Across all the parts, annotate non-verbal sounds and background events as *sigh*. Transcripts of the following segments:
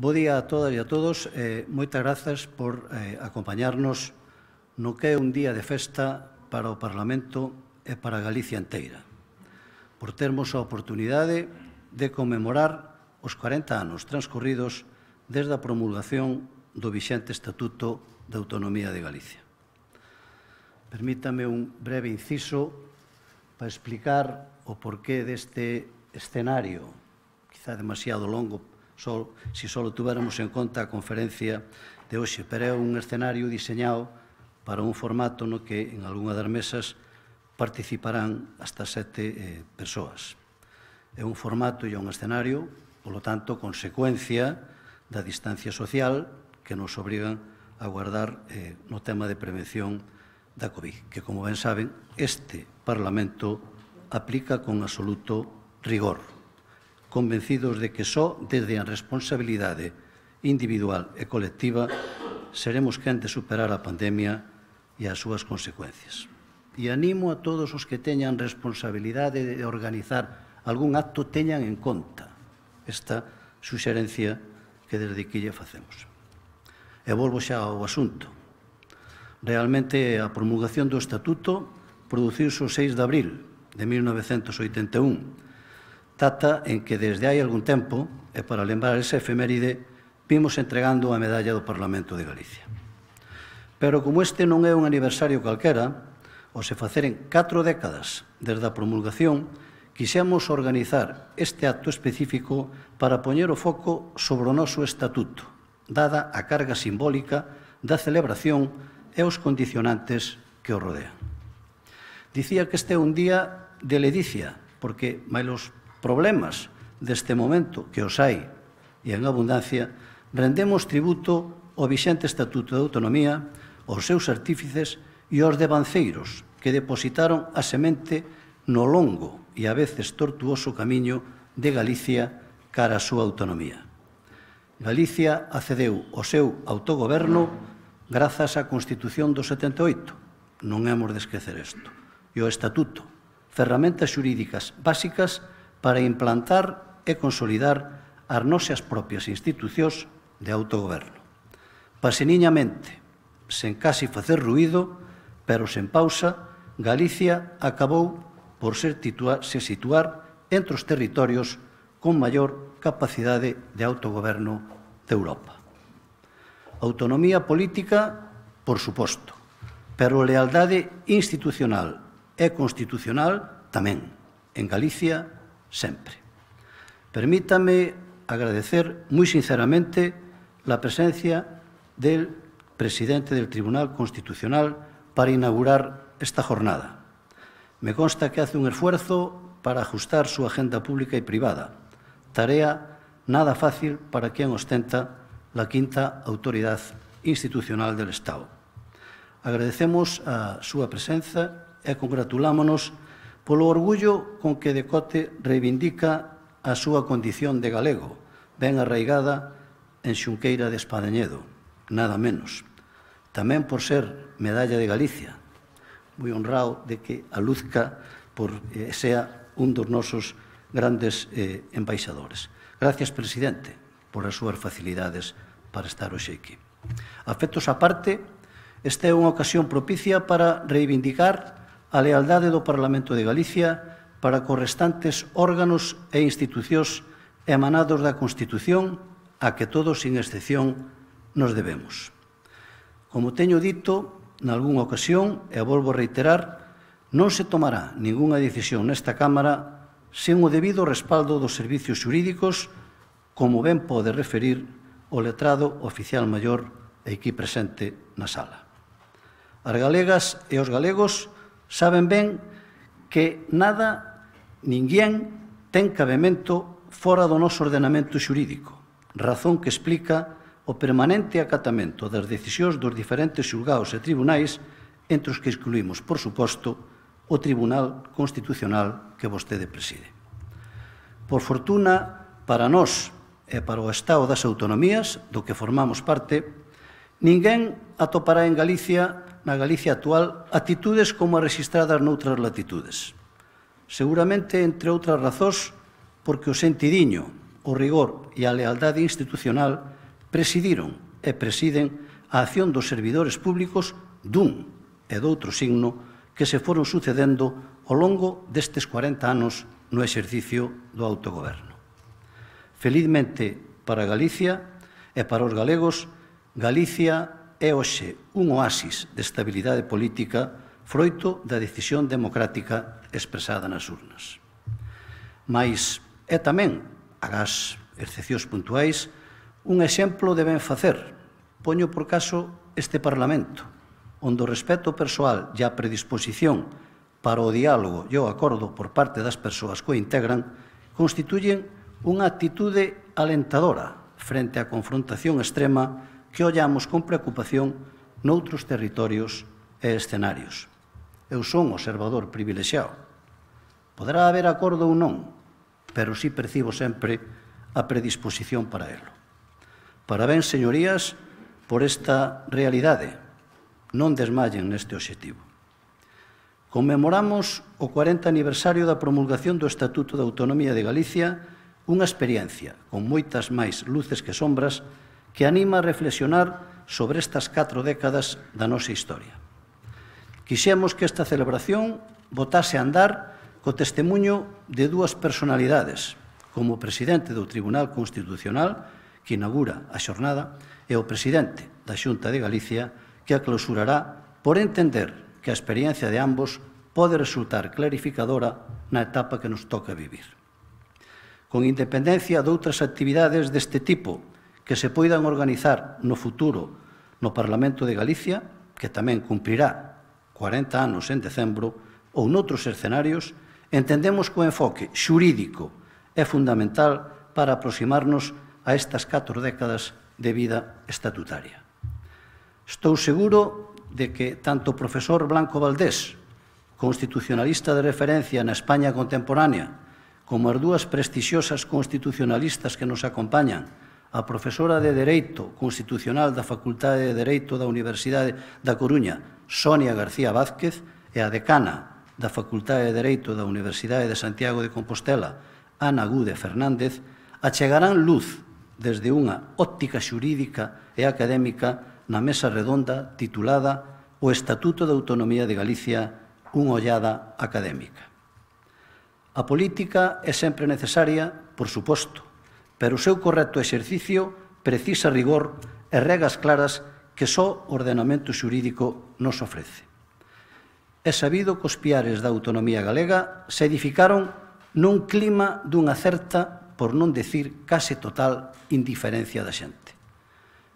Bo día a todas e a todos. Eh, moitas grazas por eh, acompañarnos no que é un día de festa para o Parlamento e para Galicia inteira, por termos a oportunidade de conmemorar os 40 anos transcorridos desde a promulgación do vixente Estatuto de Autonomía de Galicia. Permítame un breve inciso para explicar o porqué deste escenario, quizá demasiado longo se só tuvéramos en conta a conferencia de hoxe, pero é un escenario diseñado para un formato no que en algunha das mesas participarán hasta sete eh, persoas. É un formato e un escenario, polo tanto, consecuencia da distancia social que nos obrigan a guardar eh, no tema de prevención da COVID, que, como ben saben, este Parlamento aplica con absoluto rigor convencidos de que só desde a responsabilidade individual e colectiva seremos quen de superar a pandemia e as súas consecuencias. E animo a todos os que teñan responsabilidade de organizar algún acto teñan en conta esta suxerencia que desde aquí lle facemos. E volvo xa ao asunto. Realmente a promulgación do Estatuto produciuse o 6 de abril de 1981 data en que desde hai algún tempo, e para lembrar esa efeméride, vimos entregando a medalla do Parlamento de Galicia. Pero como este non é un aniversario calquera, ou se faceren catro décadas desde a promulgación, quixemos organizar este acto específico para poñer o foco sobre o noso estatuto, dada a carga simbólica da celebración e os condicionantes que o rodean. Dicía que este é un día de ledicia, porque mailos problemas deste momento, que os hai, e en abundancia, rendemos tributo ao vixente Estatuto de Autonomía, aos seus artífices e aos devanceiros que depositaron a semente no longo e a veces tortuoso camiño de Galicia cara a súa autonomía. Galicia acedeu ao seu autogoverno grazas á Constitución do 78, non hemos de esquecer isto, e o Estatuto, ferramentas xurídicas básicas para implantar e consolidar as nosas propias institucións de autogoberno. Paseniñamente, sen casi facer ruido, pero sen pausa, Galicia acabou por ser titua, se situar entre os territorios con maior capacidade de autogoberno de Europa. Autonomía política, por suposto, pero lealdade institucional e constitucional tamén, en Galicia sempre. Permítame agradecer moi sinceramente la presencia del presidente del Tribunal Constitucional para inaugurar esta jornada. Me consta que hace un esfuerzo para ajustar su agenda pública e privada, tarea nada fácil para quien ostenta la quinta autoridad institucional del Estado. Agradecemos a súa presenza e congratulámonos polo orgullo con que Decote reivindica a súa condición de galego, ben arraigada en Xunqueira de Espadañedo, nada menos. Tamén por ser medalla de Galicia, moi honrado de que a Luzca por, eh, sea un dos nosos grandes eh, embaixadores. Gracias, presidente, por as súas facilidades para estar hoxe aquí. Afectos aparte, esta é unha ocasión propicia para reivindicar a lealdade do Parlamento de Galicia para correstantes restantes órganos e institucións emanados da Constitución a que todos, sin excepción, nos debemos. Como teño dito, nalgúnha ocasión, e volvo a reiterar, non se tomará ningunha decisión nesta Cámara sen o debido respaldo dos servicios xurídicos, como ben pode referir o letrado oficial maior aquí presente na sala. As galegas e os galegos saben ben que nada, ninguén, ten cabemento fora do noso ordenamento xurídico, razón que explica o permanente acatamento das decisións dos diferentes xulgados e tribunais, entre os que excluímos, por suposto, o Tribunal Constitucional que vostede preside. Por fortuna, para nós e para o Estado das Autonomías, do que formamos parte, ninguén atopará en Galicia na Galicia actual atitudes como as registradas noutras latitudes. Seguramente, entre outras razóns, porque o sentidiño, o rigor e a lealdade institucional presidiron e presiden a acción dos servidores públicos dun e doutro signo que se foron sucedendo ao longo destes 40 anos no exercicio do autogoverno. Felizmente para Galicia e para os galegos, Galicia é hoxe un oasis de estabilidade política froito da decisión democrática expresada nas urnas. Mas é tamén, agás excepcións puntuais, un exemplo de ben facer. Poño por caso este Parlamento, onde o respeto persoal e a predisposición para o diálogo e o acordo por parte das persoas que o integran constituyen unha actitude alentadora frente á confrontación extrema que ollamos con preocupación noutros territorios e escenarios. Eu son observador privilexiado. Poderá haber acordo ou non, pero sí percibo sempre a predisposición para elo. Parabéns, señorías, por esta realidade. Non desmayen neste obxectivo. Conmemoramos o 40 aniversario da promulgación do Estatuto da Autonomía de Galicia, unha experiencia con moitas máis luces que sombras que anima a reflexionar sobre estas catro décadas da nosa historia. Quixemos que esta celebración votase a andar co testemunho de dúas personalidades, como o presidente do Tribunal Constitucional, que inaugura a xornada, e o presidente da Xunta de Galicia, que a clausurará por entender que a experiencia de ambos pode resultar clarificadora na etapa que nos toca vivir. Con independencia de outras actividades deste tipo que se poidan organizar no futuro no Parlamento de Galicia, que tamén cumprirá 40 anos en decembro, ou noutros escenarios, entendemos que o enfoque xurídico é fundamental para aproximarnos a estas catro décadas de vida estatutaria. Estou seguro de que tanto o profesor Blanco Valdés, constitucionalista de referencia na España contemporánea, como as dúas prestixiosas constitucionalistas que nos acompañan, a profesora de Dereito Constitucional da Facultade de Dereito da Universidade da Coruña, Sonia García Vázquez, e a decana da Facultade de Dereito da Universidade de Santiago de Compostela, Ana Gude Fernández, achegarán luz desde unha óptica xurídica e académica na mesa redonda titulada O Estatuto de Autonomía de Galicia, unha ollada académica. A política é sempre necesaria, por suposto, pero o seu correcto exercicio precisa rigor e regas claras que só o ordenamento xurídico nos ofrece. É sabido que os piares da autonomía galega se edificaron nun clima dunha certa, por non decir case total, indiferencia da xente.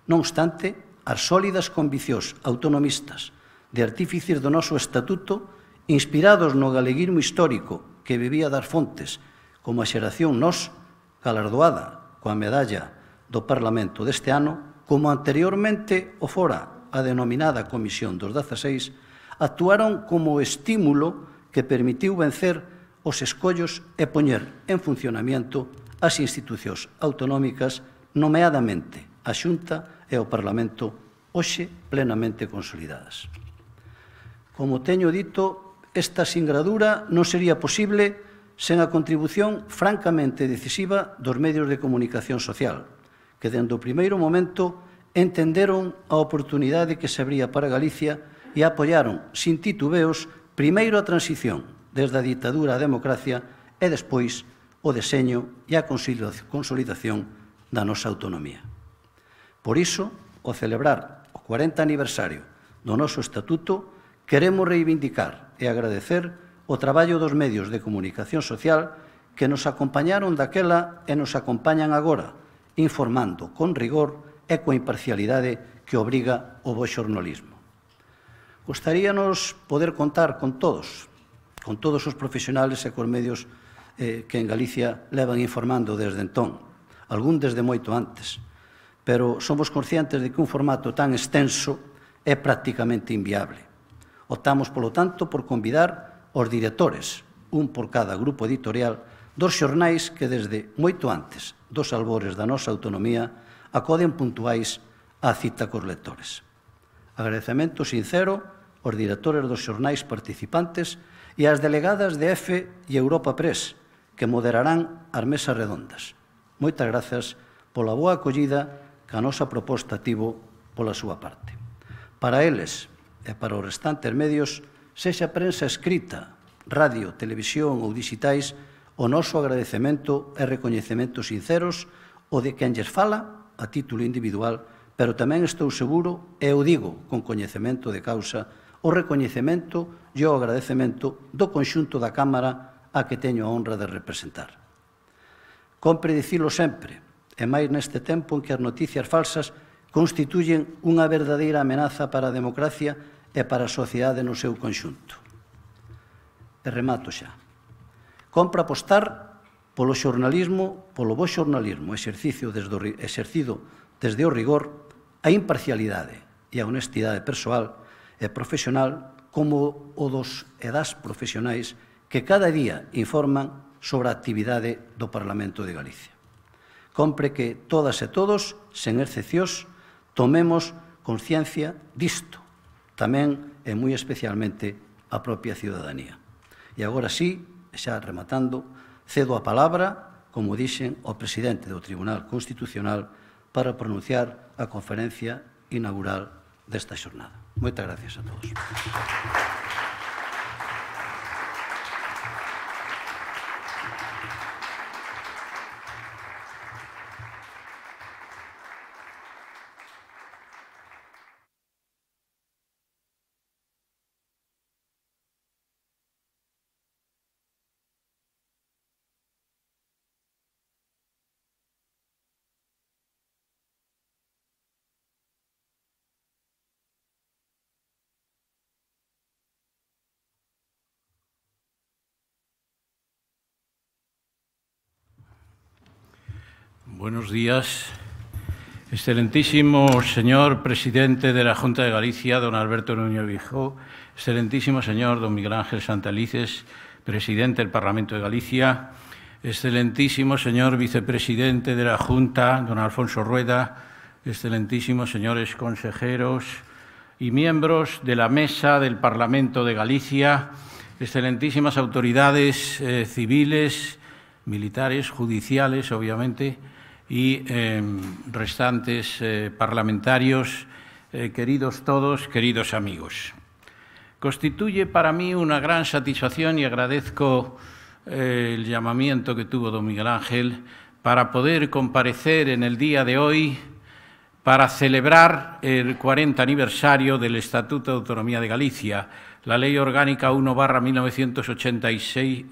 Non obstante, as sólidas convicións autonomistas de artífices do noso estatuto, inspirados no galeguismo histórico que vivía das fontes como a xeración nos galardoada coa medalla do Parlamento deste ano, como anteriormente o fora a denominada Comisión dos 16, actuaron como estímulo que permitiu vencer os escollos e poñer en funcionamiento as institucións autonómicas, nomeadamente a Xunta e o Parlamento, hoxe plenamente consolidadas. Como teño dito, esta singradura non sería posible sen a contribución francamente decisiva dos medios de comunicación social, que dende o primeiro momento entenderon a oportunidade que se abría para Galicia e apoiaron sin titubeos primeiro a transición desde a ditadura á democracia e despois o deseño e a consolidación da nosa autonomía. Por iso, ao celebrar o 40 aniversario do noso estatuto, queremos reivindicar e agradecer o traballo dos medios de comunicación social que nos acompañaron daquela e nos acompañan agora, informando con rigor e coa imparcialidade que obriga o bo xornalismo. Gostaríanos poder contar con todos, con todos os profesionales e cos medios eh, que en Galicia levan informando desde entón, algún desde moito antes, pero somos conscientes de que un formato tan extenso é prácticamente inviable. Optamos, polo tanto, por convidar os directores, un por cada grupo editorial, dos xornais que desde moito antes dos albores da nosa autonomía acoden puntuais á cita cos lectores. Agradecemento sincero aos directores dos xornais participantes e ás delegadas de EFE e Europa Press, que moderarán as mesas redondas. Moitas grazas pola boa acollida que a nosa proposta tivo pola súa parte. Para eles e para os restantes medios, sexa prensa escrita, radio, televisión ou digitais, o noso agradecemento e recoñecemento sinceros o de quen lles fala a título individual, pero tamén estou seguro, e o digo con coñecemento de causa, o recoñecemento e o agradecemento do conxunto da Cámara a que teño a honra de representar. Compre dicilo sempre, e máis neste tempo en que as noticias falsas constituyen unha verdadeira amenaza para a democracia e para a sociedade no seu conxunto. E remato xa. Compra apostar polo xornalismo, polo bo xornalismo, exercicio desde o, exercido desde o rigor, a imparcialidade e a honestidade persoal e profesional como o dos e das profesionais que cada día informan sobre a actividade do Parlamento de Galicia. Compre que todas e todos, sen excepcións, tomemos conciencia disto tamén e moi especialmente a propia ciudadanía. E agora sí, xa rematando, cedo a palabra, como dixen, ao presidente do Tribunal Constitucional para pronunciar a conferencia inaugural desta xornada. Moitas gracias a todos. Buenos días. Excelentísimo señor presidente de la Junta de Galicia, don Alberto Núñez Vijó. Excelentísimo señor don Miguel Ángel Santalices, presidente del Parlamento de Galicia. Excelentísimo señor vicepresidente de la Junta, don Alfonso Rueda. Excelentísimos señores consejeros y miembros de la Mesa del Parlamento de Galicia. Excelentísimas autoridades eh, civiles, militares, judiciales, obviamente y eh, restantes eh, parlamentarios, eh, queridos todos, queridos amigos. Constituye para mí una gran satisfacción y agradezco el llamamiento que tuvo don Miguel Ángel para poder comparecer en el día de hoy para celebrar el 40 aniversario del Estatuto de Autonomía de Galicia, la Ley Orgánica 1 barra 1986,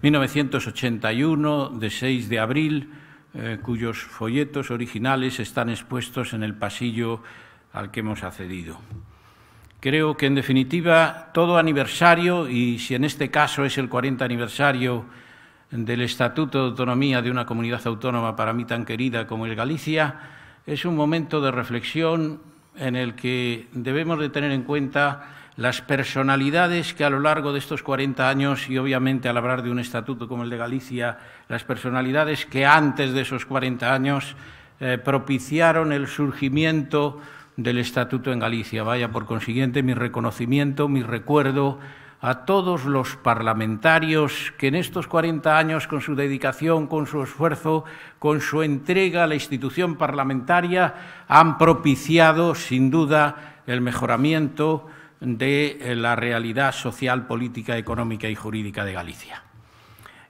1981 de 6 de abril eh, cuyos folletos originales están expuestos en el pasillo al que hemos accedido. Creo que, en definitiva, todo aniversario, y si en este caso es el 40 aniversario del Estatuto de Autonomía de una comunidad autónoma para mí tan querida como es Galicia, es un momento de reflexión en el que debemos de tener en cuenta las personalidades que a lo largo de estos 40 años, y obviamente al hablar de un estatuto como el de Galicia, las personalidades que antes de esos 40 años eh, propiciaron el surgimiento del estatuto en Galicia. Vaya, por consiguiente, mi reconocimiento, mi recuerdo a todos los parlamentarios que en estos 40 años, con su dedicación, con su esfuerzo, con su entrega a la institución parlamentaria, han propiciado, sin duda, el mejoramiento, de eh, la realidad social, política, económica y jurídica de Galicia.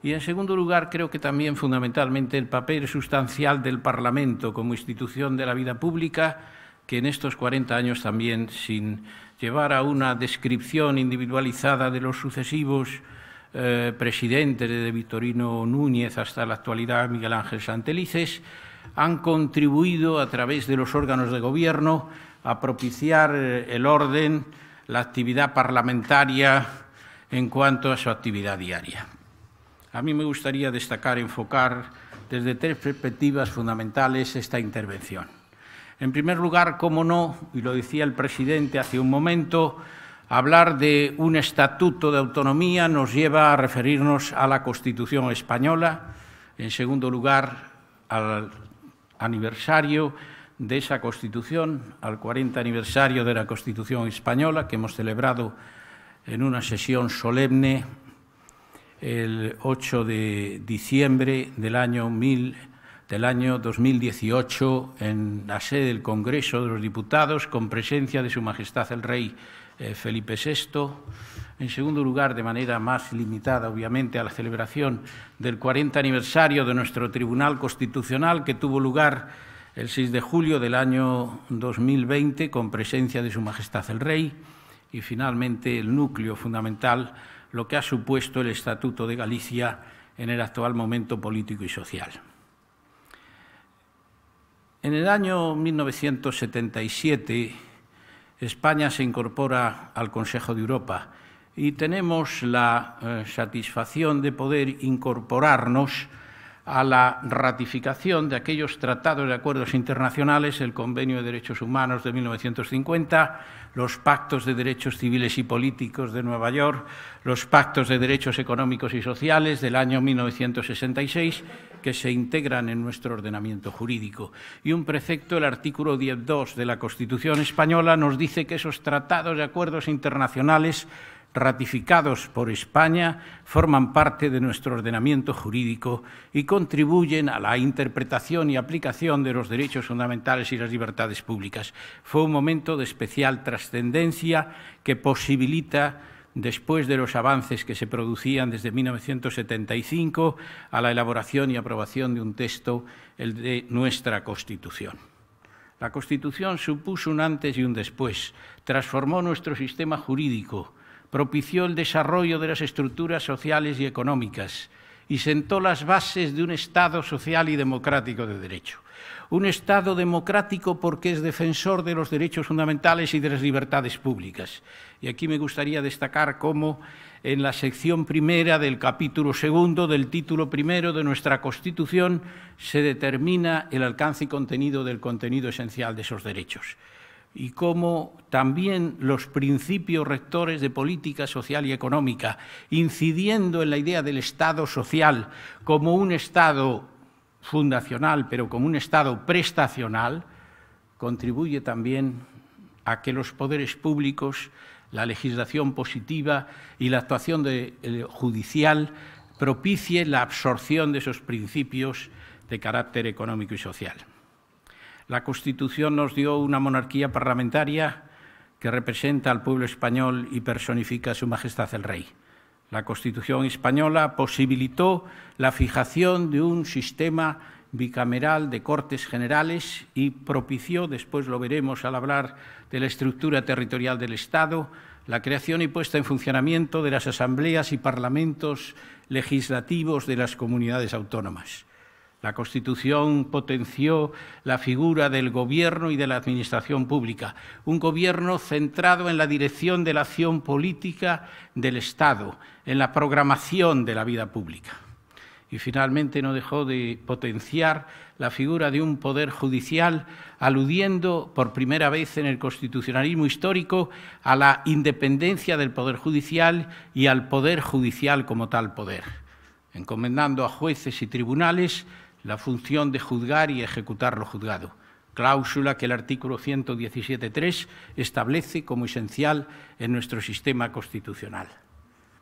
Y, en segundo lugar, creo que también fundamentalmente el papel sustancial del Parlamento como institución de la vida pública, que en estos 40 años también, sin llevar a una descripción individualizada de los sucesivos eh, presidentes de Vitorino Núñez hasta la actualidad Miguel Ángel Santelices, han contribuido a través de los órganos de gobierno a propiciar eh, el orden, la actividad parlamentaria en cuanto a su actividad diaria. A mí me gustaría destacar, enfocar desde tres perspectivas fundamentales esta intervención. En primer lugar, como no, y lo decía el presidente hace un momento, hablar de un estatuto de autonomía nos lleva a referirnos a la Constitución española. En segundo lugar, al aniversario de esa Constitución, al 40 aniversario de la Constitución española, que hemos celebrado en una sesión solemne el 8 de diciembre del año, del año 2018 en la sede del Congreso de los Diputados, con presencia de Su Majestad el Rey eh, Felipe VI. En segundo lugar, de manera más limitada, obviamente, a la celebración del 40 aniversario de nuestro Tribunal Constitucional, que tuvo lugar el 6 de julio del año 2020 con presencia de Su Majestad el Rey y finalmente el núcleo fundamental, lo que ha supuesto el Estatuto de Galicia en el actual momento político y social. En el año 1977 España se incorpora al Consejo de Europa y tenemos la eh, satisfacción de poder incorporarnos a la ratificación de aquellos tratados de acuerdos internacionales, el Convenio de Derechos Humanos de 1950, los pactos de derechos civiles y políticos de Nueva York, los pactos de derechos económicos y sociales del año 1966, que se integran en nuestro ordenamiento jurídico. Y un precepto, el artículo 10.2 de la Constitución española, nos dice que esos tratados de acuerdos internacionales ratificados por España forman parte de nuestro ordenamiento jurídico y contribuyen a la interpretación y aplicación de los derechos fundamentales y las libertades públicas. Fue un momento de especial trascendencia que posibilita después de los avances que se producían desde 1975 a la elaboración y aprobación de un texto, el de nuestra Constitución. La Constitución supuso un antes y un después, transformó nuestro sistema jurídico, propició el desarrollo de las estructuras sociales y económicas y sentó las bases de un Estado social y democrático de derecho. Un Estado democrático porque es defensor de los derechos fundamentales y de las libertades públicas. Y aquí me gustaría destacar cómo en la sección primera del capítulo segundo del título primero de nuestra Constitución se determina el alcance y contenido del contenido esencial de esos derechos y cómo también los principios rectores de política social y económica, incidiendo en la idea del Estado social como un Estado fundacional, pero como un Estado prestacional, contribuye también a que los poderes públicos, la legislación positiva y la actuación eh, judicial propicie la absorción de esos principios de carácter económico y social. La Constitución nos dio una monarquía parlamentaria que representa al pueblo español y personifica a su majestad el rey. La Constitución española posibilitó la fijación de un sistema bicameral de Cortes Generales y propició, después lo veremos al hablar de la estructura territorial del Estado, la creación y puesta en funcionamiento de las asambleas y parlamentos legislativos de las comunidades autónomas. La Constitución potenció la figura del gobierno y de la administración pública, un gobierno centrado en la dirección de la acción política del Estado, en la programación de la vida pública. Y finalmente no dejó de potenciar la figura de un poder judicial, aludiendo por primera vez en el constitucionalismo histórico a la independencia del poder judicial y al poder judicial como tal poder, encomendando a jueces y tribunales la función de juzgar y ejecutar lo juzgado, cláusula que el artículo 117.3 establece como esencial en nuestro sistema constitucional.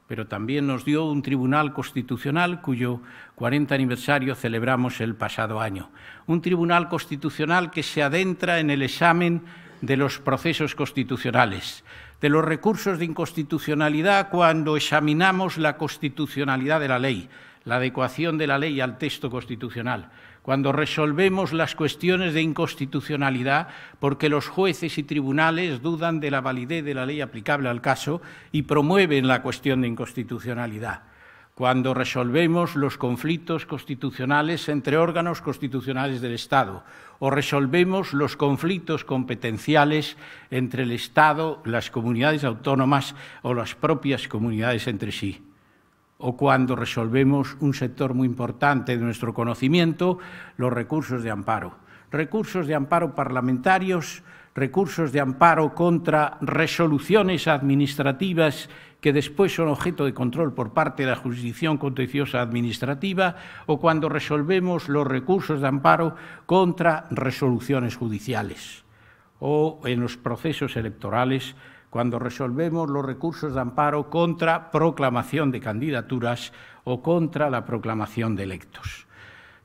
Pero también nos dio un tribunal constitucional cuyo 40 aniversario celebramos el pasado año. Un tribunal constitucional que se adentra en el examen de los procesos constitucionales, de los recursos de inconstitucionalidad cuando examinamos la constitucionalidad de la ley, la adecuación de la ley al texto constitucional, cuando resolvemos las cuestiones de inconstitucionalidad porque los jueces y tribunales dudan de la validez de la ley aplicable al caso y promueven la cuestión de inconstitucionalidad, cuando resolvemos los conflictos constitucionales entre órganos constitucionales del Estado o resolvemos los conflictos competenciales entre el Estado, las comunidades autónomas o las propias comunidades entre sí o cuando resolvemos un sector muy importante de nuestro conocimiento, los recursos de amparo. Recursos de amparo parlamentarios, recursos de amparo contra resoluciones administrativas que después son objeto de control por parte de la jurisdicción contenciosa administrativa o cuando resolvemos los recursos de amparo contra resoluciones judiciales o en los procesos electorales cuando resolvemos los recursos de amparo contra proclamación de candidaturas o contra la proclamación de electos.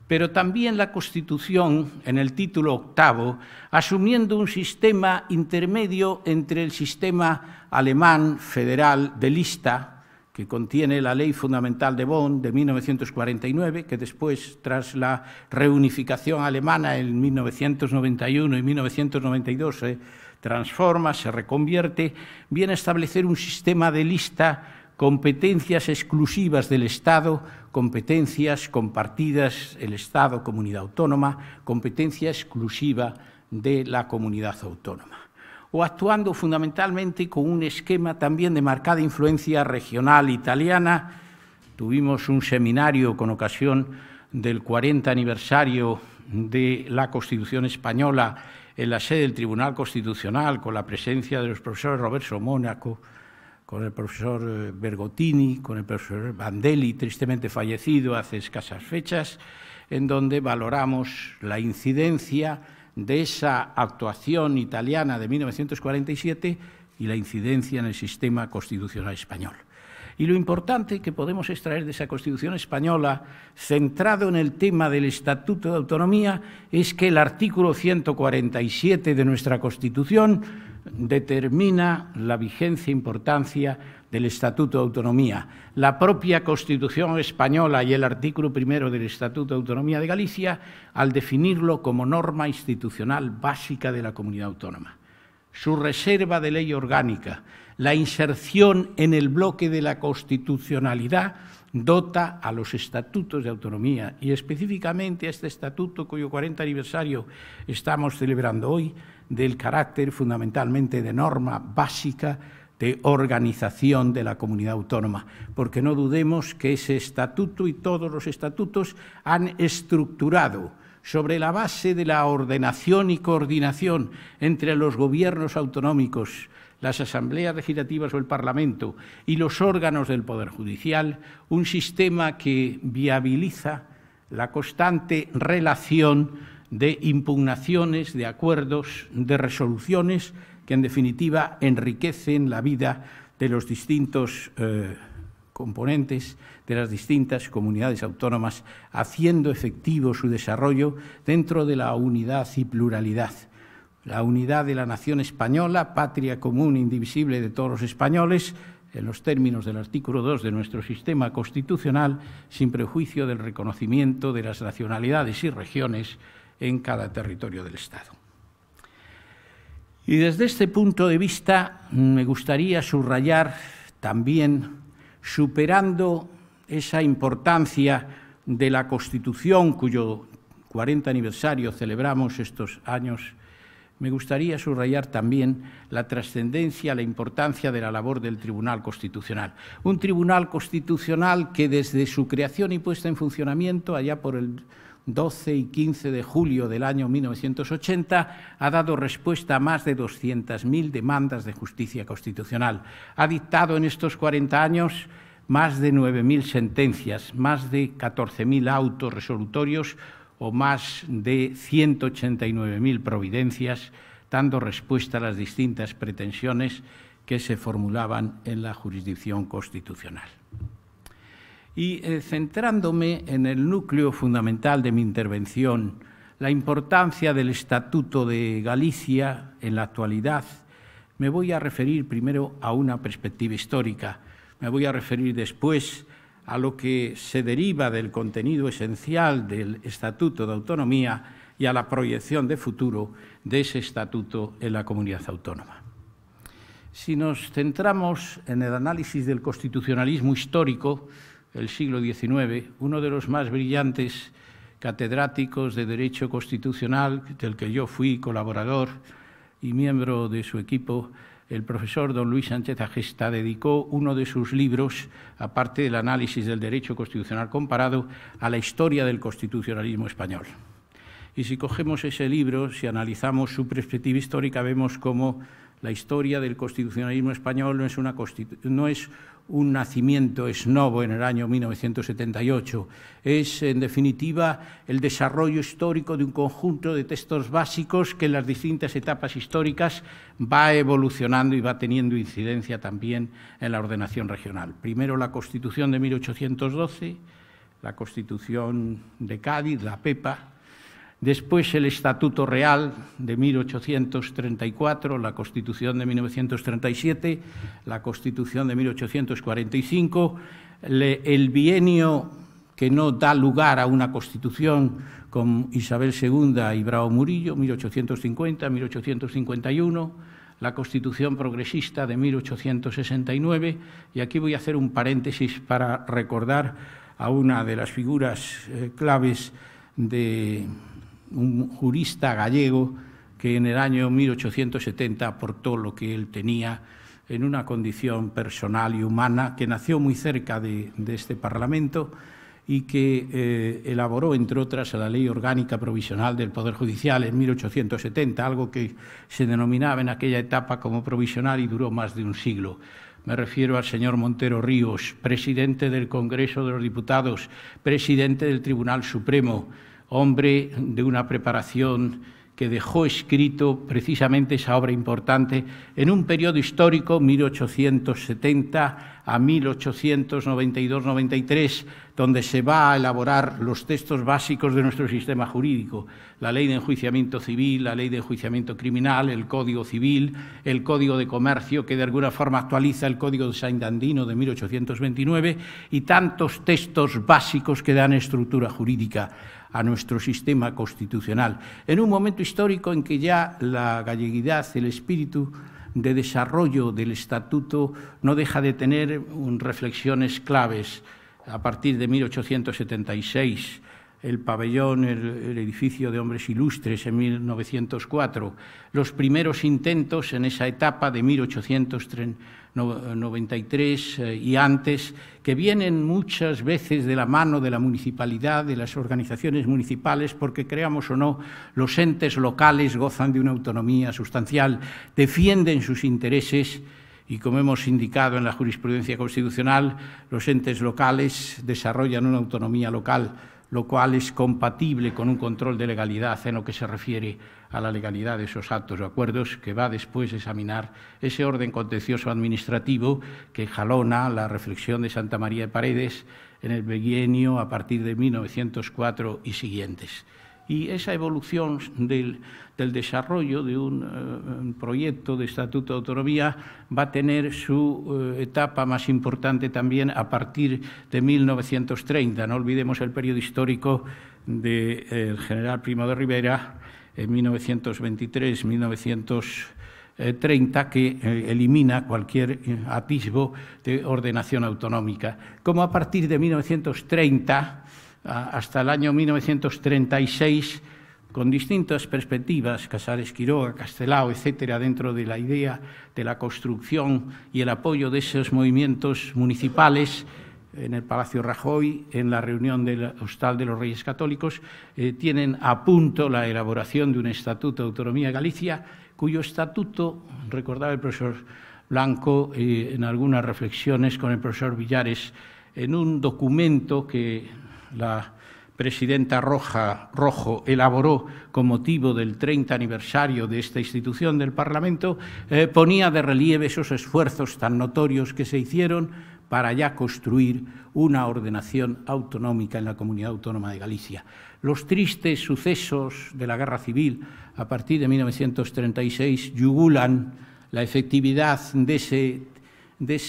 Pero también la Constitución, en el título octavo, asumiendo un sistema intermedio entre el sistema alemán federal de lista, que contiene la Ley Fundamental de Bonn de 1949, que después, tras la reunificación alemana en 1991 y 1992, transforma, se reconvierte, viene a establecer un sistema de lista competencias exclusivas del Estado, competencias compartidas el Estado, comunidad autónoma, competencia exclusiva de la comunidad autónoma, o actuando fundamentalmente con un esquema también de marcada influencia regional italiana. Tuvimos un seminario con ocasión del 40 aniversario de la Constitución española en la sede del Tribunal Constitucional con la presencia de los profesores Roberto Mónaco, con el profesor eh, Bergotini, con el profesor Vandelli, tristemente fallecido hace escasas fechas, en donde valoramos la incidencia de esa actuación italiana de 1947 y la incidencia en el sistema constitucional español. Y lo importante que podemos extraer de esa Constitución española, centrado en el tema del Estatuto de Autonomía, es que el artículo 147 de nuestra Constitución determina la vigencia e importancia del Estatuto de Autonomía. La propia Constitución española y el artículo primero del Estatuto de Autonomía de Galicia, al definirlo como norma institucional básica de la comunidad autónoma. Su reserva de ley orgánica, la inserción en el bloque de la constitucionalidad dota a los estatutos de autonomía y específicamente a este estatuto cuyo 40 aniversario estamos celebrando hoy del carácter fundamentalmente de norma básica de organización de la comunidad autónoma, porque no dudemos que ese estatuto y todos los estatutos han estructurado sobre la base de la ordenación y coordinación entre los gobiernos autonómicos las asambleas legislativas o el Parlamento y los órganos del Poder Judicial, un sistema que viabiliza la constante relación de impugnaciones, de acuerdos, de resoluciones que en definitiva enriquecen la vida de los distintos eh, componentes de las distintas comunidades autónomas, haciendo efectivo su desarrollo dentro de la unidad y pluralidad la unidad de la nación española, patria común indivisible de todos los españoles, en los términos del artículo 2 de nuestro sistema constitucional, sin prejuicio del reconocimiento de las nacionalidades y regiones en cada territorio del Estado. Y desde este punto de vista mm, me gustaría subrayar también, superando esa importancia de la Constitución, cuyo 40 aniversario celebramos estos años me gustaría subrayar también la trascendencia, la importancia de la labor del Tribunal Constitucional. Un Tribunal Constitucional que desde su creación y puesta en funcionamiento, allá por el 12 y 15 de julio del año 1980, ha dado respuesta a más de 200.000 demandas de justicia constitucional. Ha dictado en estos 40 años más de 9.000 sentencias, más de 14.000 autos resolutorios o más de 189.000 providencias, dando respuesta a las distintas pretensiones que se formulaban en la jurisdicción constitucional. Y eh, centrándome en el núcleo fundamental de mi intervención, la importancia del Estatuto de Galicia en la actualidad, me voy a referir primero a una perspectiva histórica, me voy a referir después a lo que se deriva del contenido esencial del Estatuto de Autonomía y a la proyección de futuro de ese estatuto en la comunidad autónoma. Si nos centramos en el análisis del constitucionalismo histórico del siglo XIX, uno de los más brillantes catedráticos de Derecho Constitucional, del que yo fui colaborador y miembro de su equipo, el profesor don Luis Sánchez Agesta dedicó uno de sus libros, aparte del análisis del derecho constitucional comparado, a la historia del constitucionalismo español. Y si cogemos ese libro, si analizamos su perspectiva histórica, vemos cómo la historia del constitucionalismo español no es, una no es un nacimiento esnovo en el año 1978, es en definitiva el desarrollo histórico de un conjunto de textos básicos que en las distintas etapas históricas va evolucionando y va teniendo incidencia también en la ordenación regional. Primero la Constitución de 1812, la Constitución de Cádiz, la PEPA, Después el Estatuto Real de 1834, la Constitución de 1937, la Constitución de 1845, el bienio que no da lugar a una Constitución con Isabel II y Bravo Murillo, 1850-1851, la Constitución progresista de 1869, y aquí voy a hacer un paréntesis para recordar a una de las figuras eh, claves de un jurista gallego que en el año 1870 aportó lo que él tenía en una condición personal y humana, que nació muy cerca de, este Parlamento y que eh, elaboró, entre otras, la Ley Orgánica Provisional del Poder Judicial en 1870, algo que se denominaba en aquella etapa como provisional y duró más de un siglo. Me refiero al señor Montero Ríos, presidente del Congreso de los Diputados, presidente del Tribunal Supremo, hombre de una preparación que dejó escrito precisamente esa obra importante en un periodo histórico, 1870 a 1892-93, donde se va a elaborar los textos básicos de nuestro sistema jurídico, la ley de enjuiciamiento civil, la ley de enjuiciamiento criminal, el Código Civil, el Código de Comercio, que de alguna forma actualiza el Código de saint Dandino de 1829, y tantos textos básicos que dan estructura jurídica a nuestro sistema constitucional, en un momento histórico en que ya la galleguidad, el espíritu de desarrollo del estatuto no deja de tener reflexiones claves a partir de 1876 el pabellón, el, edificio de hombres ilustres en 1904, los primeros intentos en esa etapa de 1893 eh, y antes, que vienen muchas veces de la mano de la municipalidad, de las organizaciones municipales, porque creamos o no, los entes locales gozan de una autonomía sustancial, defienden sus intereses. Y como hemos indicado en la jurisprudencia constitucional, los entes locales desarrollan una autonomía local lo cual es compatible con un control de legalidad en lo que se refiere a la legalidad de esos actos o acuerdos que va después a examinar ese orden contencioso administrativo que jalona la reflexión de Santa María de Paredes en el bienio a partir de 1904 y siguientes y esa evolución del, desarrollo de eh, un, proyecto de Estatuto de Autonomía va a tener su eh, etapa más importante también a partir de 1930. No olvidemos el periodo histórico del de, general Primo de Rivera en 1923-1930. que eh, elimina cualquier atisbo de ordenación autonómica. Como a partir de 1930 hasta el año 1936 con distintas perspectivas, Casares Quiroga, Castelao, etcétera, dentro de la idea de la construcción y el apoyo de esos movimientos municipales en el Palacio Rajoy, en la reunión del Hostal de los Reyes Católicos, eh, tienen a punto la elaboración de un Estatuto de Autonomía Galicia, cuyo estatuto, recordaba el profesor Blanco eh, en algunas reflexiones con el profesor Villares, en un documento que la presidenta Roja, Rojo elaboró con motivo del 30 aniversario de esta institución del Parlamento, eh, ponía de relieve esos esfuerzos tan notorios que se hicieron para ya construir una ordenación autonómica en la Comunidad Autónoma de Galicia. Los tristes sucesos de la Guerra Civil a partir de 1936 yugulan la efectividad de ese,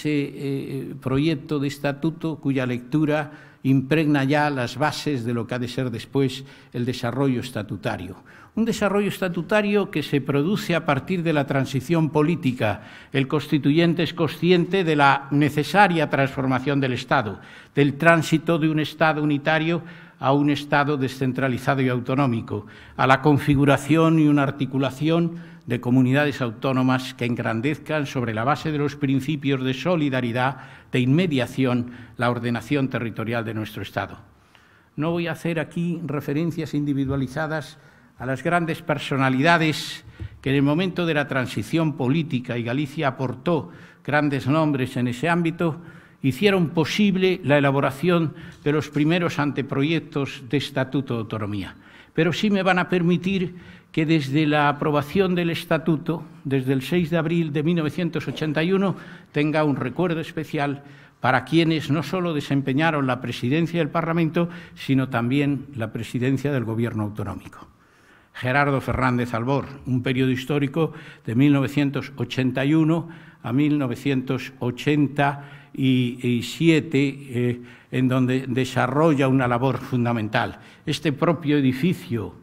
eh, proyecto de estatuto cuya lectura impregna ya las bases de lo que ha de ser después el desarrollo estatutario. Un desarrollo estatutario que se produce a partir de la transición política. El constituyente es consciente de la necesaria transformación del Estado, del tránsito de un Estado unitario a un Estado descentralizado y autonómico, a la configuración y una articulación de comunidades autónomas que engrandezcan sobre la base de los principios de solidaridad, de inmediación, la ordenación territorial de nuestro Estado. No voy a hacer aquí referencias individualizadas a las grandes personalidades que en el momento de la transición política, y Galicia aportó grandes nombres en ese ámbito, hicieron posible la elaboración de los primeros anteproyectos de Estatuto de Autonomía. Pero sí me van a permitir que desde la aprobación del Estatuto, desde el 6 de abril de 1981, tenga un recuerdo especial para quienes no solo desempeñaron la presidencia del Parlamento, sino también la presidencia del Gobierno autonómico. Gerardo Fernández Albor, un periodo histórico de 1981 a 1987, eh, en donde desarrolla una labor fundamental. Este propio edificio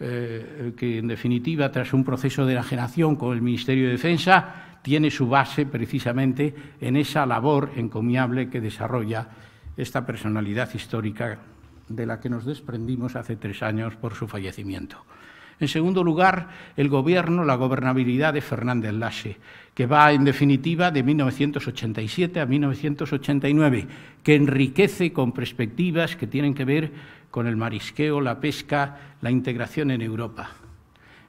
eh, que en definitiva, tras un proceso de enajenación con el Ministerio de Defensa, tiene su base precisamente en esa labor encomiable que desarrolla esta personalidad histórica de la que nos desprendimos hace tres años por su fallecimiento. En segundo lugar, el gobierno, la gobernabilidad de Fernández Lasse, que va en definitiva de 1987 a 1989, que enriquece con perspectivas que tienen que ver con el marisqueo, la pesca, la integración en Europa.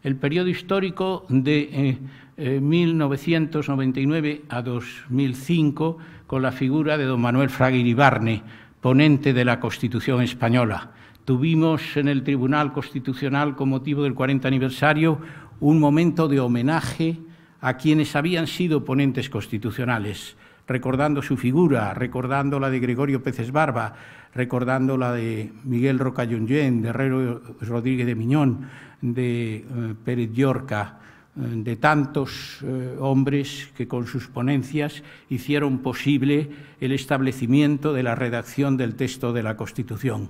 El periodo histórico de 1999 eh, eh, a 2005, con la figura de don Manuel Barne, ponente de la Constitución española. Tuvimos en el Tribunal Constitucional, con motivo del 40 aniversario, un momento de homenaje a quienes habían sido ponentes constitucionales, recordando su figura, recordando la de Gregorio Peces Barba, recordando la de Miguel Roca y de Herrero Rodríguez de Miñón, de eh, Pérez Llorca, eh, de tantos eh, hombres que con sus ponencias hicieron posible el establecimiento de la redacción del texto de la Constitución.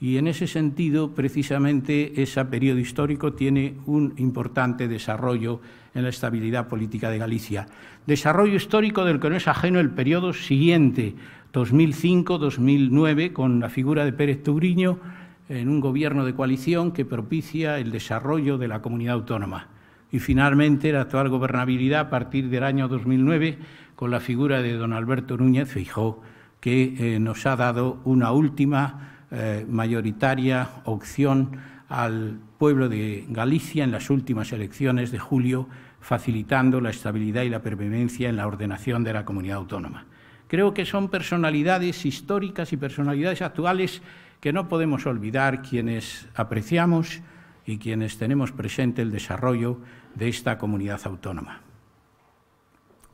Y en ese sentido, precisamente, ese periodo histórico tiene un importante desarrollo en la estabilidad política de Galicia. Desarrollo histórico del que no es ajeno el periodo siguiente, 2005-2009 con la figura de Pérez Turiño en un gobierno de coalición que propicia el desarrollo de la comunidad autónoma. Y finalmente la actual gobernabilidad a partir del año 2009 con la figura de don Alberto Núñez Feijóo, que eh, nos ha dado una última eh, mayoritaria opción al pueblo de Galicia en las últimas elecciones de julio, facilitando la estabilidad y la permanencia en la ordenación de la comunidad autónoma. Creo que son personalidades históricas y personalidades actuales que no podemos olvidar quienes apreciamos y quienes tenemos presente el desarrollo de esta comunidad autónoma.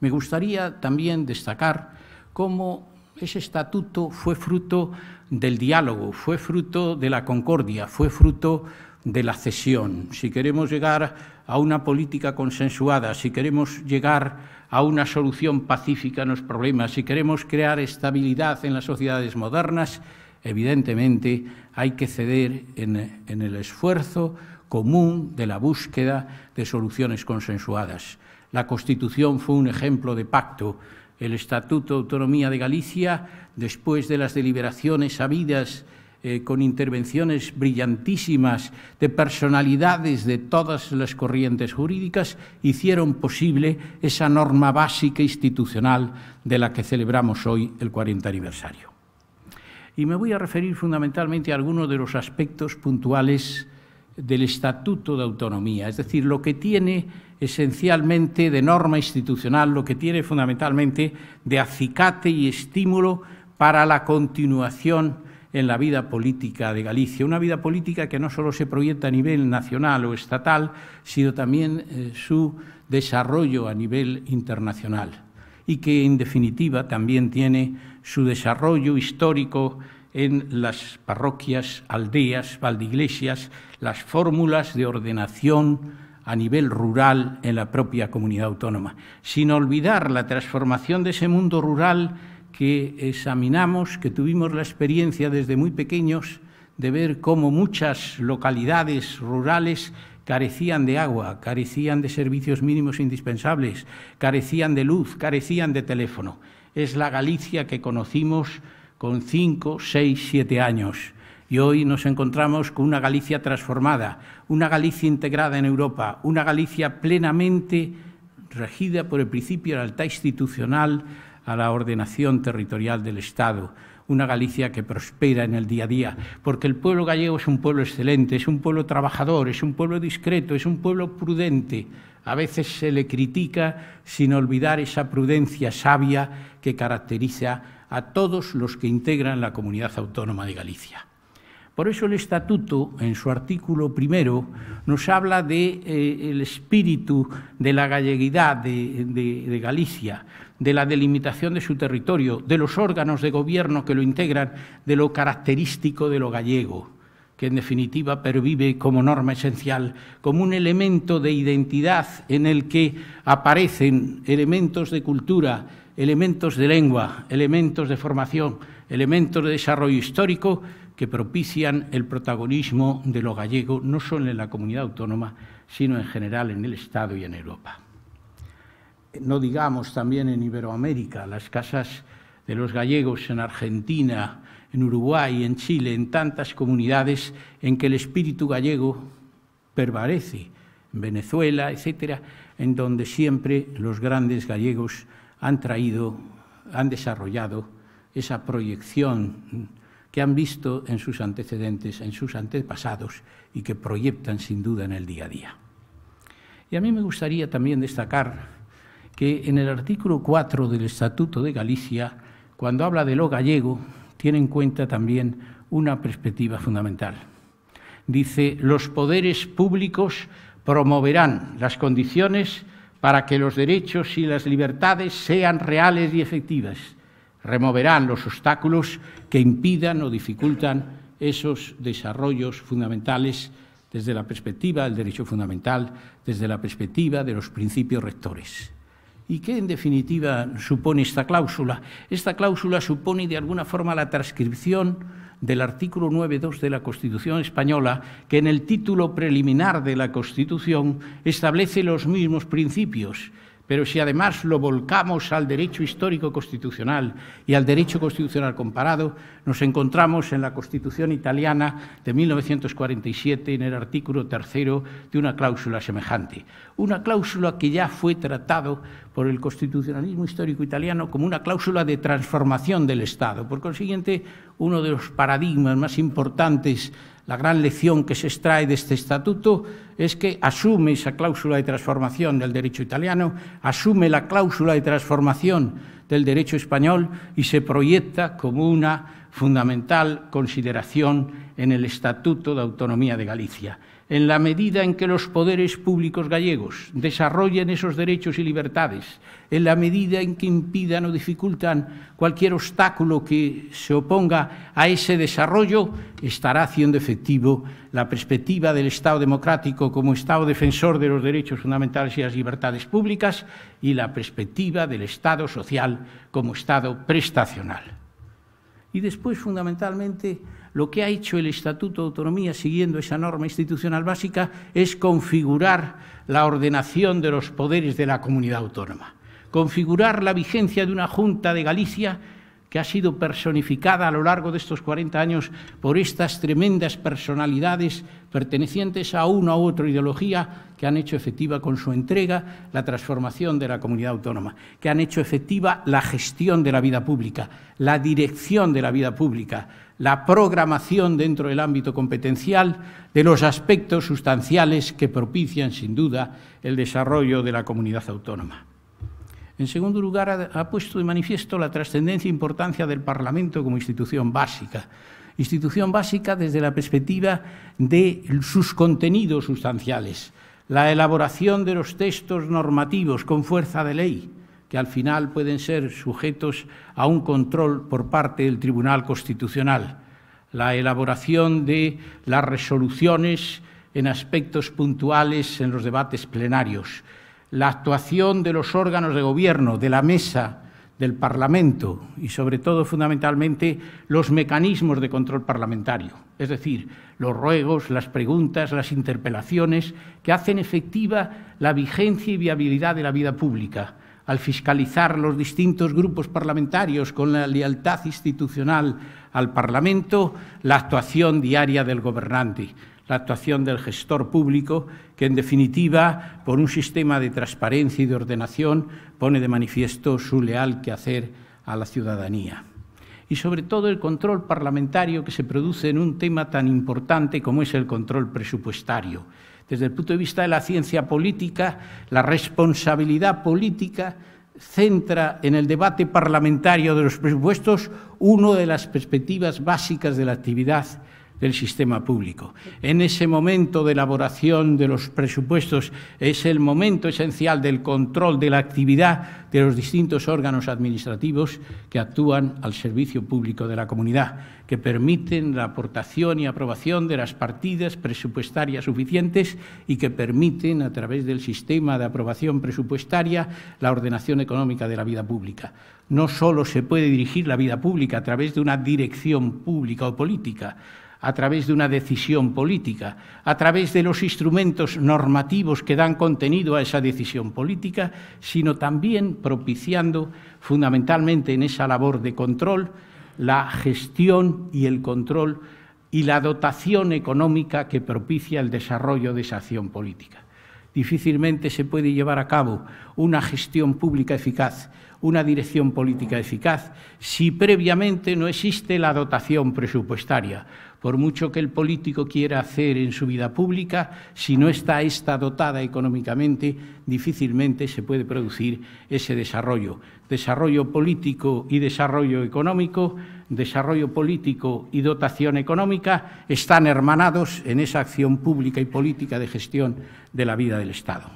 Me gustaría también destacar cómo ese estatuto fue fruto del diálogo, fue fruto de la concordia, fue fruto de la cesión. Si queremos llegar a una política consensuada, si queremos llegar a una solución pacífica a los problemas, si queremos crear estabilidad en las sociedades modernas, evidentemente hay que ceder en, en el esfuerzo común de la búsqueda de soluciones consensuadas. La Constitución fue un ejemplo de pacto. El Estatuto de Autonomía de Galicia, después de las deliberaciones habidas eh, con intervenciones brillantísimas de personalidades de todas las corrientes jurídicas, hicieron posible esa norma básica institucional de la que celebramos hoy el 40 aniversario. Y me voy a referir fundamentalmente a algunos de los aspectos puntuales del Estatuto de Autonomía, es decir, lo que tiene esencialmente de norma institucional, lo que tiene fundamentalmente de acicate y estímulo para la continuación en la vida política de Galicia, una vida política que no solo se proyecta a nivel nacional o estatal, sino también eh, su desarrollo a nivel internacional y que en definitiva también tiene su desarrollo histórico en las parroquias, aldeas, valdeiglesias... las fórmulas de ordenación a nivel rural en la propia comunidad autónoma, sin olvidar la transformación de ese mundo rural que examinamos, que tuvimos la experiencia desde muy pequeños de ver cómo muchas localidades rurales carecían de agua, carecían de servicios mínimos indispensables, carecían de luz, carecían de teléfono. Es la Galicia que conocimos con cinco, seis, siete años. Y hoy nos encontramos con una Galicia transformada, una Galicia integrada en Europa, una Galicia plenamente regida por el principio de la alta institucional a la ordenación territorial del Estado, una Galicia que prospera en el día a día, porque el pueblo gallego es un pueblo excelente, es un pueblo trabajador, es un pueblo discreto, es un pueblo prudente. A veces se le critica sin olvidar esa prudencia sabia que caracteriza a todos los que integran la comunidad autónoma de Galicia. Por eso el Estatuto, en su artículo primero, nos habla del de, eh, espíritu de la galleguidad de, de Galicia, de la delimitación de su territorio, de los órganos de gobierno que lo integran, de lo característico de lo gallego que en definitiva pervive como norma esencial, como un elemento de identidad en el que aparecen elementos de cultura, elementos de lengua, elementos de formación, elementos de desarrollo histórico que propician el protagonismo de los gallego, no solo en la comunidad autónoma, sino en general en el Estado y en Europa. No digamos también en Iberoamérica, las casas de los gallegos en Argentina, en Uruguay, en Chile, en tantas comunidades en que el espíritu gallego permanece, en Venezuela, etcétera, en donde siempre los grandes gallegos han traído, han desarrollado esa proyección que han visto en sus antecedentes, en sus antepasados y que proyectan sin duda en el día a día. Y a mí me gustaría también destacar que en el artículo 4 del Estatuto de Galicia, cuando habla de lo gallego, tiene en cuenta también una perspectiva fundamental. Dice, los poderes públicos promoverán las condiciones para que los derechos y las libertades sean reales y efectivas removerán los obstáculos que impidan o dificultan esos desarrollos fundamentales desde la perspectiva del derecho fundamental, desde la perspectiva de los principios rectores. ¿Y qué en definitiva supone esta cláusula? Esta cláusula supone de alguna forma la transcripción del artículo 9.2 de la Constitución española, que en el título preliminar de la Constitución establece los mismos principios pero si además lo volcamos al derecho histórico constitucional y al derecho constitucional comparado, nos encontramos en la Constitución italiana de 1947, en el artículo tercero, de una cláusula semejante. Una cláusula que ya fue tratado por el constitucionalismo histórico italiano como una cláusula de transformación del Estado. Por consiguiente, uno de los paradigmas más importantes la gran lección que se extrae de este estatuto es que asume esa cláusula de transformación del derecho italiano, asume la cláusula de transformación del derecho español y se proyecta como una fundamental consideración en el Estatuto de Autonomía de Galicia en la medida en que los poderes públicos gallegos desarrollen esos derechos y libertades, en la medida en que impidan o dificultan cualquier obstáculo que se oponga a ese desarrollo, estará haciendo efectivo la perspectiva del Estado democrático como Estado defensor de los derechos fundamentales y las libertades públicas y la perspectiva del Estado social como Estado prestacional. Y después, fundamentalmente, lo que ha hecho el Estatuto de Autonomía, siguiendo esa norma institucional básica, es configurar la ordenación de los poderes de la comunidad autónoma, configurar la vigencia de una Junta de Galicia que ha sido personificada a lo largo de estos 40 años por estas tremendas personalidades pertenecientes a una u otra ideología que han hecho efectiva con su entrega la transformación de la comunidad autónoma, que han hecho efectiva la gestión de la vida pública, la dirección de la vida pública, la programación dentro del ámbito competencial de los aspectos sustanciales que propician, sin duda, el desarrollo de la comunidad autónoma. En segundo lugar, ha, puesto de manifiesto la trascendencia e importancia del Parlamento como institución básica. Institución básica desde la perspectiva de sus contenidos sustanciales, la elaboración de los textos normativos con fuerza de ley, que al final pueden ser sujetos a un control por parte del Tribunal Constitucional, la elaboración de las resoluciones en aspectos puntuales en los debates plenarios, la actuación de los órganos de gobierno, de la mesa, del Parlamento y, sobre todo, fundamentalmente, los mecanismos de control parlamentario, es decir, los ruegos, las preguntas, las interpelaciones que hacen efectiva la vigencia y viabilidad de la vida pública, al fiscalizar los distintos grupos parlamentarios con la lealtad institucional al Parlamento, la actuación diaria del gobernante la actuación del gestor público, que en definitiva, por un sistema de transparencia y de ordenación, pone de manifiesto su leal quehacer a la ciudadanía. Y sobre todo el control parlamentario que se produce en un tema tan importante como es el control presupuestario. Desde el punto de vista de la ciencia política, la responsabilidad política centra en el debate parlamentario de los presupuestos una de las perspectivas básicas de la actividad del sistema público. En ese momento de elaboración de los presupuestos es el momento esencial del control de la actividad de los distintos órganos administrativos que actúan al servicio público de la comunidad, que permiten la aportación y aprobación de las partidas presupuestarias suficientes y que permiten, a través del sistema de aprobación presupuestaria, la ordenación económica de la vida pública. No solo se puede dirigir la vida pública a través de una dirección pública o política, a través de una decisión política, a través de los instrumentos normativos que dan contenido a esa decisión política, sino también propiciando fundamentalmente en esa labor de control la gestión y el control y la dotación económica que propicia el desarrollo de esa acción política. Difícilmente se puede llevar a cabo una gestión pública eficaz, una dirección política eficaz, si previamente no existe la dotación presupuestaria, por mucho que el político quiera hacer en su vida pública, si no está esta dotada económicamente, difícilmente se puede producir ese desarrollo. Desarrollo político y desarrollo económico, desarrollo político y dotación económica están hermanados en esa acción pública y política de gestión de la vida del Estado.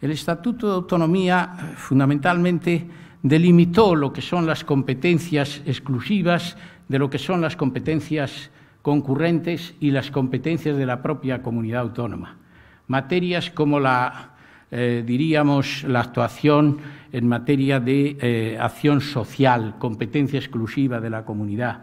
El Estatuto de Autonomía eh, fundamentalmente delimitó lo que son las competencias exclusivas de lo que son las competencias concurrentes y las competencias de la propia comunidad autónoma. Materias como la, eh, diríamos, la actuación en materia de eh, acción social, competencia exclusiva de la comunidad,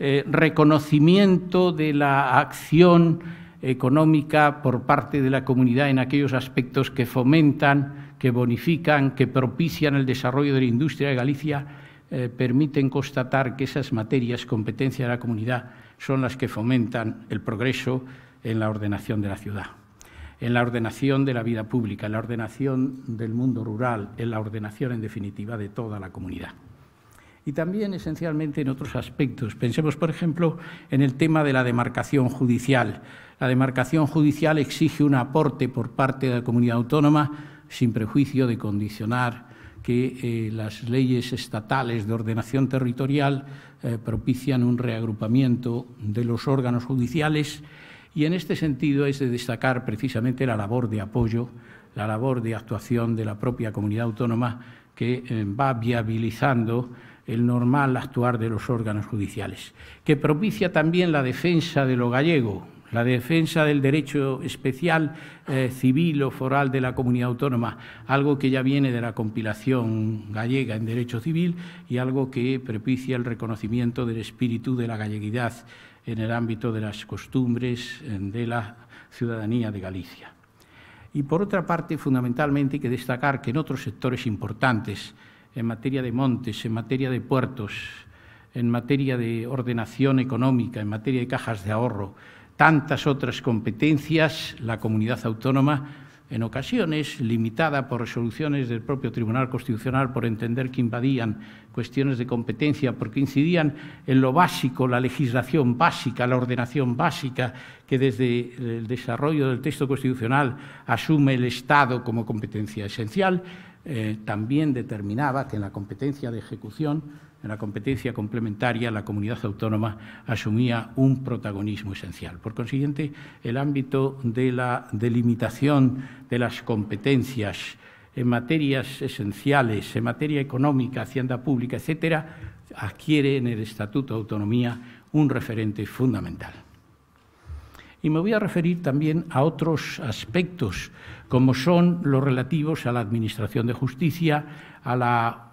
eh, reconocimiento de la acción económica por parte de la comunidad en aquellos aspectos que fomentan, que bonifican, que propician el desarrollo de la industria de Galicia eh, permiten constatar que esas materias competencia de la comunidad son las que fomentan el progreso en la ordenación de la ciudad, en la ordenación de la vida pública, en la ordenación del mundo rural, en la ordenación, en definitiva, de toda la comunidad. Y también, esencialmente, en otros aspectos. Pensemos, por ejemplo, en el tema de la demarcación judicial. La demarcación judicial exige un aporte por parte de la comunidad autónoma sin prejuicio de condicionar que eh, las leyes estatales de ordenación territorial eh, propician un reagrupamiento de los órganos judiciales y en este sentido es de destacar precisamente la labor de apoyo, la labor de actuación de la propia comunidad autónoma que eh, va viabilizando el normal actuar de los órganos judiciales, que propicia también la defensa de lo gallego, la defensa del derecho especial eh, civil o foral de la comunidad autónoma, algo que ya viene de la compilación gallega en derecho civil y algo que propicia el reconocimiento del espíritu de la galleguidad en el ámbito de las costumbres de la ciudadanía de Galicia. Y por otra parte, fundamentalmente hay que destacar que en otros sectores importantes, en materia de montes, en materia de puertos, en materia de ordenación económica, en materia de cajas de ahorro, tantas otras competencias, la comunidad autónoma, en ocasiones limitada por resoluciones del propio Tribunal Constitucional por entender que invadían cuestiones de competencia, porque incidían en lo básico, la legislación básica, la ordenación básica, que desde el desarrollo del texto constitucional asume el Estado como competencia esencial, eh, también determinaba que en la competencia de ejecución en la competencia complementaria, la comunidad autónoma asumía un protagonismo esencial. Por consiguiente, el ámbito de la delimitación de las competencias en materias esenciales, en materia económica, hacienda pública, etc., adquiere en el Estatuto de Autonomía un referente fundamental. Y me voy a referir también a otros aspectos, como son los relativos a la Administración de Justicia, a la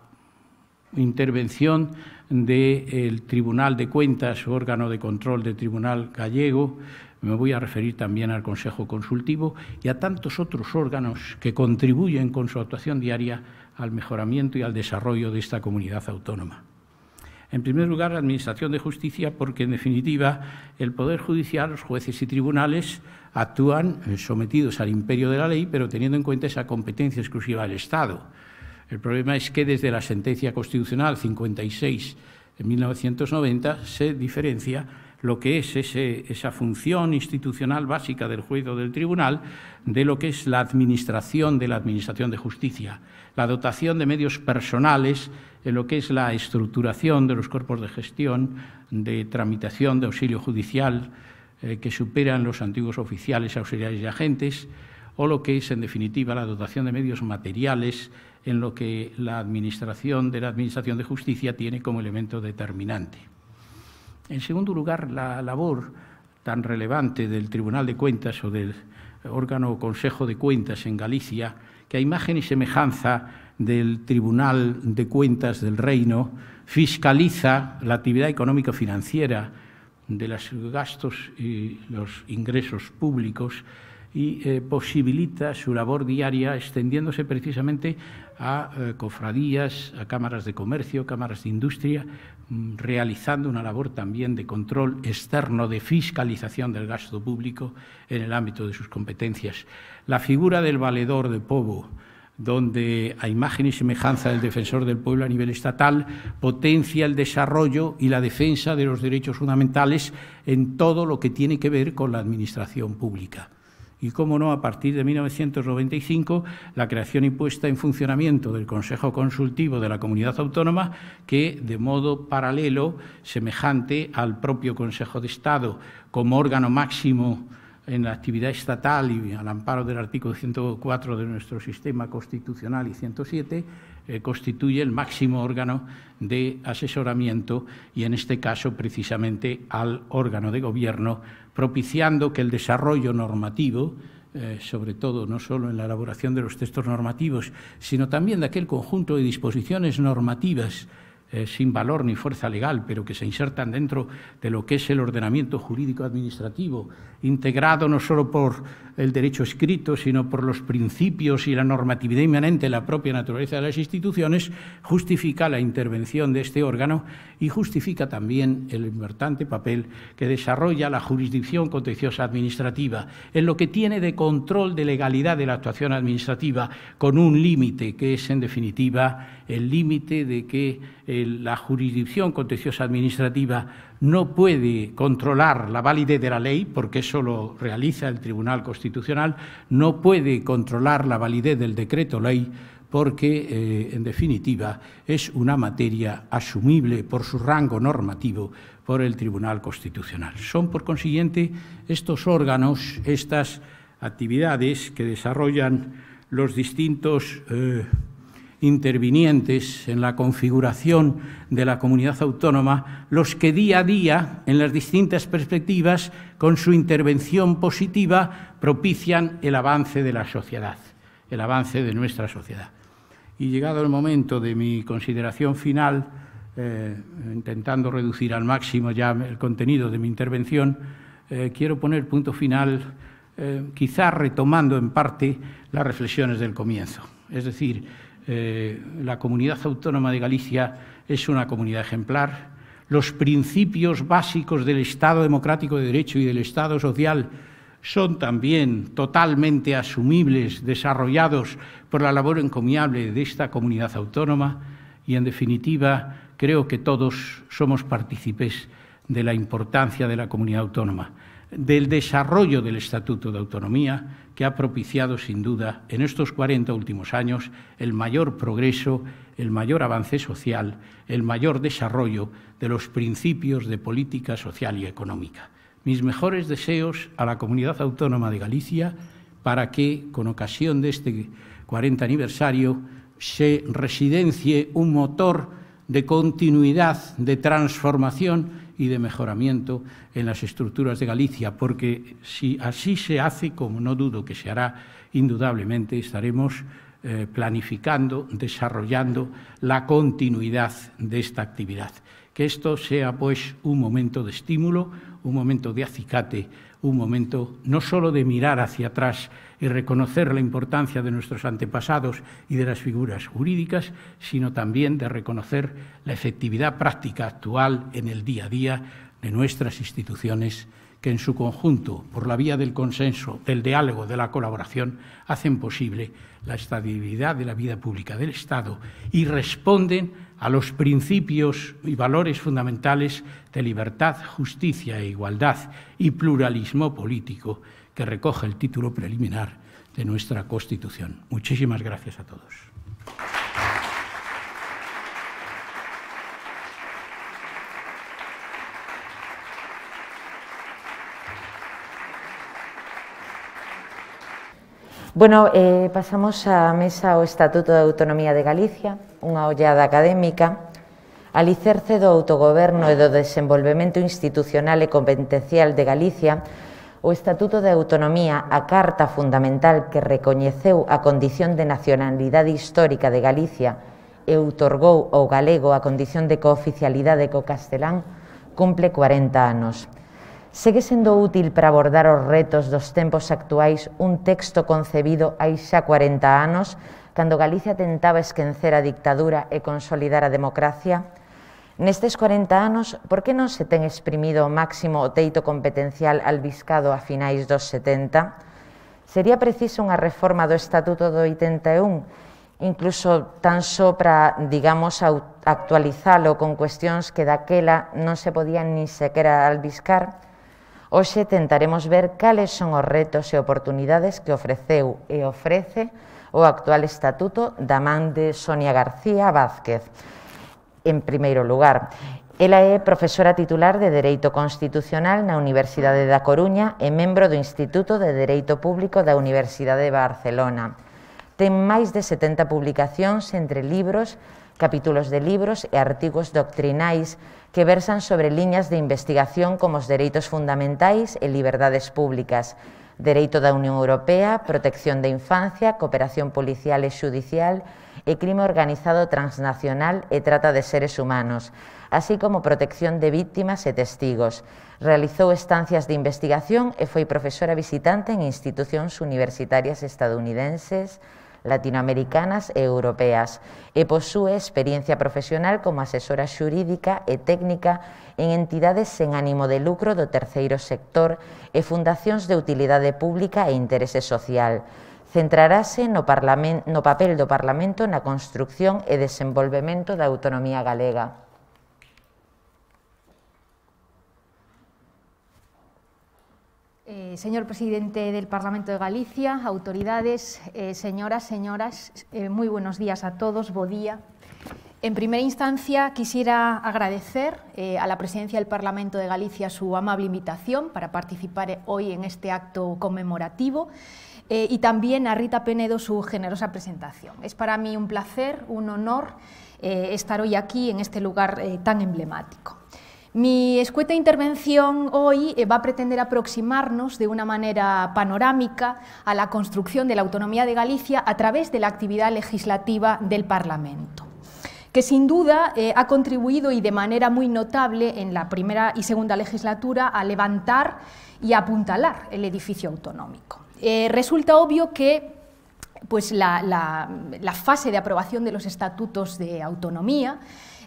intervención del Tribunal de Cuentas, órgano de control del Tribunal gallego, me voy a referir también al Consejo Consultivo y a tantos otros órganos que contribuyen con su actuación diaria al mejoramiento y al desarrollo de esta comunidad autónoma. En primer lugar, la Administración de Justicia, porque en definitiva el Poder Judicial, los jueces y tribunales actúan eh, sometidos al imperio de la ley, pero teniendo en cuenta esa competencia exclusiva del Estado el problema es que desde la sentencia constitucional 56 en 1990 se diferencia lo que es esa función institucional básica del juez o del tribunal de lo que es la administración de la Administración de Justicia, la dotación de medios personales en lo que es la estructuración de los cuerpos de gestión, de tramitación de auxilio judicial eh, que superan los antiguos oficiales, auxiliares y agentes, o lo que es, en definitiva, la dotación de medios materiales en lo que la administración de la Administración de Justicia tiene como elemento determinante. En segundo lugar, la labor tan relevante del Tribunal de Cuentas o del órgano Consejo de Cuentas en Galicia, que a imagen y semejanza del Tribunal de Cuentas del Reino, fiscaliza la actividad económico-financiera de los gastos y los ingresos públicos y eh, posibilita su labor diaria extendiéndose precisamente a eh, cofradías, a cámaras de comercio, cámaras de industria, mm, realizando una labor también de control externo, de fiscalización del gasto público en el ámbito de sus competencias. La figura del valedor de Povo, donde a imagen y semejanza del defensor del pueblo a nivel estatal potencia el desarrollo y la defensa de los derechos fundamentales en todo lo que tiene que ver con la administración pública y, cómo no, a partir de 1995, la creación y puesta en funcionamiento del Consejo Consultivo de la Comunidad Autónoma, que, de modo paralelo, semejante al propio Consejo de Estado, como órgano máximo en la actividad estatal y al amparo del artículo 104 de nuestro sistema constitucional y 107, eh, constituye el máximo órgano de asesoramiento y, en este caso, precisamente al órgano de gobierno propiciando que el desarrollo normativo, eh, sobre todo no solo en la elaboración de los textos normativos, sino también de aquel conjunto de disposiciones normativas eh, sin valor ni fuerza legal, pero que se insertan dentro de lo que es el ordenamiento jurídico administrativo, integrado no solo por el derecho escrito, sino por los principios y la normatividad inmanente de la propia naturaleza de las instituciones, justifica la intervención de este órgano y justifica también el importante papel que desarrolla la jurisdicción contenciosa administrativa, en lo que tiene de control de legalidad de la actuación administrativa, con un límite que es, en definitiva, el límite de que eh, la jurisdicción contenciosa administrativa no puede controlar la validez de la ley, porque eso lo realiza el Tribunal Constitucional, no puede controlar la validez del decreto ley, porque, eh, en definitiva, es una materia asumible por su rango normativo por el Tribunal Constitucional. Son, por consiguiente, estos órganos, estas actividades que desarrollan los distintos eh, intervinientes en la configuración de la comunidad autónoma, los que día a día, en las distintas perspectivas, con su intervención positiva, propician el avance de la sociedad, el avance de nuestra sociedad. Y llegado el momento de mi consideración final, eh, intentando reducir al máximo ya el contenido de mi intervención, eh, quiero poner punto final, eh, quizá retomando en parte las reflexiones del comienzo. Es decir, eh, la comunidad autónoma de Galicia es una comunidad ejemplar. Los principios básicos del Estado democrático de derecho y del Estado social son también totalmente asumibles, desarrollados por la labor encomiable de esta comunidad autónoma y, en definitiva, creo que todos somos partícipes de la importancia de la comunidad autónoma, del desarrollo del Estatuto de Autonomía, que ha propiciado sin duda en estos 40 últimos años el mayor progreso, el mayor avance social, el mayor desarrollo de los principios de política social y económica. Mis mejores deseos a la comunidad autónoma de Galicia para que, con ocasión de este 40 aniversario, se residencie un motor de continuidad, de transformación y de mejoramiento en las estructuras de Galicia, porque si así se hace, como no dudo que se hará, indudablemente estaremos eh, planificando, desarrollando la continuidad de esta actividad. Que esto sea, pues, un momento de estímulo, un momento de acicate, un momento no solo de mirar hacia atrás, y reconocer la importancia de nuestros antepasados y de las figuras jurídicas, sino también de reconocer la efectividad práctica actual en el día a día de nuestras instituciones que en su conjunto, por la vía del consenso, del diálogo, de la colaboración, hacen posible la estabilidad de la vida pública del Estado y responden a los principios y valores fundamentales de libertad, justicia e igualdad y pluralismo político que recoge el título preliminar de nuestra Constitución. Muchísimas gracias a todos. Bueno, eh, pasamos a mesa o Estatuto de Autonomía de Galicia, ...una ollada académica. Alicerce do autogoberno y e do desenvolvemento institucional e competencial de Galicia o Estatuto de Autonomía, a carta fundamental que recoñeceu a condición de nacionalidade histórica de Galicia e outorgou ao galego a condición de cooficialidade co castelán, cumple 40 anos. Segue sendo útil para abordar os retos dos tempos actuais un texto concebido hai xa 40 anos, cando Galicia tentaba esquencer a dictadura e consolidar a democracia? Nestes 40 anos, por que non se ten exprimido o máximo o teito competencial albiscado a finais dos 70? Sería preciso unha reforma do Estatuto do 81, incluso tan só para, digamos, actualizalo con cuestións que daquela non se podían ni sequera albiscar? Hoxe tentaremos ver cales son os retos e oportunidades que ofreceu e ofrece o actual Estatuto da man de Sonia García Vázquez, en primeiro lugar. Ela é profesora titular de Dereito Constitucional na Universidade da Coruña e membro do Instituto de Dereito Público da Universidade de Barcelona. Ten máis de 70 publicacións entre libros, capítulos de libros e artigos doctrinais que versan sobre liñas de investigación como os dereitos fundamentais e liberdades públicas, dereito da Unión Europea, protección da infancia, cooperación policial e judicial, el crimen organizado transnacional y trata de seres humanos, así como protección de víctimas y testigos. Realizó estancias de investigación e fue profesora visitante en instituciones universitarias estadounidenses, latinoamericanas e europeas e posúe experiencia profesional como asesora jurídica e técnica en entidades sin ánimo de lucro de tercero sector e fundaciones de utilidad pública e interés social centrarase no, no papel do Parlamento na construción e desenvolvemento da autonomía galega. Eh, señor presidente del Parlamento de Galicia, autoridades, eh, señoras, señoras, eh, muy buenos días a todos, bo día. En primera instancia, quisiera agradecer a la Presidencia del Parlamento de Galicia su amable invitación para participar hoy en este acto conmemorativo eh, y también a Rita Penedo su generosa presentación. Es para mí un placer, un honor eh, estar hoy aquí en este lugar eh, tan emblemático. Mi escueta intervención hoy va a pretender aproximarnos de una manera panorámica a la construcción de la autonomía de Galicia a través de la actividad legislativa del Parlamento que sin duda ha contribuido y de manera muy notable en la primera y segunda legislatura a levantar y apuntalar el edificio autonómico. Eh, resulta obvio que pues, la, fase de aprobación de los estatutos de autonomía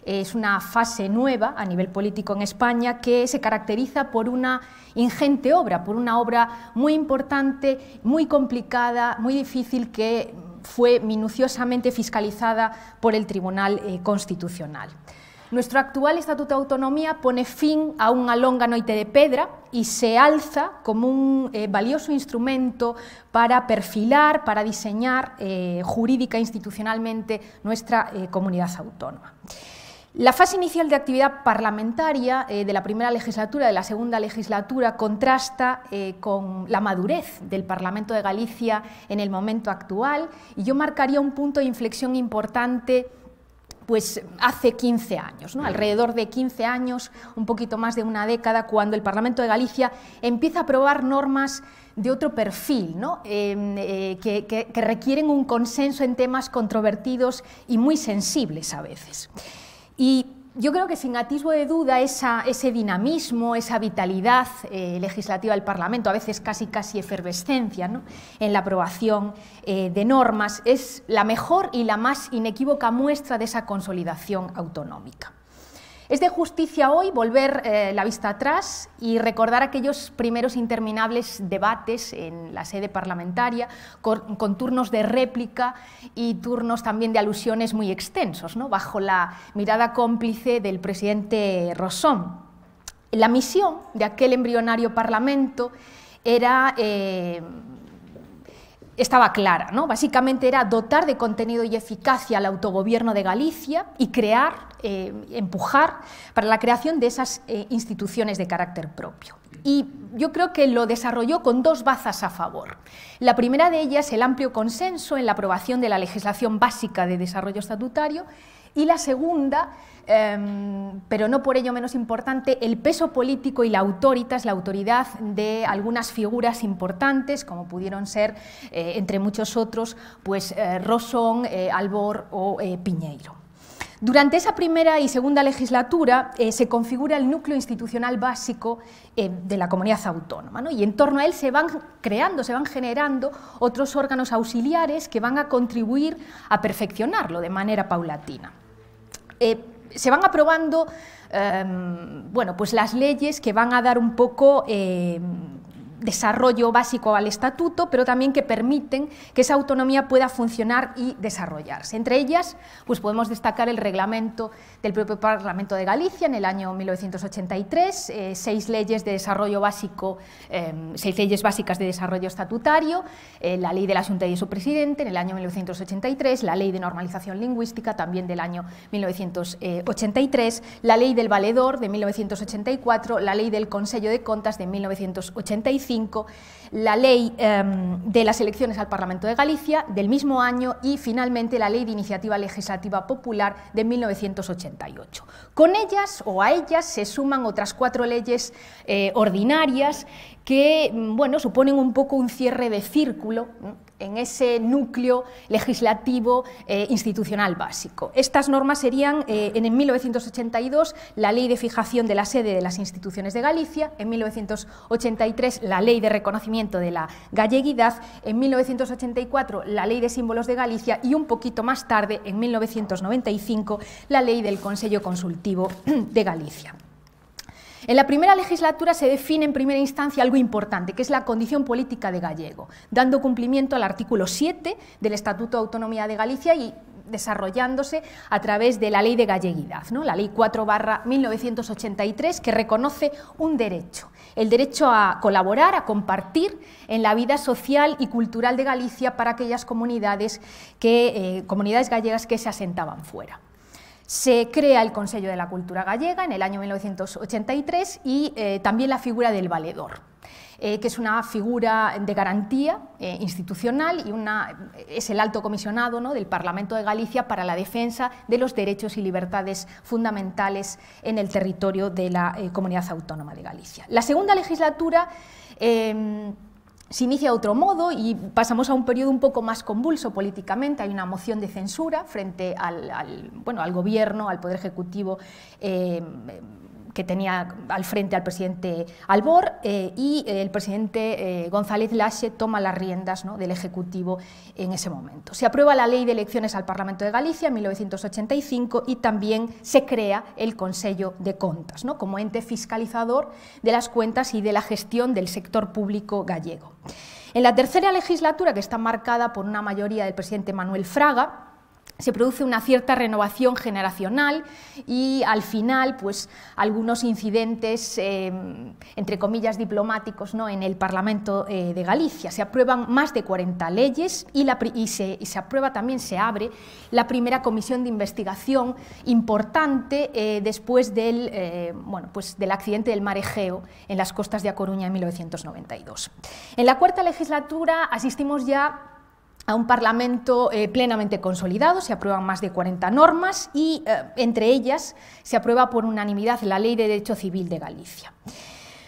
eh, es una fase nueva a nivel político en España que se caracteriza por una ingente obra, por una obra muy importante, muy complicada, muy difícil que fue minuciosamente fiscalizada por el Tribunal eh, Constitucional. Nuestro actual Estatuto de Autonomía pone fin a un longa noite de pedra y e se alza como un eh, valioso instrumento para perfilar, para diseñar eh, jurídica e institucionalmente nuestra eh, comunidad autónoma. La fase inicial de actividad parlamentaria de la primera legislatura, de la segunda legislatura, contrasta con la madurez del Parlamento de Galicia en el momento actual y yo marcaría un punto de inflexión importante pues hace 15 años, ¿no? alrededor de 15 años, un poquito más de una década, cuando el Parlamento de Galicia empieza a aprobar normas de otro perfil, ¿no? Em, eh, que, requieren un consenso en temas controvertidos y muy sensibles a veces yo creo que sin atisbo de duda ese dinamismo, esa vitalidad eh, legislativa del Parlamento, a veces casi casi efervescencia en la aprobación eh, de normas, es la mejor y la más inequívoca muestra de esa consolidación autonómica. Es de justicia hoy volver eh, la vista atrás y recordar aquellos primeros interminables debates en la sede parlamentaria, con, turnos de réplica y turnos también de alusiones muy extensos, bajo la mirada cómplice del presidente Rosón. La misión de aquel embrionario Parlamento era... Eh, estaba clara. ¿no? Básicamente era dotar de contenido y eficacia al autogobierno de Galicia y crear, eh, empujar para la creación de esas eh, instituciones de carácter propio. Y yo creo que lo desarrolló con dos bazas a favor. La primera de ellas, el amplio consenso en la aprobación de la legislación básica de desarrollo estatutario y la segunda, em, pero no por ello menos importante, el peso político y la autoritas, la autoridad de algunas figuras importantes, como pudieron ser, eh, entre muchos otros, pues eh, Rosón, eh, Albor o Piñeiro. Durante esa primera y segunda legislatura se configura el núcleo institucional básico de la comunidad autónoma y en torno a él se van creando, se van generando otros órganos auxiliares que van a contribuir a perfeccionarlo de manera paulatina. Eh, se van aprobando em, bueno, pues las leyes que van a dar un poco em, desarrollo básico al estatuto, pero también que permiten que esa autonomía pueda funcionar y desarrollarse. Entre ellas, pues podemos destacar el reglamento del propio Parlamento de Galicia en el año 1983, eh, seis leyes de desarrollo básico, eh, seis leyes básicas de desarrollo estatutario, eh, la ley de la y de su presidente en el año 1983, la ley de normalización lingüística también del año 1983, la ley del valedor de 1984, la ley del Consejo de Contas de 1985 la ley em, de las elecciones al Parlamento de Galicia del mismo año y finalmente la ley de iniciativa legislativa popular de 1988. Con ellas o a ellas se suman otras cuatro leyes eh, ordinarias que mm, bueno, suponen un poco un cierre de círculo en ese núcleo legislativo eh, institucional básico. Estas normas serían eh, en 1982 la Ley de Fijación de la Sede de las Instituciones de Galicia, en 1983 la Ley de Reconocimiento de la Galleguidad, en 1984 la Ley de Símbolos de Galicia y un poquito más tarde, en 1995, la Ley del Consejo Consultivo de Galicia. En la primera legislatura se define en primera instancia algo importante, que es la condición política de gallego, dando cumplimiento al artículo 7 del Estatuto de Autonomía de Galicia y desarrollándose a través de la Ley de Galleguidad, la Ley 4 1983, que reconoce un derecho, el derecho a colaborar, a compartir en la vida social y cultural de Galicia para aquellas comunidades eh, gallegas que se asentaban fuera. Se crea el Consejo de la Cultura Gallega en el año 1983 y eh, también la figura del valedor, eh, que es una figura de garantía eh, institucional y una, es el alto comisionado ¿no? del Parlamento de Galicia para la defensa de los derechos y libertades fundamentales en el territorio de la Comunidad Autónoma de Galicia. La segunda legislatura... Em, se inicia de otro modo y pasamos a un periodo un poco más convulso políticamente. Hay una moción de censura frente al, bueno, al gobierno, al Poder Ejecutivo eh, que tenía al frente al presidente Albor eh, y el presidente eh, González Lache toma las riendas del Ejecutivo en ese momento. Se aprueba la ley de elecciones al Parlamento de Galicia en 1985 y también se crea el Consejo de Contas ¿no? como ente fiscalizador de las cuentas y de la gestión del sector público gallego. En la tercera legislatura, que está marcada por una mayoría del presidente Manuel Fraga, se produce una cierta renovación generacional y al final pues algunos incidentes eh, entre comillas diplomáticos ¿no? en el Parlamento eh, de Galicia. Se aprueban más de 40 leyes y, se, aprueba también, se abre la primera comisión de investigación importante eh, después del, bueno, pues del accidente del mar Egeo en las costas de A Coruña en 1992. En la cuarta legislatura asistimos ya a un Parlamento eh, plenamente consolidado, se aprueban más de 40 normas y eh, entre ellas se aprueba por unanimidad la Ley de Derecho Civil de Galicia.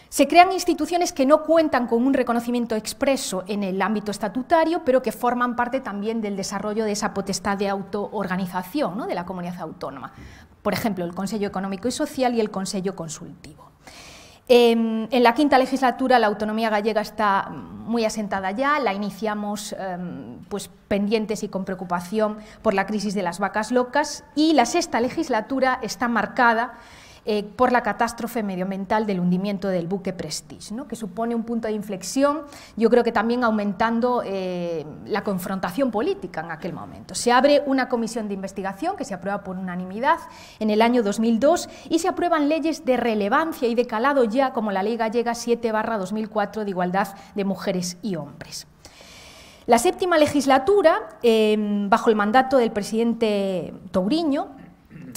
Se crean instituciones que no cuentan con un reconocimiento expreso en el ámbito estatutario, pero que forman parte también del desarrollo de esa potestad de autoorganización de la comunidad autónoma. Por ejemplo, el Consejo Económico y Social y el Consejo Consultivo. Em, en la quinta legislatura la autonomía gallega está muy asentada ya, la iniciamos em, pues, pendientes y con preocupación por la crisis de las vacas locas y la sexta legislatura está marcada eh, por la catástrofe medioambiental del hundimiento del buque Prestige, que supone un punto de inflexión, yo creo que también aumentando eh, la confrontación política en aquel momento. Se abre una comisión de investigación que se aprueba por unanimidad en el año 2002 y se aprueban leyes de relevancia y de calado ya como la Ley Gallega 7-2004 de Igualdad de Mujeres y Hombres. La séptima legislatura, eh, bajo el mandato del presidente Touriño,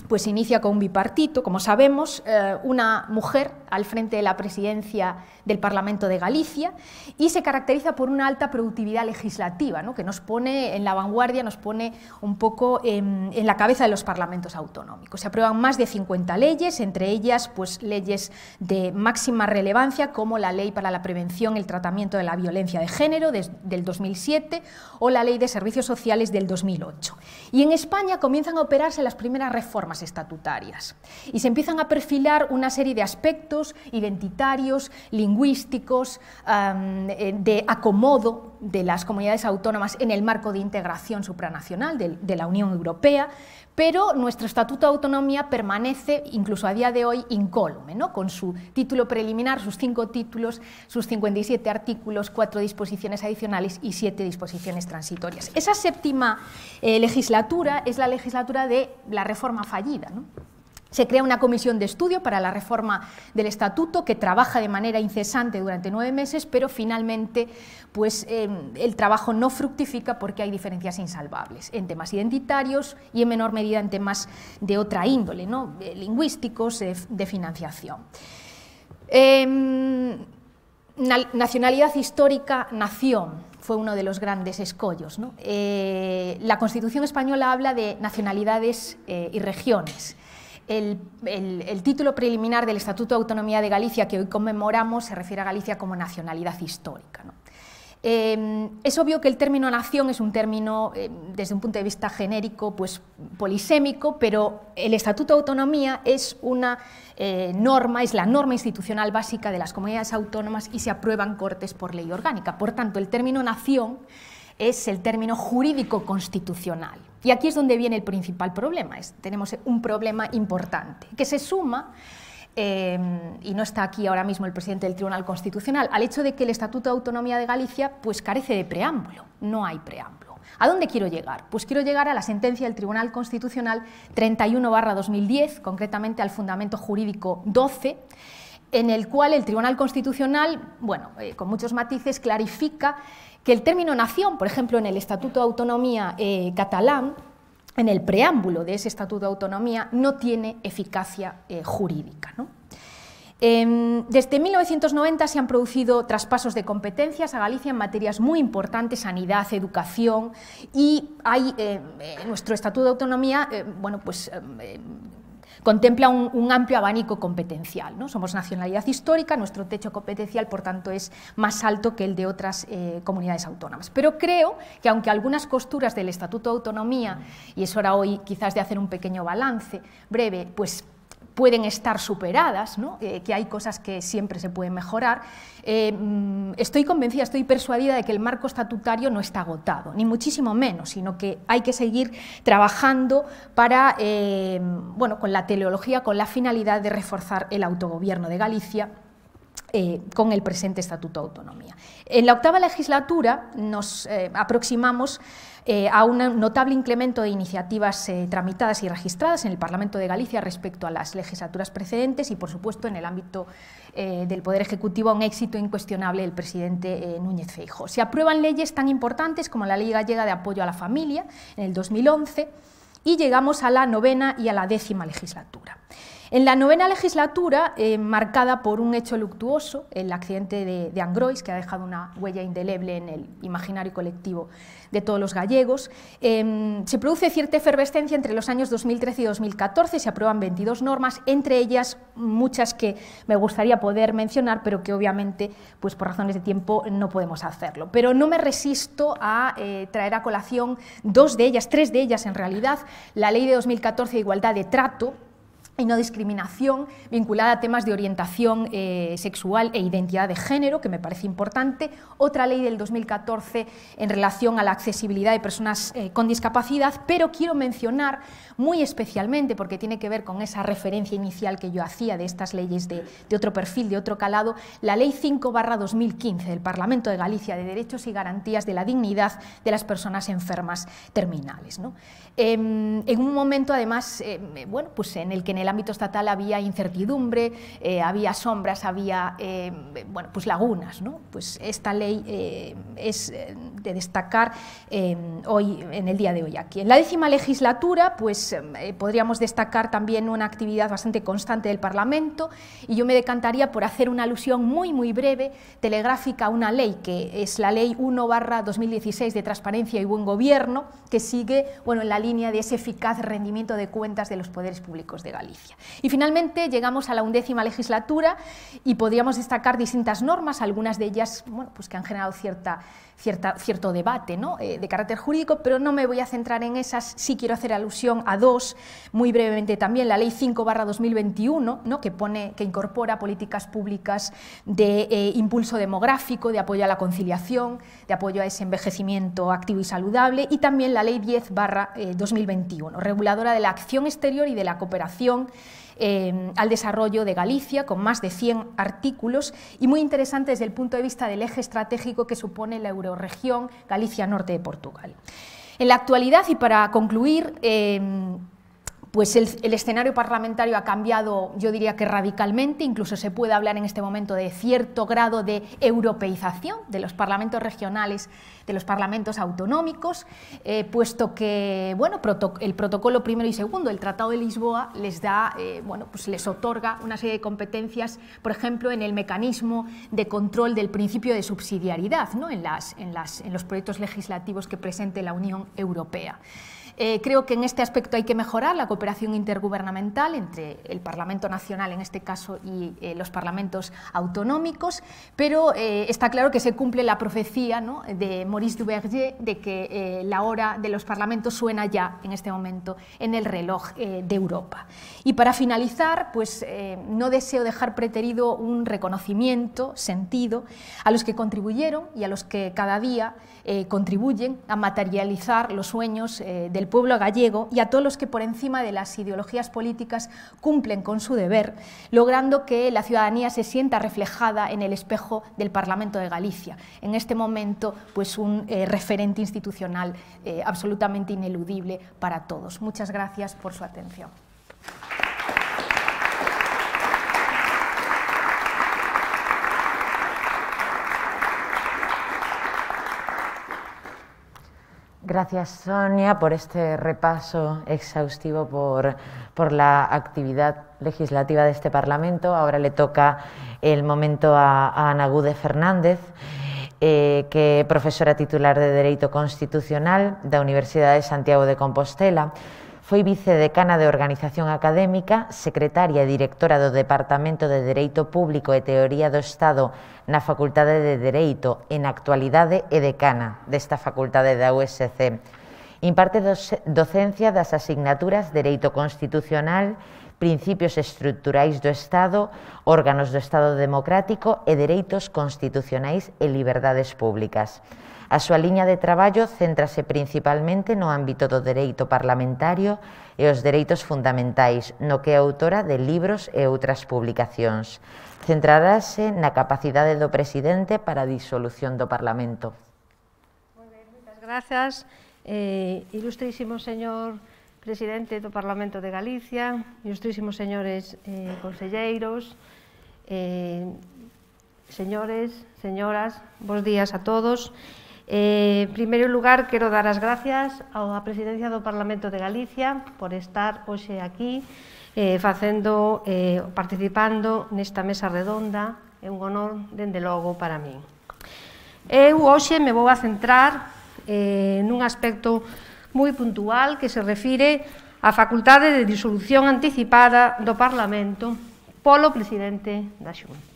pues inicia con un bipartito, como sabemos, eh, una mujer al frente de la presidencia del Parlamento de Galicia y se caracteriza por una alta productividad legislativa, ¿no? que nos pone en la vanguardia, nos pone un poco en, la cabeza de los parlamentos autonómicos. Se aprueban más de 50 leyes, entre ellas pues, leyes de máxima relevancia como la Ley para la Prevención y el Tratamiento de la Violencia de Género del 2007 o la Ley de Servicios Sociales del 2008. Y en España comienzan a operarse las primeras reformas estatutarias. Y se empiezan a perfilar una serie de aspectos identitarios, lingüísticos, eh, de acomodo de las comunidades autónomas en el marco de integración supranacional de la Unión Europea, pero nuestro Estatuto de Autonomía permanece, incluso a día de hoy, incólume, ¿no? con su título preliminar, sus cinco títulos, sus 57 artículos, cuatro disposiciones adicionales y siete disposiciones transitorias. Esa séptima eh, legislatura es la legislatura de la reforma fallida. ¿no? Se crea una comisión de estudio para la reforma del estatuto que trabaja de manera incesante durante nueve meses, pero finalmente pues, em, el trabajo no fructifica porque hay diferencias insalvables en temas identitarios y en menor medida en temas de otra índole, ¿no? Eh, lingüísticos, de financiación. Em, nacionalidad histórica, nación fue uno de los grandes escollos. Eh, la Constitución española habla de nacionalidades eh, y regiones el, título preliminar del Estatuto de Autonomía de Galicia que hoy conmemoramos se refiere a Galicia como nacionalidad histórica. Em, es obvio que el término nación es un término, em, desde un punto de vista genérico, pues polisémico, pero el Estatuto de Autonomía es una eh, norma, es la norma institucional básica de las comunidades autónomas y se aprueban cortes por ley orgánica. Por tanto, el término nación es el término jurídico constitucional. Y aquí es donde viene el principal problema. Es, tenemos un problema importante que se suma, em, y no está aquí ahora mismo el presidente del Tribunal Constitucional, al hecho de que el Estatuto de Autonomía de Galicia pues, carece de preámbulo. No hay preámbulo. ¿A dónde quiero llegar? Pues quiero llegar a la sentencia del Tribunal Constitucional 31-2010, concretamente al fundamento jurídico 12 en el cual el Tribunal Constitucional, bueno, eh, con muchos matices, clarifica que el término nación, por ejemplo, en el Estatuto de Autonomía eh, catalán, en el preámbulo de ese Estatuto de Autonomía, no tiene eficacia eh, jurídica. Em, desde 1990 se han producido traspasos de competencias a Galicia en materias muy importantes, sanidad, educación, y hay, em, nuestro Estatuto de Autonomía em, bueno, pues, contempla un, amplio abanico competencial. ¿no? Somos nacionalidad histórica, nuestro techo competencial, por tanto, es más alto que el de otras eh, comunidades autónomas. Pero creo que aunque algunas costuras del Estatuto de Autonomía, y es hora hoy quizás de hacer un pequeño balance breve, pues pueden estar superadas, eh, que hay cosas que siempre se pueden mejorar, eh, mm, estoy convencida, estoy persuadida de que el marco estatutario no está agotado, ni muchísimo menos, sino que hay que seguir trabajando para, eh, bueno, con la teleología, con la finalidad de reforzar el autogobierno de Galicia. con el presente Estatuto de Autonomía. En la octava legislatura nos aproximamos eh, a un notable incremento de iniciativas eh, tramitadas y registradas en el Parlamento de Galicia respecto a las legislaturas precedentes y, por supuesto, en el ámbito eh, del Poder Ejecutivo, un éxito incuestionable del presidente Núñez Feijo. Se aprueban leyes tan importantes como la Ley Gallega de Apoyo a la Familia en el 2011 y llegamos a la novena y a la décima legislatura. En la novena legislatura, eh, marcada por un hecho luctuoso, el accidente de, Angrois, que ha dejado una huella indeleble en el imaginario colectivo de todos los gallegos, eh, se produce cierta efervescencia entre los años 2013 y 2014, se aprueban 22 normas, entre ellas muchas que me gustaría poder mencionar, pero que obviamente, pues por razones de tiempo, no podemos hacerlo. Pero no me resisto a eh, traer a colación dos de ellas, tres de ellas en realidad, la ley de 2014 de igualdad de trato, y no discriminación vinculada a temas de orientación eh, sexual e identidad de género, que me parece importante. Otra ley del 2014 en relación a la accesibilidad de personas eh, con discapacidad, pero quiero mencionar muy especialmente porque tiene que ver con esa referencia inicial que yo hacía de estas leyes de, otro perfil, de otro calado, la Ley 5 2015 del Parlamento de Galicia de Derechos y Garantías de la Dignidad de las Personas Enfermas Terminales. Em, en un momento, además, em, bueno, pues en el que en el ámbito estatal había incertidumbre, eh, había sombras, había em, bueno, pues lagunas. ¿no? Pues esta ley eh, es eh, de destacar hoy, en el día de hoy aquí. En la décima legislatura, pues pues, em, eh, podríamos destacar también una actividad bastante constante del Parlamento y yo me decantaría por hacer una alusión muy, muy breve, telegráfica, a una ley que es la Ley 1-2016 de Transparencia y Buen Gobierno, que sigue bueno, en la línea de ese eficaz rendimiento de cuentas de los poderes públicos de Galicia. Y finalmente llegamos a la undécima legislatura y podríamos destacar distintas normas, algunas de ellas pues que han generado cierta cierto debate ¿no? Eh, de carácter jurídico, pero no me voy a centrar en esas, sí quiero hacer alusión a dos, muy brevemente también, la Ley 5 2021, ¿no? que, pone, que incorpora políticas públicas de eh, impulso demográfico, de apoyo a la conciliación, de apoyo a ese envejecimiento activo y saludable, y también la Ley 10 2021, eh, reguladora de la acción exterior y de la cooperación Em, al desarrollo de Galicia, con más de 100 artículos, y muy interesante desde el punto de vista del eje estratégico que supone la euroregión Galicia Norte de Portugal. En la actualidad, y para concluir, em, pues el, escenario parlamentario ha cambiado, yo diría que radicalmente, incluso se puede hablar en este momento de cierto grado de europeización de los parlamentos regionales, de los parlamentos autonómicos, eh, puesto que bueno, el protocolo primero y segundo, el Tratado de Lisboa, les, da, eh, bueno, pues les otorga una serie de competencias, por ejemplo, en el mecanismo de control del principio de subsidiariedad ¿no? en, en los proyectos legislativos que presente la Unión Europea. Eh, creo que en este aspecto hay que mejorar la cooperación intergubernamental entre el Parlamento Nacional, en este caso, y eh, los parlamentos autonómicos, pero eh, está claro que se cumple la profecía de Maurice Duverger de que la hora de los parlamentos suena ya en este momento en el reloj de Europa. Y para finalizar, pues no deseo dejar preterido un reconocimiento sentido a los que contribuyeron y a los que cada día eh, contribuyen a materializar los sueños eh, del pueblo gallego y a todos los que por encima de las ideologías políticas cumplen con su deber, logrando que la ciudadanía se sienta reflejada en el espejo del Parlamento de Galicia. En este momento, pues un eh, referente institucional absolutamente ineludible para todos. Muchas gracias por su atención. Gracias, Sonia, por este repaso exhaustivo por, la actividad legislativa de este Parlamento. Ahora le toca el momento a, a Ana Fernández, eh, que profesora titular de Derecho Constitucional de la Universidad de Santiago de Compostela. Foi vicedecana de Organización Académica, secretaria e directora do Departamento de Dereito Público e Teoría do Estado na Facultade de Dereito en actualidade é decana desta Facultade da USC. Imparte docencia das asignaturas Dereito Constitucional, Principios Estruturais do Estado, Órganos do Estado Democrático e Dereitos Constitucionais e Liberdades Públicas. A súa liña de traballo céntrase principalmente no ámbito do dereito parlamentario e os dereitos fundamentais, no que é autora de libros e outras publicacións. Centrarase na capacidade do presidente para a disolución do Parlamento. Moi ben, moitas grazas. Eh, ilustrísimo señor presidente do Parlamento de Galicia, ilustrísimos señores eh, conselleiros, eh, señores, señoras, bons días a todos. Eh, en primeiro lugar, quero dar as gracias á Presidencia do Parlamento de Galicia por estar hoxe aquí eh, facendo, eh, participando nesta mesa redonda. É un honor, dende logo, para min. Eu hoxe me vou a centrar eh, nun aspecto moi puntual que se refire á facultade de disolución anticipada do Parlamento polo presidente da Xunta.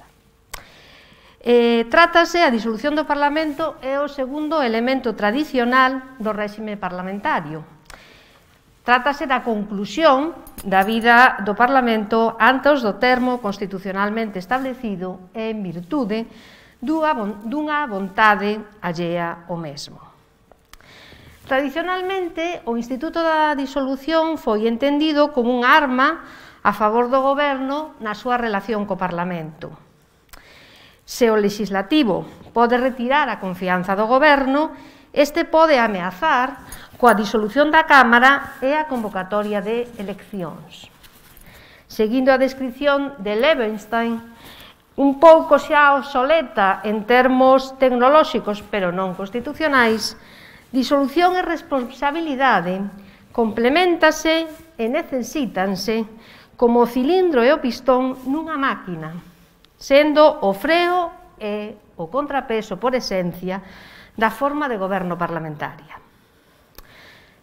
Eh, trátase a disolución do Parlamento é o segundo elemento tradicional do réxime parlamentario. Trátase da conclusión da vida do Parlamento antes do termo constitucionalmente establecido e en virtude dunha vontade allea o mesmo. Tradicionalmente, o Instituto da Disolución foi entendido como un arma a favor do goberno na súa relación co Parlamento Se o legislativo pode retirar a confianza do goberno, este pode ameazar coa disolución da Cámara e a convocatoria de eleccións. Seguindo a descripción de Levenstein, un pouco xa obsoleta en termos tecnolóxicos, pero non constitucionais, disolución e responsabilidade complementase e necesítanse como o cilindro e o pistón nunha máquina sendo o freo e o contrapeso por esencia da forma de goberno parlamentaria.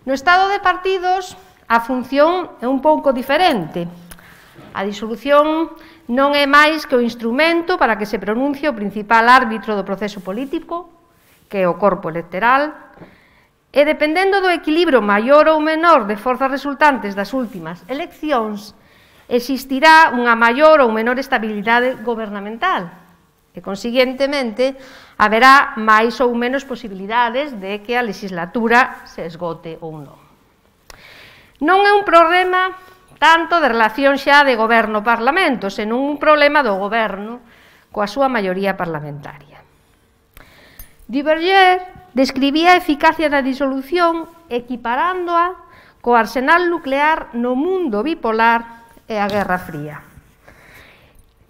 No estado de partidos, a función é un pouco diferente. A disolución non é máis que o instrumento para que se pronuncie o principal árbitro do proceso político, que é o corpo electoral, e dependendo do equilibrio maior ou menor de forzas resultantes das últimas eleccións, existirá unha maior ou menor estabilidade gobernamental e, consiguientemente, haberá máis ou menos posibilidades de que a legislatura se esgote ou non. Non é un problema tanto de relación xa de goberno-parlamento, senón un problema do goberno coa súa maioría parlamentaria. Diverger describía a eficacia da disolución equiparándoa co arsenal nuclear no mundo bipolar e a Guerra Fría.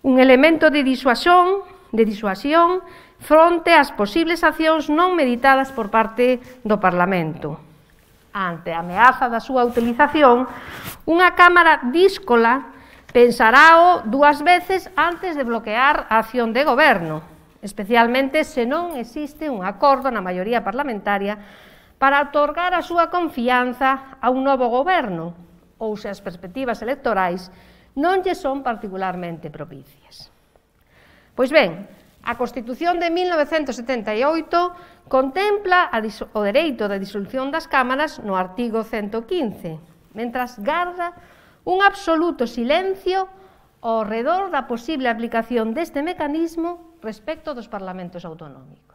Un elemento de disuasión, de disuasión fronte ás posibles accións non meditadas por parte do Parlamento. Ante a ameaza da súa utilización, unha Cámara díscola o dúas veces antes de bloquear a acción de goberno, especialmente se non existe un acordo na maioría parlamentaria para otorgar a súa confianza a un novo goberno, ou se as perspectivas electorais non lle son particularmente propicias. Pois ben, a Constitución de 1978 contempla o dereito da disolución das cámaras no artigo 115, mentras garda un absoluto silencio ao redor da posible aplicación deste mecanismo respecto dos parlamentos autonómicos.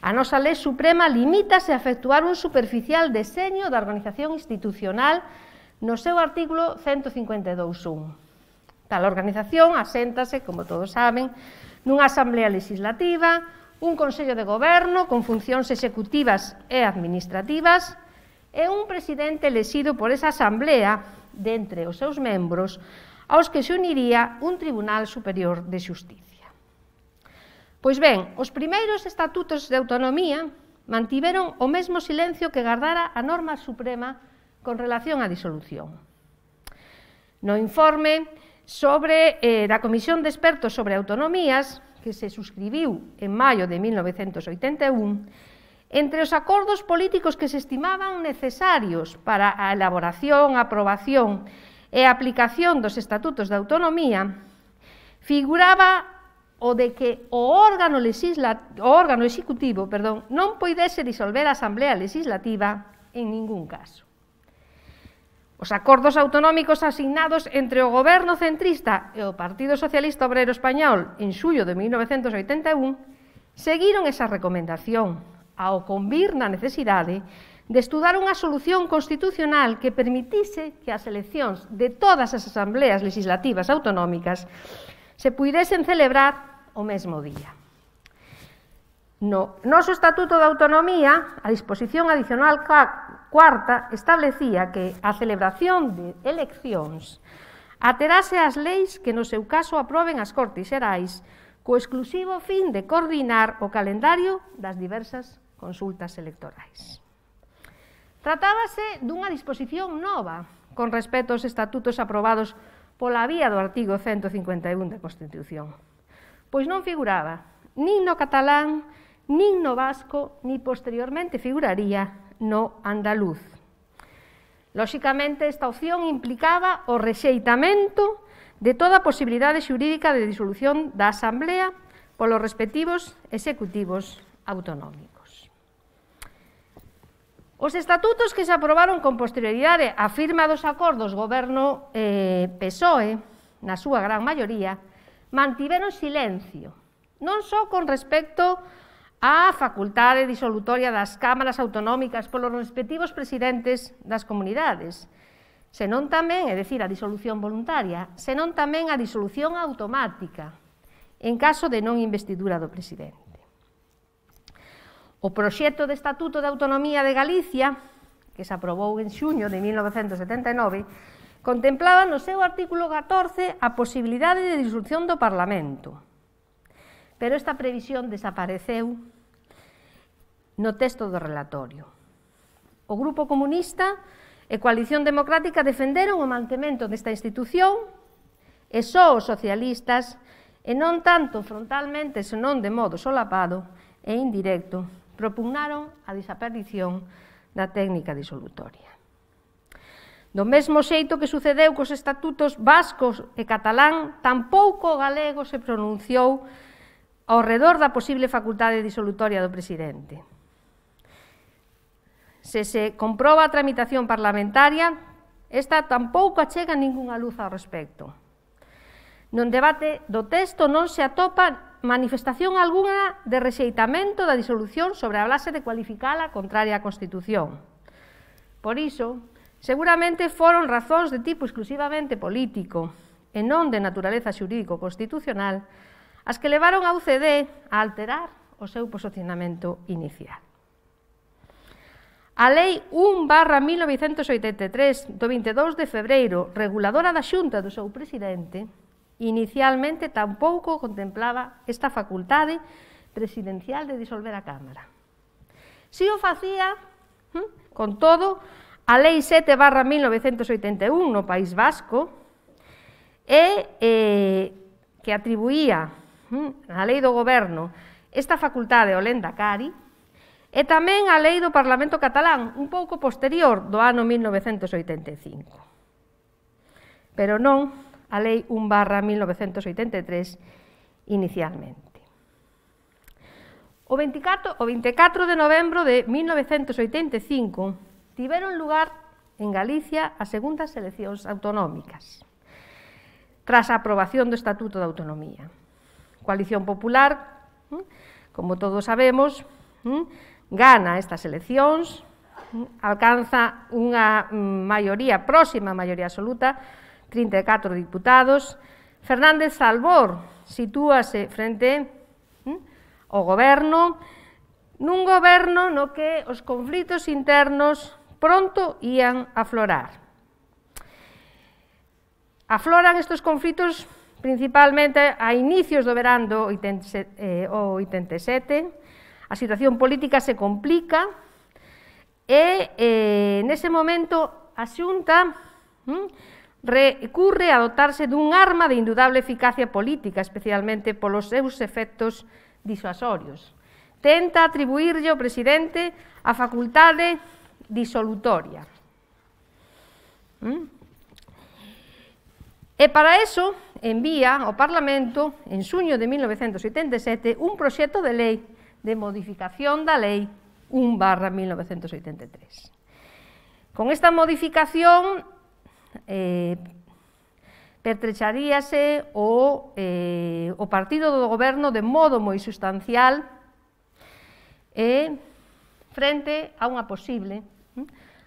A nosa lei suprema limítase a efectuar un superficial deseño da organización institucional no seu artículo 152.1. Tal organización aséntase, como todos saben, nunha asamblea legislativa, un Consello de Goberno con funcións executivas e administrativas e un presidente elexido por esa asamblea de entre os seus membros aos que se uniría un Tribunal Superior de Xustiza. Pois ben, os primeiros estatutos de autonomía mantiveron o mesmo silencio que gardara a norma suprema con relación á disolución. No informe sobre eh, da Comisión de Expertos sobre Autonomías, que se suscribiu en maio de 1981, entre os acordos políticos que se estimaban necesarios para a elaboración, aprobación e aplicación dos estatutos de autonomía, figuraba o de que o órgano, legisla, o órgano executivo perdón, non poidese disolver a Asamblea Legislativa en ningún caso. Os acordos autonómicos asignados entre o goberno centrista e o Partido Socialista Obrero Español en xullo de 1981 seguiron esa recomendación ao convir na necesidade de estudar unha solución constitucional que permitise que as eleccións de todas as asambleas legislativas autonómicas se puidesen celebrar o mesmo día. No noso Estatuto de Autonomía, a disposición adicional cuarta establecía que a celebración de eleccións aterase ás leis que no seu caso aproben as Cortes Xerais co exclusivo fin de coordinar o calendario das diversas consultas electorais. Tratábase dunha disposición nova con respecto aos estatutos aprobados pola vía do artigo 151 da Constitución pois non figuraba nin no catalán, nin no vasco, ni posteriormente figuraría no andaluz. Lóxicamente, esta opción implicaba o rexeitamento de toda a posibilidade xurídica de disolución da Asamblea polos respectivos executivos autonómicos. Os estatutos que se aprobaron con posterioridade a firma dos acordos goberno eh, PSOE, na súa gran maioría, mantiveron silencio, non só con respecto á facultade disolutoria das cámaras autonómicas polos respectivos presidentes das comunidades, senón tamén, é dicir, a disolución voluntaria, senón tamén a disolución automática, en caso de non investidura do presidente. O proxecto de Estatuto de Autonomía de Galicia, que se aprobou en xuño de 1979, contemplaba no seu artículo 14 a posibilidade de disolución do Parlamento. Pero esta previsión desapareceu no texto do relatorio. O Grupo Comunista e Coalición Democrática defenderon o mantemento desta institución e só os socialistas, e non tanto frontalmente, senón de modo solapado e indirecto, propugnaron a desaparición da técnica disolutoria. Do mesmo xeito que sucedeu cos estatutos vascos e catalán, tampouco o galego se pronunciou ao redor da posible facultade disolutoria do presidente. Se se comproba a tramitación parlamentaria, esta tampouco achega ningunha luz ao respecto. Non debate do texto non se atopa manifestación alguna de rexeitamento da disolución sobre a base de cualificala contraria á Constitución. Por iso, Seguramente foron razóns de tipo exclusivamente político e non de naturaleza xurídico-constitucional as que levaron a UCD a alterar o seu posicionamento inicial. A Lei 1 barra 1983 do 22 de febreiro, reguladora da xunta do seu presidente, inicialmente tampouco contemplaba esta facultade presidencial de disolver a Cámara. Si o facía, hm, con todo, a Lei 7 barra 1981 no País Vasco e eh, que atribuía hm, a Lei do Goberno esta facultade ao Cari e tamén a Lei do Parlamento Catalán un pouco posterior do ano 1985. Pero non a Lei 1 barra 1983 inicialmente. O 24, o 24 de novembro de 1985 tiveron lugar en Galicia as segundas eleccións autonómicas, tras a aprobación do Estatuto da Autonomía. Coalición Popular, hm, como todos sabemos, hm, gana estas eleccións, hm, alcanza unha maioría próxima, maioría absoluta, 34 diputados. Fernández Salvor sitúase frente ao goberno, nun goberno no que os conflitos internos pronto ían aflorar. Afloran estes conflitos principalmente a inicios do verán do 87, eh, a situación política se complica e eh, nese momento a xunta hm, recurre a dotarse dun arma de indudable eficacia política, especialmente polos seus efectos disuasorios. Tenta atribuirlle ao presidente a facultade disolutoria. ¿Mm? E para eso envía ao Parlamento, en suño de 1987, un proxecto de lei de modificación da lei 1 barra 1983. Con esta modificación eh, pertrecharíase o, eh, o partido do goberno de modo moi sustancial eh, frente a unha posible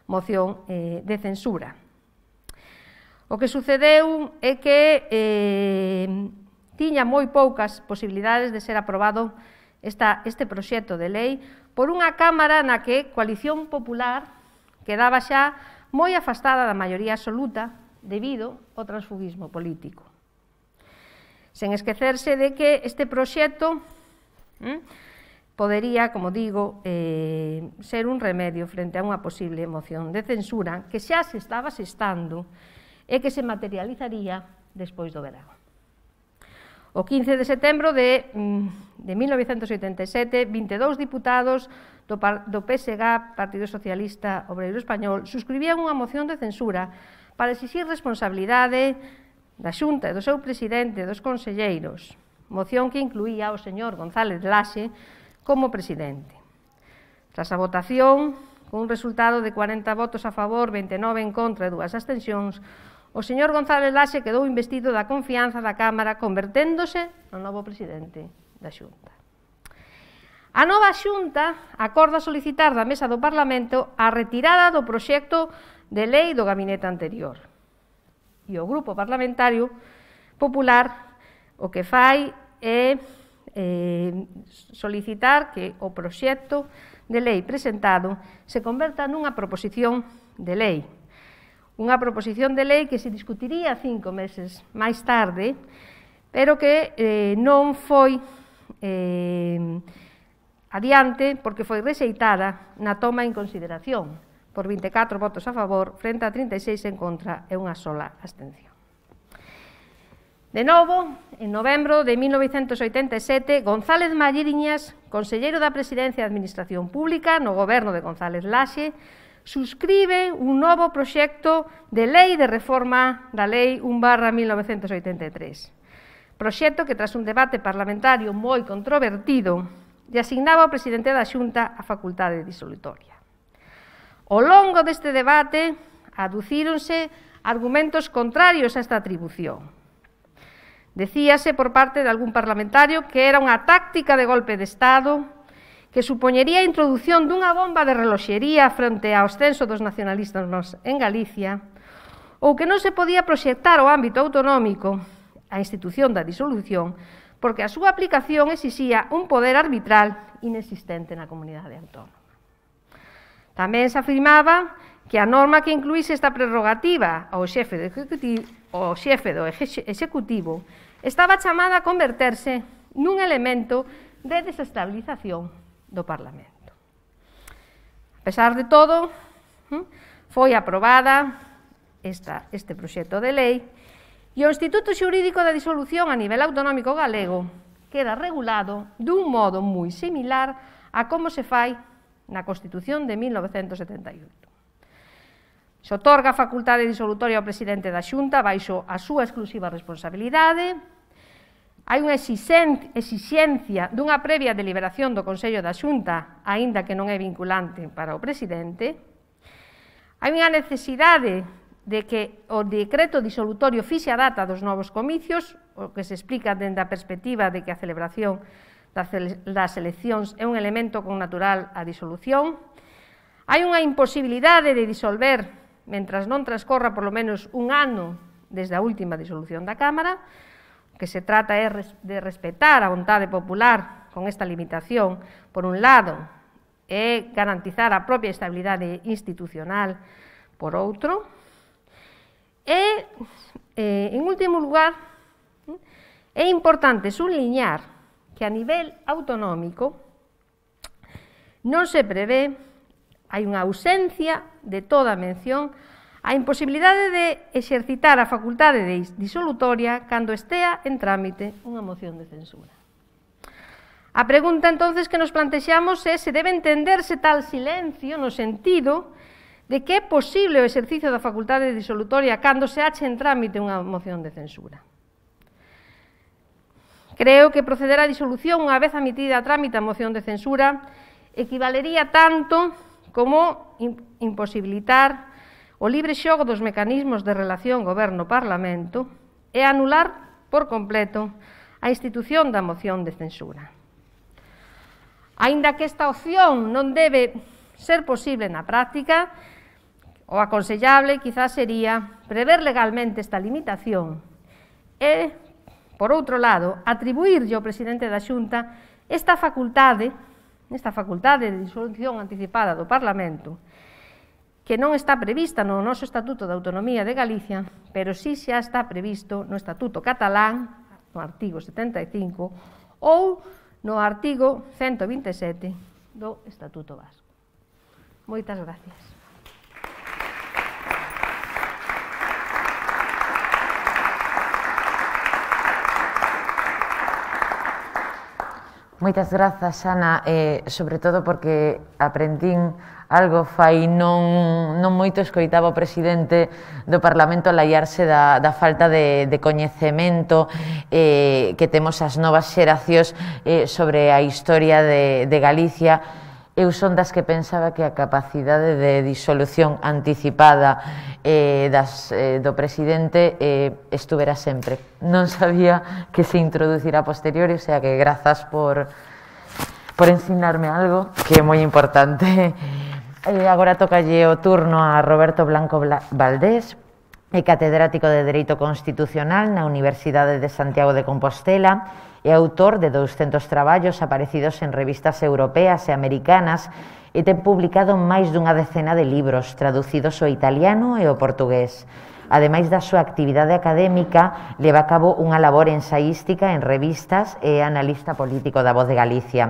moción eh, de censura. O que sucedeu é que eh, tiña moi poucas posibilidades de ser aprobado esta, este proxecto de lei por unha Cámara na que Coalición Popular quedaba xa moi afastada da maioría absoluta debido ao transfugismo político. Sen esquecerse de que este proxecto eh, podería, como digo, eh, ser un remedio frente a unha posible emoción de censura que xa se estaba asestando e que se materializaría despois do verán. O 15 de setembro de, mm, de 1987, 22 diputados do, do PSG, Partido Socialista Obreiro Español, suscribían unha moción de censura para exigir responsabilidade da Xunta e do seu presidente e dos conselleiros, moción que incluía o señor González Laxe como presidente. Tras a votación, con un resultado de 40 votos a favor, 29 en contra e dúas abstencións, o señor González Laxe quedou investido da confianza da Cámara, converténdose no novo presidente da Xunta. A nova Xunta acorda solicitar da Mesa do Parlamento a retirada do proxecto de lei do gabinete anterior. E o Grupo Parlamentario Popular o que fai é eh, solicitar que o proxecto de lei presentado se converta nunha proposición de lei. Unha proposición de lei que se discutiría cinco meses máis tarde, pero que eh, non foi eh, adiante porque foi rexeitada na toma en consideración por 24 votos a favor frente a 36 en contra e unha sola abstención. De novo, en novembro de 1987, González Malliriñas, conselleiro da Presidencia de Administración Pública no goberno de González Laxe, suscribe un novo proxecto de lei de reforma da Lei 1 barra 1983. Proxecto que tras un debate parlamentario moi controvertido lle asignaba ao presidente da Xunta a facultade disolutoria. Ao longo deste debate aducíronse argumentos contrarios a esta atribución, Decíase por parte de algún parlamentario que era unha táctica de golpe de Estado que supoñería a introducción dunha bomba de reloxería fronte ao ascenso dos nacionalistas en Galicia ou que non se podía proxectar o ámbito autonómico a institución da disolución porque a súa aplicación exixía un poder arbitral inexistente na comunidade autónoma. Tamén se afirmaba que a norma que incluíse esta prerrogativa ao xefe do executivo, ao xefe do executivo estaba chamada a converterse nun elemento de desestabilización do Parlamento. A pesar de todo, hm, foi aprobada esta, este proxecto de lei e o Instituto Xurídico da Disolución a nivel autonómico galego queda regulado dun modo moi similar a como se fai na Constitución de 1978. Se otorga a facultade disolutoria ao presidente da Xunta baixo a súa exclusiva responsabilidade, Hai unha exixencia dunha previa deliberación do Consello da Xunta, aínda que non é vinculante para o presidente. Hai unha necesidade de que o decreto disolutorio fixe a data dos novos comicios, o que se explica dende a perspectiva de que a celebración das eleccións é un elemento con natural a disolución. Hai unha imposibilidade de disolver mentras non transcorra polo menos un ano desde a última disolución da Cámara, que se trata é de respetar a vontade popular con esta limitación, por un lado, e garantizar a propia estabilidade institucional, por outro, e, eh, en último lugar, é importante subliñar que a nivel autonómico non se prevé hai unha ausencia de toda mención a imposibilidade de exercitar a facultade de disolutoria cando estea en trámite unha moción de censura. A pregunta entonces que nos plantexamos é se debe entenderse tal silencio no sentido de que é posible o exercicio da facultade de disolutoria cando se hache en trámite unha moción de censura. Creo que proceder á disolución unha vez admitida a trámite a moción de censura equivalería tanto como imposibilitar o libre xogo dos mecanismos de relación goberno-parlamento e anular por completo a institución da moción de censura. Aínda que esta opción non debe ser posible na práctica, o aconsellable quizás sería prever legalmente esta limitación e, por outro lado, atribuirlle ao presidente da Xunta esta facultade, esta facultade de disolución anticipada do Parlamento, que non está prevista no noso Estatuto de Autonomía de Galicia, pero sí xa está previsto no Estatuto catalán, no artigo 75, ou no artigo 127 do Estatuto Vasco. Moitas gracias. Moitas grazas, Ana, eh, sobre todo porque aprendín algo fai non, non moito escoitaba o presidente do Parlamento laiarse da, da falta de, de coñecemento eh, que temos as novas xeracións eh, sobre a historia de, de Galicia eu son das que pensaba que a capacidade de disolución anticipada eh, das, eh, do presidente eh, estuvera sempre. Non sabía que se introducirá posterior, o sea que grazas por, por ensinarme algo que é moi importante. E eh, agora tocalle o turno a Roberto Blanco Valdés, é catedrático de Dereito Constitucional na Universidade de Santiago de Compostela e autor de 200 traballos aparecidos en revistas europeas e americanas e ten publicado máis dunha decena de libros traducidos ao italiano e ao portugués. Ademais da súa actividade académica, leva a cabo unha labor ensaística en revistas e analista político da Voz de Galicia.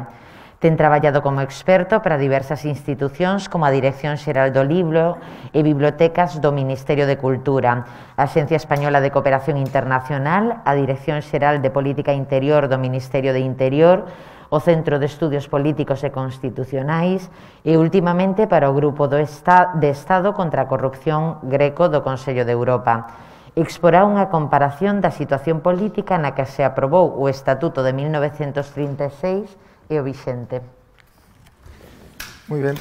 Ten traballado como experto para diversas institucións como a Dirección Xeral do Libro e Bibliotecas do Ministerio de Cultura, a Xencia Española de Cooperación Internacional, a Dirección Xeral de Política Interior do Ministerio de Interior, o Centro de Estudios Políticos e Constitucionais e, ultimamente, para o Grupo do Esta de Estado contra a Corrupción Greco do Consello de Europa exporá unha comparación da situación política na que se aprobou o Estatuto de 1936 e o vixente. Moi ben.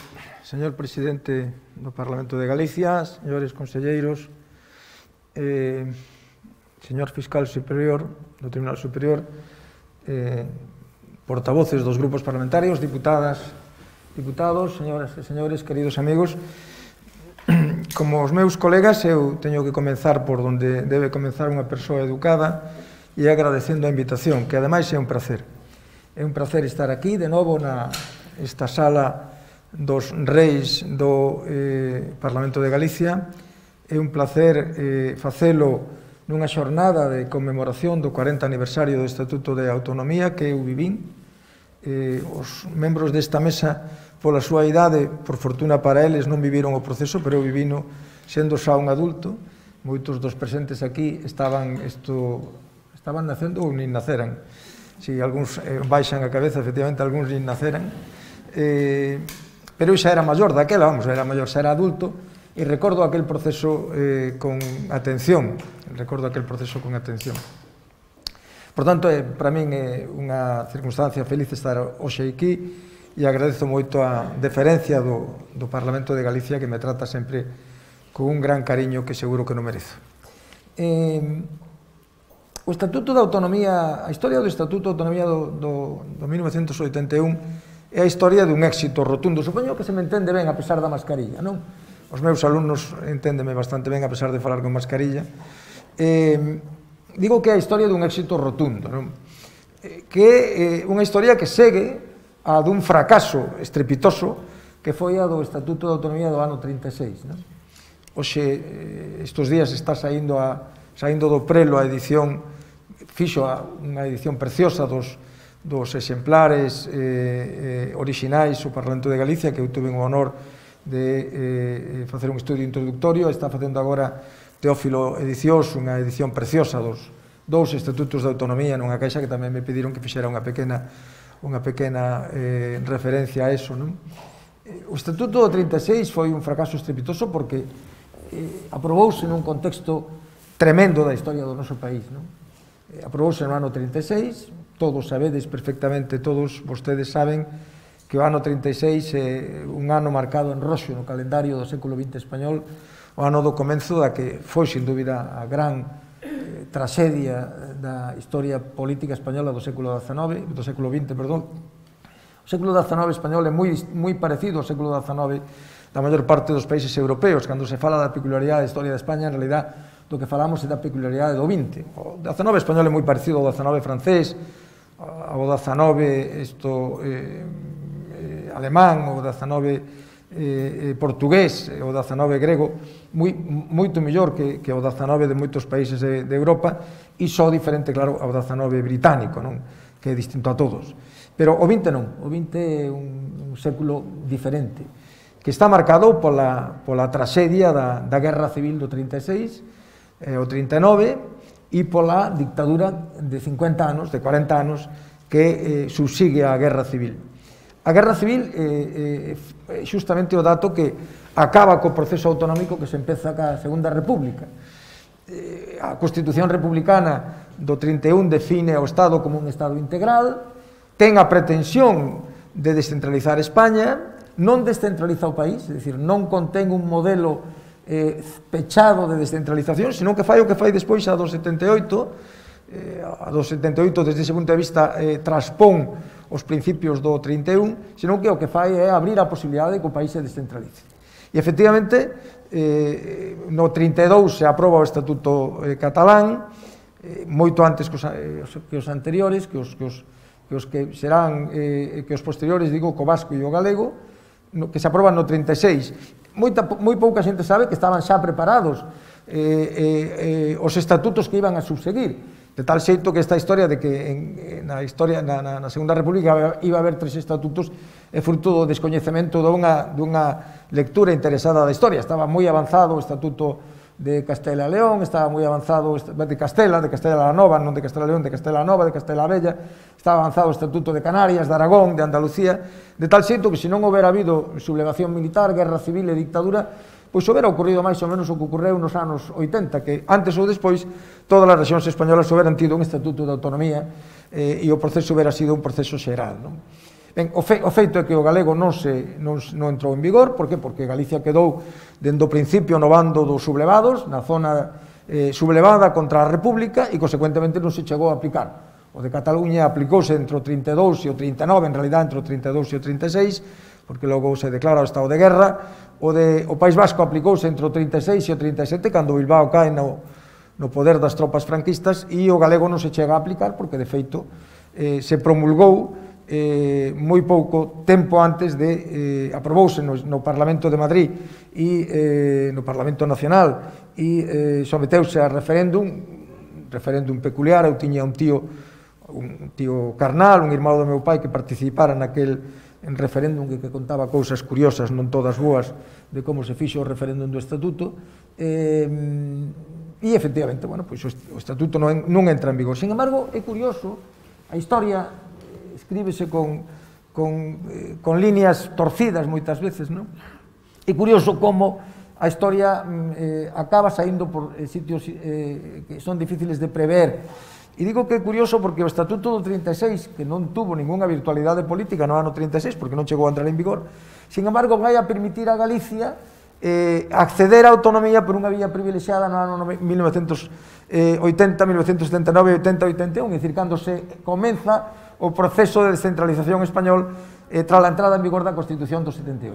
Señor Presidente do Parlamento de Galicia, señores conselleiros, eh, señor Fiscal Superior do Tribunal Superior, eh, portavoces dos grupos parlamentarios, diputadas, diputados, señoras e señores, queridos amigos, *clears throat* como os meus colegas, eu teño que comenzar por onde debe comenzar unha persoa educada e agradecendo a invitación, que ademais é un placer. É un placer estar aquí de novo na esta sala dos reis do eh, Parlamento de Galicia. É un placer eh, facelo nunha xornada de conmemoración do 40 aniversario do Estatuto de Autonomía que eu vivín. Eh, os membros desta mesa, pola súa idade, por fortuna para eles, non viviron o proceso, pero eu vivino sendo xa un adulto. Moitos dos presentes aquí estaban, isto, estaban nacendo ou nin naceran si algúns eh, baixan a cabeza, efectivamente, algúns nin naceran. Eh, pero eu xa era maior daquela, vamos, era maior, xa era adulto, e recordo aquel proceso eh, con atención, recordo aquel proceso con atención. Por tanto, eh, para min é eh, unha circunstancia feliz estar hoxe aquí e agradezo moito a deferencia do, do Parlamento de Galicia que me trata sempre con un gran cariño que seguro que non merezo. Eh, O Estatuto da Autonomía, a historia do Estatuto da Autonomía do, do, do 1981 é a historia dun éxito rotundo. Supoño que se me entende ben a pesar da mascarilla, non? Os meus alumnos enténdeme bastante ben a pesar de falar con mascarilla. Eh, digo que é a historia dun éxito rotundo, non? Eh, que é eh, unha historia que segue a dun fracaso estrepitoso que foi a do Estatuto de Autonomía do ano 36, non? Oxe, eh, estes días está saindo a, saindo do prelo a edición fixo unha edición preciosa dos, dos exemplares eh, eh, orixinais o Parlamento de Galicia, que eu tuve o honor de eh, facer un estudio introductorio, está facendo agora Teófilo Edicións unha edición preciosa dos dous estatutos de autonomía nunha caixa que tamén me pediron que fixera unha pequena unha pequena eh, referencia a eso, non? Eh, o Estatuto do 36 foi un fracaso estrepitoso porque eh, aprobouse nun contexto tremendo da historia do noso país, non? Eh, aprobouse no ano 36, todos sabedes perfectamente, todos vostedes saben que o ano 36 é un ano marcado en roxo no calendario do século XX español, o ano do comenzo da que foi, sin dúbida, a gran eh, tragedia da historia política española do século XIX, do século XX, perdón. O século XIX español é moi, moi parecido ao século XIX da maior parte dos países europeos. Cando se fala da peculiaridade da historia de España, en realidad, do que falamos é da peculiaridade do 20. O 19 español é moi parecido ao 19 francés, ao 19 isto, eh, eh alemán, ao 19 eh, eh, portugués, ao 19 grego, moi, moito mellor que, que o 19 de moitos países de, de Europa e só diferente, claro, ao 19 británico, non? que é distinto a todos. Pero o 20 non, o 20 é un, un século diferente, que está marcado pola, pola tragedia da, da Guerra Civil do 36, eh, o 39 e pola dictadura de 50 anos, de 40 anos, que eh, subsigue a Guerra Civil. A Guerra Civil é eh, eh, justamente o dato que acaba co proceso autonómico que se empeza ca Segunda República. Eh, a Constitución Republicana do 31 define o Estado como un Estado integral, ten a pretensión de descentralizar España, non descentraliza o país, é dicir, non contén un modelo eh, pechado de descentralización, senón que fai o que fai despois a 278, eh, a 278 desde ese punto de vista eh, traspón os principios do 31, senón que o que fai é abrir a posibilidade que o país se descentralice. E efectivamente, eh, no 32 se aproba o Estatuto eh, catalán, eh, moito antes que os, eh, que os anteriores, que os, que os, que os que serán, eh, que os posteriores, digo, co vasco e o galego, no, que se aproban no 36, moita, moi pouca xente sabe que estaban xa preparados eh, eh, eh, os estatutos que iban a subseguir. De tal xeito que esta historia de que en, eh, na historia na, na, na Segunda República iba a haber tres estatutos é fruto do descoñecemento dunha, dunha lectura interesada da historia. Estaba moi avanzado o estatuto de Castela León, estaba moi avanzado de Castela, de Castela la Nova, non de Castela León, de Castela Nova, de Castela Bella, estaba avanzado o Estatuto de Canarias, de Aragón, de Andalucía, de tal xeito que se non houbera habido sublevación militar, guerra civil e dictadura, pois houbera ocurrido máis ou menos o que ocorreu nos anos 80, que antes ou despois todas as regións españolas houberan tido un Estatuto de Autonomía eh, e o proceso houbera sido un proceso xeral. Non? Ben, o, fe, o feito é que o galego non, se, non, non entrou en vigor, por que? Porque Galicia quedou dende o principio no bando dos sublevados, na zona eh, sublevada contra a República e, consecuentemente, non se chegou a aplicar. O de Cataluña aplicouse entre o 32 e o 39, en realidad entre o 32 e o 36, porque logo se declara o estado de guerra. O de o País Vasco aplicouse entre o 36 e o 37, cando Bilbao cae no, no poder das tropas franquistas, e o galego non se chega a aplicar, porque, de feito, eh, se promulgou eh, moi pouco tempo antes de eh, aprobouse no, no Parlamento de Madrid e eh, no Parlamento Nacional e eh, someteuse a referéndum referéndum peculiar eu tiña un tío un tío carnal, un irmão do meu pai que participara naquel en referéndum que, que contaba cousas curiosas, non todas boas, de como se fixo o referéndum do Estatuto, eh, e efectivamente, bueno, pois o Estatuto non, non entra en vigor. Sin embargo, é curioso a historia escríbese con, con, eh, con líneas torcidas moitas veces, non? E curioso como a historia mm, eh, acaba saindo por eh, sitios eh, que son difíciles de prever. E digo que é curioso porque o Estatuto do 36, que non tuvo ninguna virtualidade política no ano 36, porque non chegou a entrar en vigor, sin embargo, vai a permitir a Galicia eh, acceder á autonomía por unha vía privilexiada no ano 1980, 1979, 80, 81, e dicir, cando se comeza o proceso de descentralización español eh, tras a entrada en vigor da Constitución do 78.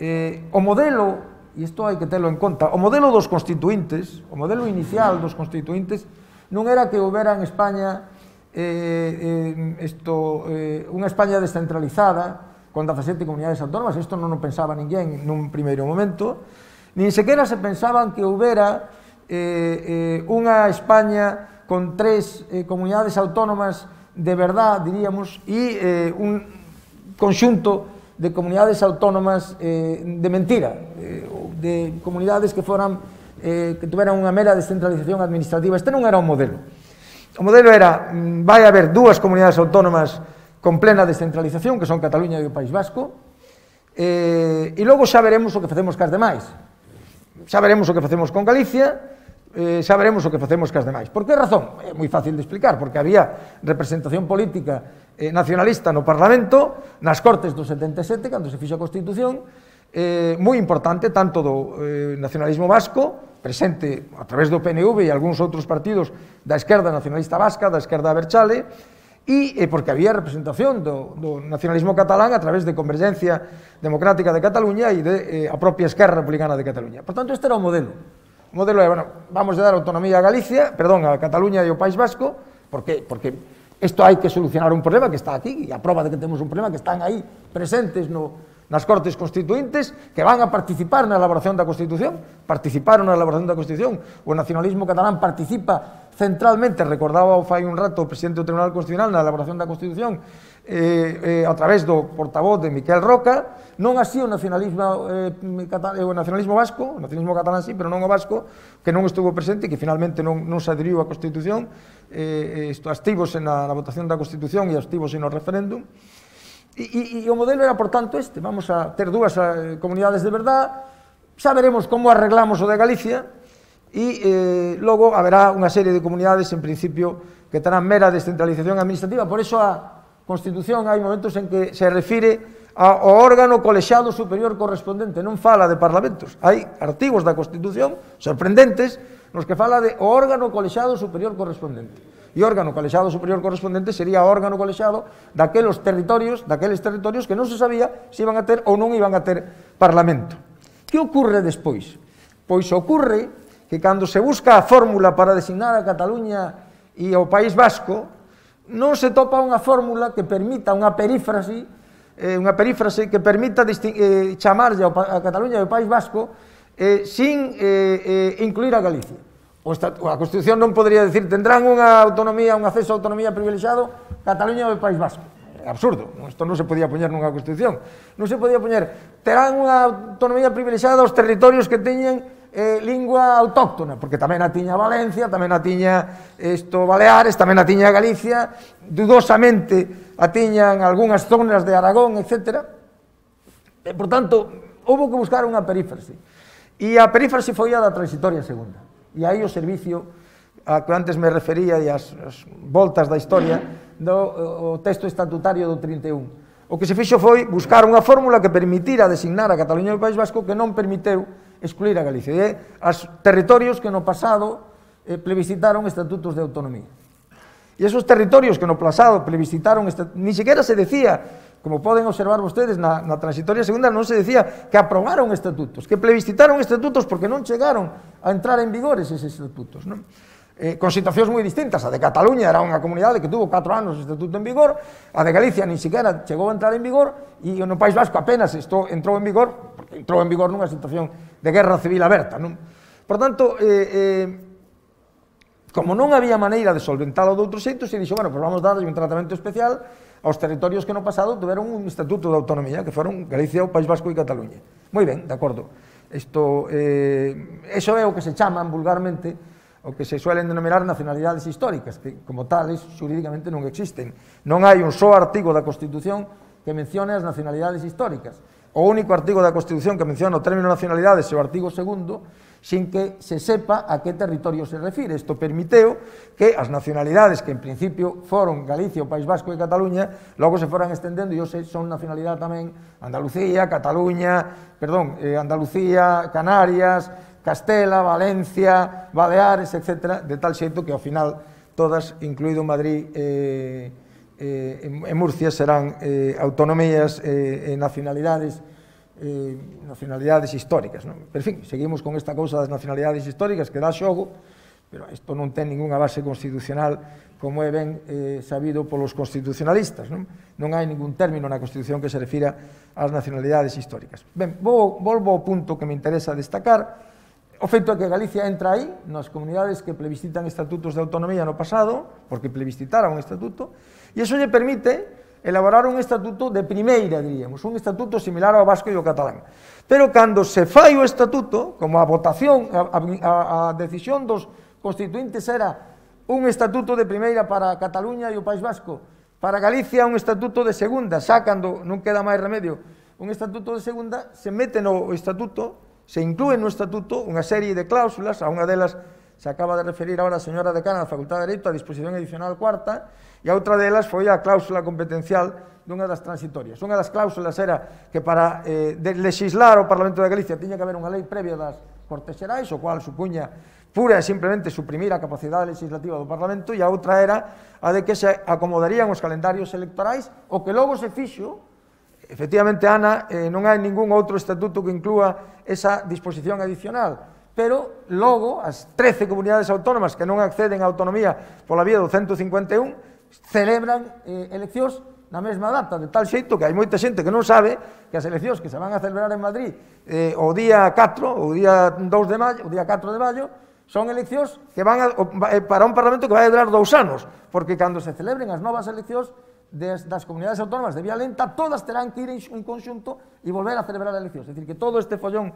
Eh, o modelo, e isto hai que telo en conta, o modelo dos constituintes, o modelo inicial dos constituintes, non era que houbera en España eh, eh, isto, eh, unha España descentralizada con 17 comunidades autónomas, isto non o pensaba ninguén nun primeiro momento, nin sequera se pensaban que houbera eh, eh, unha España con tres eh, comunidades autónomas de verdad, diríamos, e eh, un conxunto de comunidades autónomas eh, de mentira, eh, de comunidades que foran eh, que tuveran unha mera descentralización administrativa. Este non era o modelo. O modelo era, mm, vai haber dúas comunidades autónomas con plena descentralización, que son Cataluña e o País Vasco, eh, e logo xa veremos o que facemos cas demais. Xa veremos o que facemos con Galicia, eh, xa veremos o que facemos cas demais. Por que razón? É moi fácil de explicar, porque había representación política eh, nacionalista no Parlamento, nas Cortes do 77, cando se fixo a Constitución, eh, moi importante, tanto do eh, nacionalismo vasco, presente a través do PNV e algúns outros partidos da esquerda nacionalista vasca, da esquerda Berchale, e eh, porque había representación do, do nacionalismo catalán a través de Convergencia Democrática de Cataluña e de eh, a propia Esquerra Republicana de Cataluña. Por tanto, este era o modelo O modelo é, bueno, vamos a dar autonomía a Galicia, perdón, a Cataluña e ao País Vasco, porque, porque isto hai que solucionar un problema que está aquí, e a prova de que temos un problema que están aí presentes no, nas Cortes Constituintes que van a participar na elaboración da Constitución, participaron na elaboración da Constitución, o nacionalismo catalán participa centralmente, recordaba o fai un rato o presidente do Tribunal Constitucional na elaboración da Constitución, eh, eh, a través do portavoz de Miquel Roca, non así o nacionalismo, eh, eh, o nacionalismo vasco, o nacionalismo catalán sí, pero non o vasco, que non estuvo presente, que finalmente non, non se aderiu á Constitución, eh, eh isto, activos na, na votación da Constitución e activos no referéndum, E, e, e o modelo era, por tanto, este. Vamos a ter dúas eh, comunidades de verdad, xa veremos como arreglamos o de Galicia, e eh, logo haberá unha serie de comunidades, en principio, que terán mera descentralización administrativa. Por iso a, Constitución hai momentos en que se refire ao órgano colexiado superior correspondente, non fala de parlamentos. Hai artigos da Constitución sorprendentes nos que fala de o órgano colexiado superior correspondente. E órgano colexiado superior correspondente sería órgano colexiado daqueles territorios, daqueles territorios que non se sabía se iban a ter ou non iban a ter parlamento. Que ocorre despois? Pois ocorre que cando se busca a fórmula para designar a Cataluña e ao País Vasco, non se topa unha fórmula que permita unha perífrase eh, unha perífrase que permita eh, chamarlle a Cataluña e ao País Vasco eh, sin eh, eh, incluir a Galicia. O a Constitución non podría decir tendrán unha autonomía, un acceso a autonomía privilexiado Cataluña e o País Vasco. É absurdo, isto non se podía poñer nunha Constitución. Non se podía poñer, terán unha autonomía privilexiada os territorios que teñen eh, lingua autóctona, porque tamén a tiña Valencia, tamén a tiña isto Baleares, tamén a tiña Galicia, dudosamente a tiñan algunhas zonas de Aragón, etc. E, por tanto, houve que buscar unha perífrase. E a perífrase foi a da transitoria segunda. E aí o servicio a que antes me refería e as, as voltas da historia do o texto estatutario do 31. O que se fixo foi buscar unha fórmula que permitira designar a Cataluña e o País Vasco que non permiteu excluir a Galicia. E as territorios que no pasado eh, plebiscitaron estatutos de autonomía. E esos territorios que no pasado plebiscitaron, ni siquiera se decía como poden observar vostedes na, na transitoria segunda non se decía que aprobaron estatutos, que plebiscitaron estatutos porque non chegaron a entrar en vigor eses estatutos, non? Eh, con situacións moi distintas, a de Cataluña era unha comunidade que tuvo 4 anos o estatuto en vigor, a de Galicia ni siquiera chegou a entrar en vigor e no País Vasco apenas isto entrou en vigor entrou en vigor nunha situación de guerra civil aberta. Non? Por tanto, eh, eh, como non había maneira de solventalo de outro xeito, se dixo, bueno, pues vamos darlle un tratamento especial aos territorios que no pasado tiveron un estatuto de autonomía, que foron Galicia, o País Vasco e Cataluña. Moi ben, de acordo. Isto, eh, eso é o que se chaman vulgarmente o que se suelen denominar nacionalidades históricas, que como tales xurídicamente non existen. Non hai un só artigo da Constitución que mencione as nacionalidades históricas o único artigo da Constitución que menciona o término nacionalidades é o artigo 2 sin que se sepa a que territorio se refire. Isto permiteu que as nacionalidades que en principio foron Galicia, o País Vasco e Cataluña, logo se foran estendendo, e hoxe son nacionalidade tamén Andalucía, Cataluña, perdón, eh, Andalucía, Canarias, Castela, Valencia, Baleares, etc., de tal xeito que ao final todas, incluído Madrid, eh, eh, en, en Murcia serán eh, autonomías e eh, eh, nacionalidades eh, nacionalidades históricas. Non? Pero, en fin, seguimos con esta cousa das nacionalidades históricas que dá xogo, pero isto non ten ningunha base constitucional como é ben eh, sabido polos constitucionalistas. Non, non hai ningún término na Constitución que se refira ás nacionalidades históricas. Ben, vou, volvo ao punto que me interesa destacar, O feito é que Galicia entra aí, nas comunidades que plebiscitan estatutos de autonomía no pasado, porque plebiscitaron un estatuto, E iso lle permite elaborar un estatuto de primeira, diríamos, un estatuto similar ao vasco e ao catalán. Pero cando se fai o estatuto, como a votación, a, a, a decisión dos constituintes era un estatuto de primeira para Cataluña e o País Vasco, para Galicia un estatuto de segunda, xa cando non queda máis remedio, un estatuto de segunda, se mete no estatuto, se inclúe no estatuto unha serie de cláusulas, a unha delas se acaba de referir ahora a señora decana da Facultade de Dereito, a disposición adicional cuarta, e a outra delas foi a cláusula competencial dunha das transitorias. Unha das cláusulas era que para eh, de legislar o Parlamento de Galicia tiña que haber unha lei previa das Cortes Xerais, o cual supuña pura e simplemente suprimir a capacidade legislativa do Parlamento, e a outra era a de que se acomodarían os calendarios electorais, o que logo se fixo, efectivamente, Ana, eh, non hai ningún outro estatuto que inclúa esa disposición adicional, pero logo as 13 comunidades autónomas que non acceden á autonomía pola vía do 151 celebran eh, eleccións na mesma data, de tal xeito que hai moita xente que non sabe que as eleccións que se van a celebrar en Madrid eh, o día 4, o día 2 de maio, o día 4 de maio, son eleccións que van a, o, eh, para un Parlamento que vai a durar dous anos, porque cando se celebren as novas eleccións des, das comunidades autónomas de vía lenta, todas terán que ir en un conxunto e volver a celebrar eleccións. É dicir, que todo este follón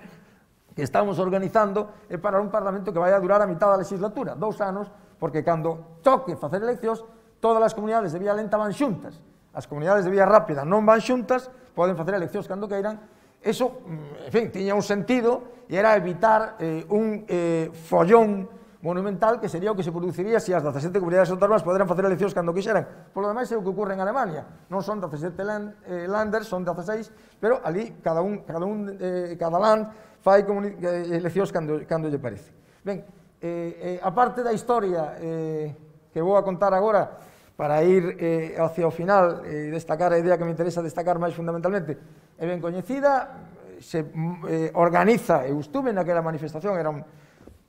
estamos organizando é para un Parlamento que vai a durar a mitad da legislatura, dous anos, porque cando toque facer eleccións, todas as comunidades de vía lenta van xuntas. As comunidades de vía rápida non van xuntas, poden facer eleccións cando queiran. Eso, mm, en fin, tiña un sentido e era evitar eh, un eh, follón monumental que sería o que se produciría se as 17 comunidades autónomas poderan facer eleccións cando quixeran. Por lo demais é o que ocurre en Alemania. Non son 17 land, eh, landers, son 16, pero ali cada un, cada un eh, cada land fai eh, eleccións cando, cando lle parece. Ben, eh, eh, a parte da historia eh, que vou a contar agora, para ir eh, hacia o final e eh, destacar a idea que me interesa destacar máis fundamentalmente, é ben coñecida, se eh, organiza, eu estuve naquela manifestación, era un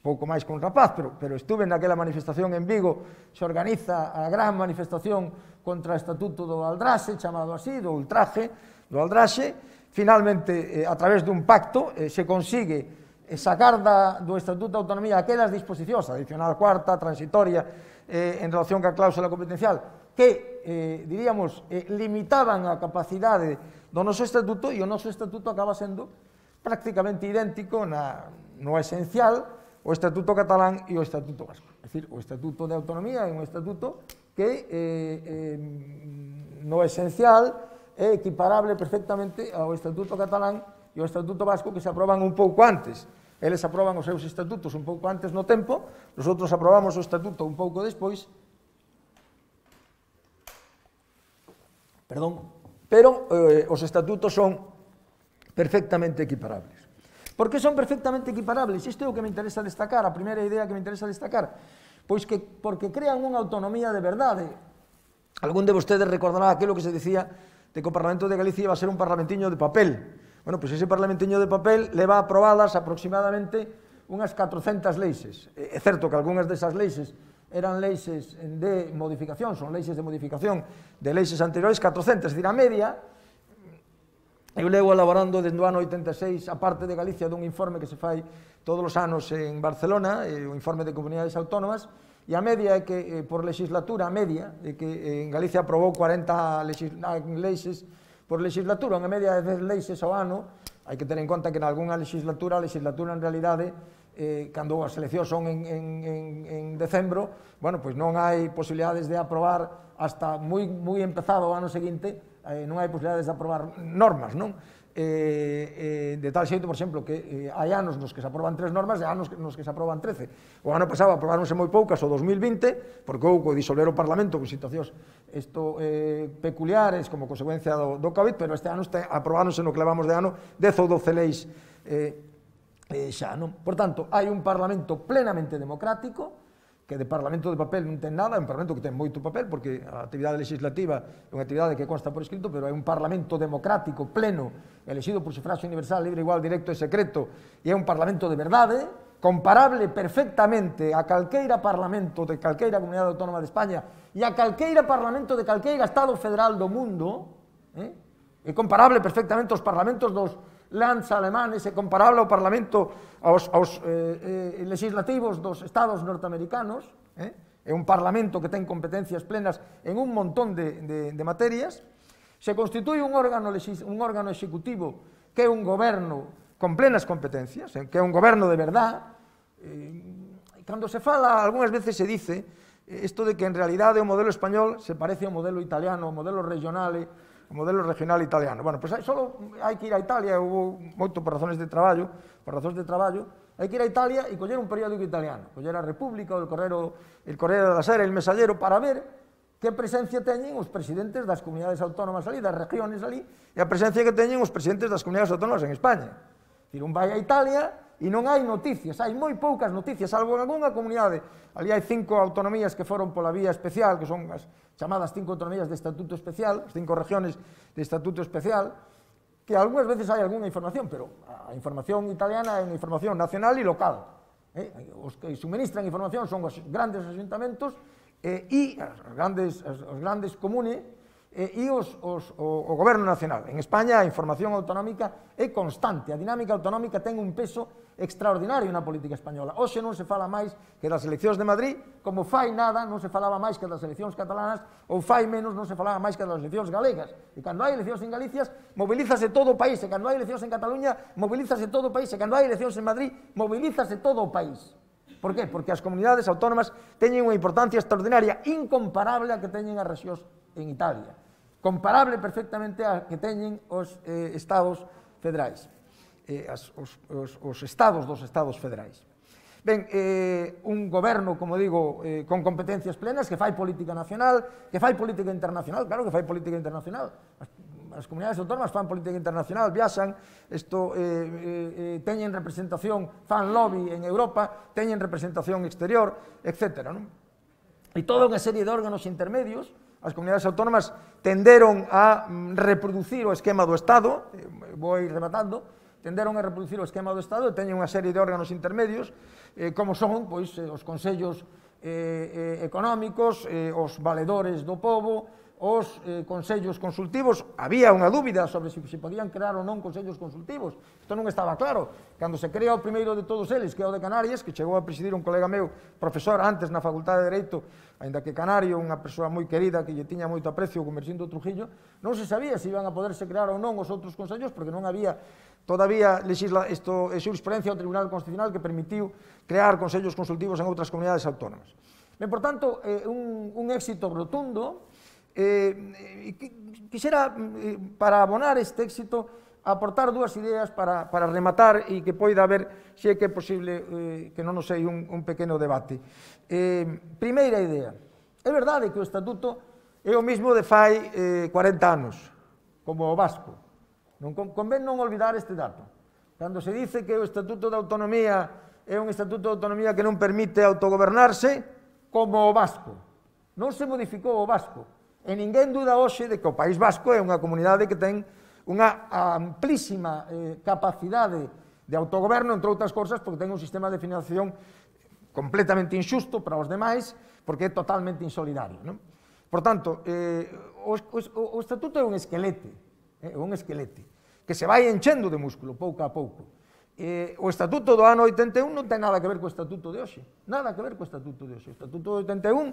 pouco máis con rapaz, pero, pero estuve naquela manifestación en Vigo, se organiza a gran manifestación contra o Estatuto do Aldraxe, chamado así, do ultraje, do Aldraxe, finalmente, eh, a través dun pacto, eh, se consigue eh, sacar da, do Estatuto de Autonomía aquelas disposicións, adicional cuarta, transitoria, eh, en relación ca cláusula competencial, que, eh, diríamos, eh, limitaban a capacidade do noso Estatuto e o noso Estatuto acaba sendo prácticamente idéntico na, no esencial o Estatuto catalán e o Estatuto vasco. É dicir, o Estatuto de Autonomía é un estatuto que eh, eh, no esencial é equiparable perfectamente ao Estatuto catalán e ao Estatuto vasco que se aproban un pouco antes. Eles aproban os seus estatutos un pouco antes no tempo, nosotros aprobamos o estatuto un pouco despois. Perdón, pero eh, os estatutos son perfectamente equiparables. Por que son perfectamente equiparables? Isto é o que me interesa destacar, a primeira idea que me interesa destacar. Pois que porque crean unha autonomía de verdade. Algún de vostedes recordará aquilo que se dicía de que o Parlamento de Galicia iba a ser un parlamentiño de papel. Bueno, pois pues ese parlamentiño de papel leva aprobadas aproximadamente unhas 400 leixes. É certo que algunhas desas leixes eran leixes de modificación, son leixes de modificación de leixes anteriores, 400, é dicir, a media, Eu levo elaborando desde o ano 86 a parte de Galicia dun informe que se fai todos os anos en Barcelona, eh, o informe de comunidades autónomas, E a media é que, eh, por legislatura, a media, é que eh, en Galicia aprobou 40 leixes por legislatura, unha media de 10 leixes ao ano, hai que ter en conta que en algunha legislatura, a legislatura en realidade, eh, cando as eleccións son en, en, en, en decembro, bueno, pois non hai posibilidades de aprobar hasta moi, moi empezado o ano seguinte, eh, non hai posibilidades de aprobar normas, non? eh, eh, de tal xeito, por exemplo, que eh, hai anos nos que se aproban tres normas e anos nos que se aproban 13. O ano pasado aprobáronse moi poucas o 2020, porque houve disolver o Parlamento con situacións isto, eh, peculiares como consecuencia do, do COVID, pero este ano este, aprobáronse no que levamos de ano 10 ou 12 leis eh, eh, xa. Non? Por tanto, hai un Parlamento plenamente democrático, que de Parlamento de papel non ten nada, é un Parlamento que ten moito papel, porque a actividade legislativa é unha actividade que consta por escrito, pero é un Parlamento democrático, pleno, elexido por sufragio universal, libre, igual, directo e secreto, e é un Parlamento de verdade, comparable perfectamente a calqueira Parlamento de calqueira Comunidade Autónoma de España e a calqueira Parlamento de calqueira Estado Federal do mundo, eh? é comparable perfectamente aos Parlamentos dos lanza alemán ese comparable ao Parlamento aos, aos eh, eh, legislativos dos estados norteamericanos, eh? é un Parlamento que ten competencias plenas en un montón de, de, de materias, se constitui un órgano, un órgano executivo que é un goberno con plenas competencias, eh, que é un goberno de verdad, eh, cando se fala, algunhas veces se dice, eh, isto de que en realidade o modelo español se parece ao modelo italiano, ao modelo regionale, o modelo regional italiano. Bueno, pois pues hai, solo hai que ir a Italia, vou moito por razones de traballo, por razóns de traballo, hai que ir a Italia e coller un periódico italiano, coller a República, o el Correo, el Correo da Sera, el Mesallero, para ver que presencia teñen os presidentes das comunidades autónomas ali, das regiones ali, e a presencia que teñen os presidentes das comunidades autónomas en España. Dicir, un vai a Italia e non hai noticias, hai moi poucas noticias, salvo en algunha comunidade. Ali hai cinco autonomías que foron pola vía especial, que son as chamadas cinco autonomías de Estatuto Especial, cinco regiones de Estatuto Especial, que algunhas veces hai alguna información, pero a información italiana é unha información nacional e local. Eh? Os que suministran información son os grandes asentamentos eh, e os grandes, os grandes comunes eh, e os, os, o, o goberno nacional. En España a información autonómica é constante, a dinámica autonómica ten un peso extraordinario na política española. Hoxe non se fala máis que das eleccións de Madrid, como fai nada non se falaba máis que das eleccións catalanas, ou fai menos non se falaba máis que das eleccións galegas. E cando hai eleccións en Galicia, mobilízase todo o país, e cando hai eleccións en Cataluña, mobilízase todo o país, e cando hai eleccións en Madrid, mobilízase todo o país. Por qué? Porque as comunidades autónomas teñen unha importancia extraordinaria, incomparable a que teñen as regións en Italia. Comparable perfectamente a que teñen os eh, estados federais eh, as, os, os, os estados dos estados federais. Ben, eh, un goberno, como digo, eh, con competencias plenas, que fai política nacional, que fai política internacional, claro que fai política internacional, as, as comunidades autónomas fan política internacional, viaxan, isto, eh, eh, eh teñen representación, fan lobby en Europa, teñen representación exterior, etc. Non? E toda unha serie de órganos intermedios, as comunidades autónomas tenderon a mm, reproducir o esquema do Estado, eh, vou rematando, tenderon a reproducir o esquema do Estado e teñen unha serie de órganos intermedios, eh, como son pois, eh, os consellos eh, eh, económicos, eh, os valedores do povo, os eh, consellos consultivos, había unha dúbida sobre se, se podían crear ou non consellos consultivos. Isto non estaba claro. Cando se crea o primeiro de todos eles, que é o de Canarias, que chegou a presidir un colega meu, profesor antes na Facultade de Dereito, ainda que Canario, unha persoa moi querida que lle tiña moito aprecio como Mercindo Trujillo, non se sabía se iban a poderse crear ou non os outros consellos porque non había todavía legisla isto é eh, experiencia ao Tribunal Constitucional que permitiu crear consellos consultivos en outras comunidades autónomas. Ben, por tanto, eh, un, un éxito rotundo, Eh, eh quisera, eh, para abonar este éxito, aportar dúas ideas para, para rematar e que poida haber, se é que é posible, eh, que non nos sei, un, un pequeno debate. Eh, primeira idea, é verdade que o Estatuto é o mismo de fai eh, 40 anos, como o Vasco. Non, convén non olvidar este dato. Cando se dice que o Estatuto de Autonomía é un Estatuto de Autonomía que non permite autogobernarse, como o Vasco. Non se modificou o Vasco, E ninguén duda hoxe de que o País Vasco é unha comunidade que ten unha amplísima eh, capacidade de autogoberno, entre outras cousas, porque ten un sistema de financiación completamente injusto para os demais, porque é totalmente insolidario. Non? Por tanto, eh, o, o, o estatuto é un esquelete, eh, é eh, un esquelete, que se vai enchendo de músculo pouco a pouco. Eh, o estatuto do ano 81 non ten nada que ver co estatuto de hoxe, nada que ver co estatuto de hoxe. O estatuto do 81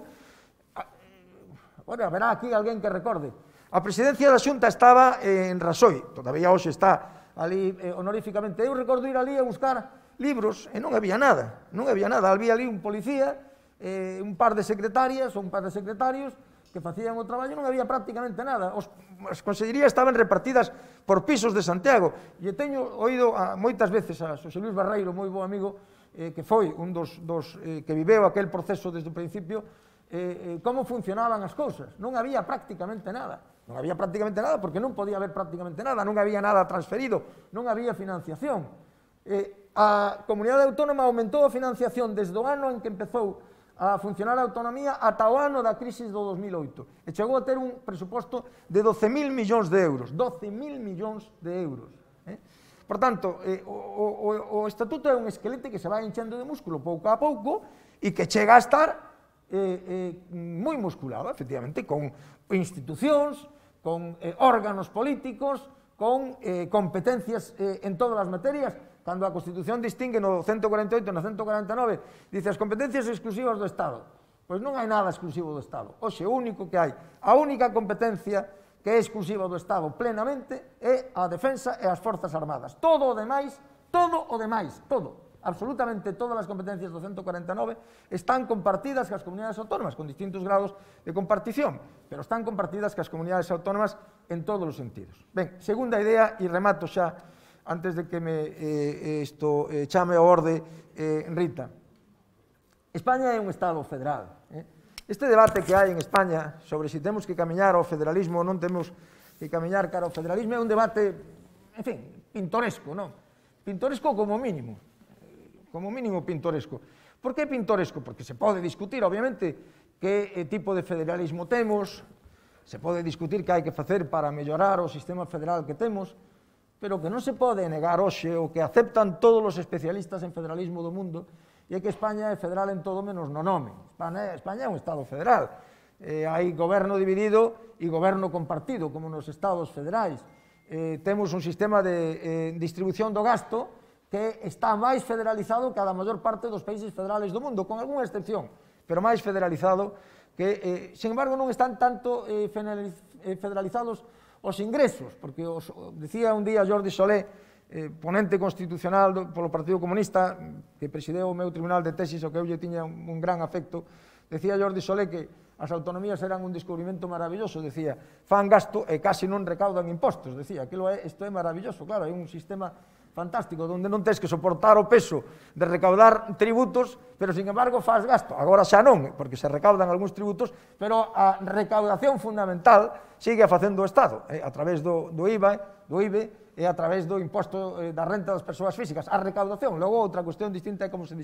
Bueno, haberá aquí alguén que recorde. A presidencia da Xunta estaba eh, en Rasoi, todavía hoxe está ali eh, honoríficamente. Eu recordo ir ali a buscar libros e non había nada, non había nada. Había ali un policía, eh, un par de secretarias ou un par de secretarios que facían o traballo non había prácticamente nada. Os, as consellerías estaban repartidas por pisos de Santiago. E teño oído a, moitas veces a José Luis Barreiro, moi bo amigo, eh, que foi un dos, dos eh, que viveu aquel proceso desde o principio, eh, eh como funcionaban as cousas. Non había prácticamente nada. Non había prácticamente nada porque non podía haber prácticamente nada, non había nada transferido, non había financiación. Eh, a Comunidade Autónoma aumentou a financiación desde o ano en que empezou a funcionar a autonomía ata o ano da crisis do 2008 e chegou a ter un presuposto de 12.000 millóns de euros 12.000 millóns de euros eh? por tanto, eh, o, o, o estatuto é un esqueleto que se vai enchendo de músculo pouco a pouco e que chega a estar eh, eh, moi musculada, efectivamente, con institucións, con eh, órganos políticos, con eh, competencias eh, en todas as materias, cando a Constitución distingue no 148 e no 149, dice as competencias exclusivas do Estado. Pois non hai nada exclusivo do Estado. Oxe, o único que hai, a única competencia que é exclusiva do Estado plenamente é a defensa e as forzas armadas. Todo o demais, todo o demais, todo, absolutamente todas as competencias do 149 están compartidas coas comunidades autónomas, con distintos grados de compartición, pero están compartidas coas comunidades autónomas en todos os sentidos. Ben, segunda idea, e remato xa antes de que me eh, eh, isto, eh, chame a orde eh, Rita. España é un Estado federal. Eh? Este debate que hai en España sobre se si temos que camiñar ao federalismo ou non temos que camiñar cara ao federalismo é un debate, en fin, pintoresco, non? Pintoresco como mínimo como mínimo pintoresco. Por que pintoresco? Porque se pode discutir, obviamente, que eh, tipo de federalismo temos, se pode discutir que hai que facer para mellorar o sistema federal que temos, pero que non se pode negar hoxe o que aceptan todos os especialistas en federalismo do mundo e é que España é federal en todo menos no nome. España, España é un Estado federal. Eh, hai goberno dividido e goberno compartido, como nos Estados federais. Eh, temos un sistema de eh, distribución do gasto que está máis federalizado que a da maior parte dos países federales do mundo, con algunha excepción, pero máis federalizado, que, eh, sen embargo, non están tanto eh, eh, federalizados os ingresos, porque os, decía un día Jordi Solé, eh, ponente constitucional do, polo Partido Comunista, que presideu o meu tribunal de tesis, o que eu lle tiña un, un gran afecto, decía Jordi Solé que as autonomías eran un descubrimento maravilloso, decía, fan gasto e casi non recaudan impostos, decía, aquilo é, isto é maravilloso, claro, hai un sistema fantástico, donde non tens que soportar o peso de recaudar tributos, pero sin embargo faz gasto. Agora xa non, porque se recaudan algúns tributos, pero a recaudación fundamental sigue facendo o Estado, eh, a través do, do IVA, do IBE, e a través do imposto eh, da renta das persoas físicas, a recaudación. Logo, outra cuestión distinta é como se,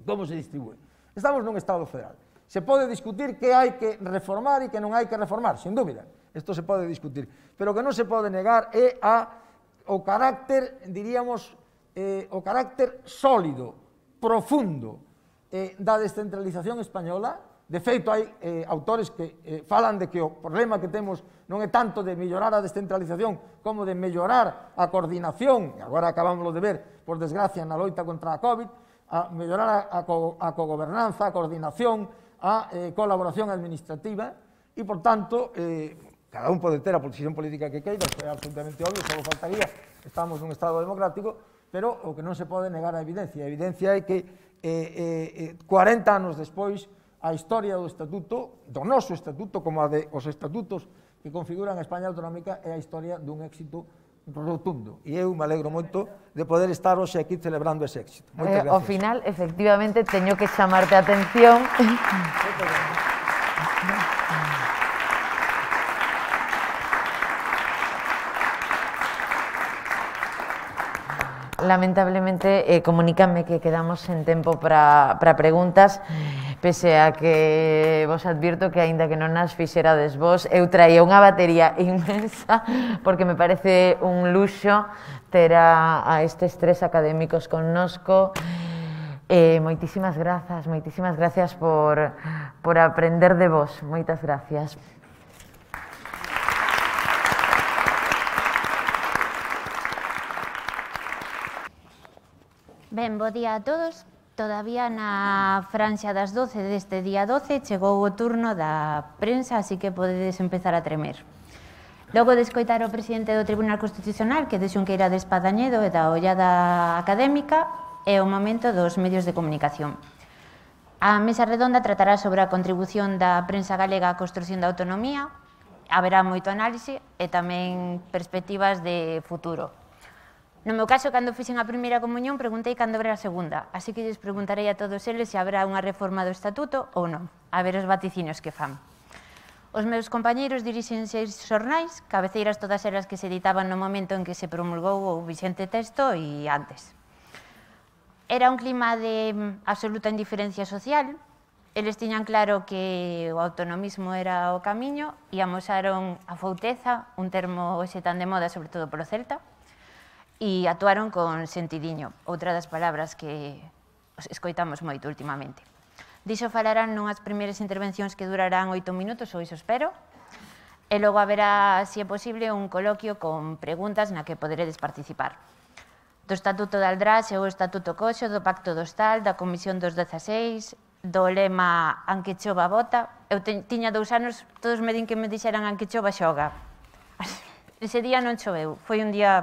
como se distribúe. Estamos nun Estado federal. Se pode discutir que hai que reformar e que non hai que reformar, sin dúbida. Isto se pode discutir. Pero o que non se pode negar é a o carácter, diríamos, eh, o carácter sólido, profundo, eh, da descentralización española, De feito, hai eh, autores que eh, falan de que o problema que temos non é tanto de mellorar a descentralización como de mellorar a coordinación, e agora acabámoslo de ver, por desgracia, na loita contra a COVID, a mellorar a, a, co, a cogobernanza, a coordinación, a eh, colaboración administrativa, e, por tanto, eh, cada un pode ter a posición política que queira, é absolutamente obvio, só faltaría, estamos nun Estado democrático, pero o que non se pode negar a evidencia. A evidencia é que eh, eh, 40 eh, anos despois a historia do Estatuto, do noso Estatuto, como a de os estatutos que configuran a España Autonómica, é a historia dun éxito rotundo. E eu me alegro moito de poder estar hoxe aquí celebrando ese éxito. Moitas eh, gracias. Ao final, efectivamente, teño que chamarte a atención. Moitas gracias. lamentablemente, eh, comunícame que quedamos en tempo para preguntas, pese a que vos advirto que, aínda que non as fixerades vos, eu traía unha batería *laughs* inmensa, porque me parece un luxo ter a, a estes tres académicos connosco, Eh, moitísimas grazas, moitísimas gracias por, por aprender de vos. Moitas gracias. Ben, bo día a todos. Todavía na Francia das 12 deste día 12 chegou o turno da prensa, así que podedes empezar a tremer. Logo de escoitar o presidente do Tribunal Constitucional, que que era de Espadañedo e da ollada académica, é o momento dos medios de comunicación. A mesa redonda tratará sobre a contribución da prensa galega á construción da autonomía, haberá moito análise e tamén perspectivas de futuro. No meu caso, cando fixen a primeira comunión, preguntei cando habrá a segunda, así que lles preguntarei a todos eles se habrá unha reforma do estatuto ou non, a ver os vaticinios que fan. Os meus compañeiros dirixen seis xornais, cabeceiras todas elas que se editaban no momento en que se promulgou o vixente Texto e antes. Era un clima de mm, absoluta indiferencia social, eles tiñan claro que o autonomismo era o camiño e amosaron a fouteza, un termo hoxe tan de moda, sobre todo polo celta, e actuaron con sentidiño, outra das palabras que escoitamos moito últimamente. Dixo falarán nunhas primeiras intervencións que durarán oito minutos, ou iso espero, e logo haberá, se é posible, un coloquio con preguntas na que poderedes participar. Do Estatuto de Aldrás e o Estatuto Coxo, do Pacto do Estal, da Comisión dos 16, do lema Anque chova bota. Eu tiña dous anos, todos me din que me dixeran Anque chova xoga. Así *laughs* Ese día non choveu, foi un día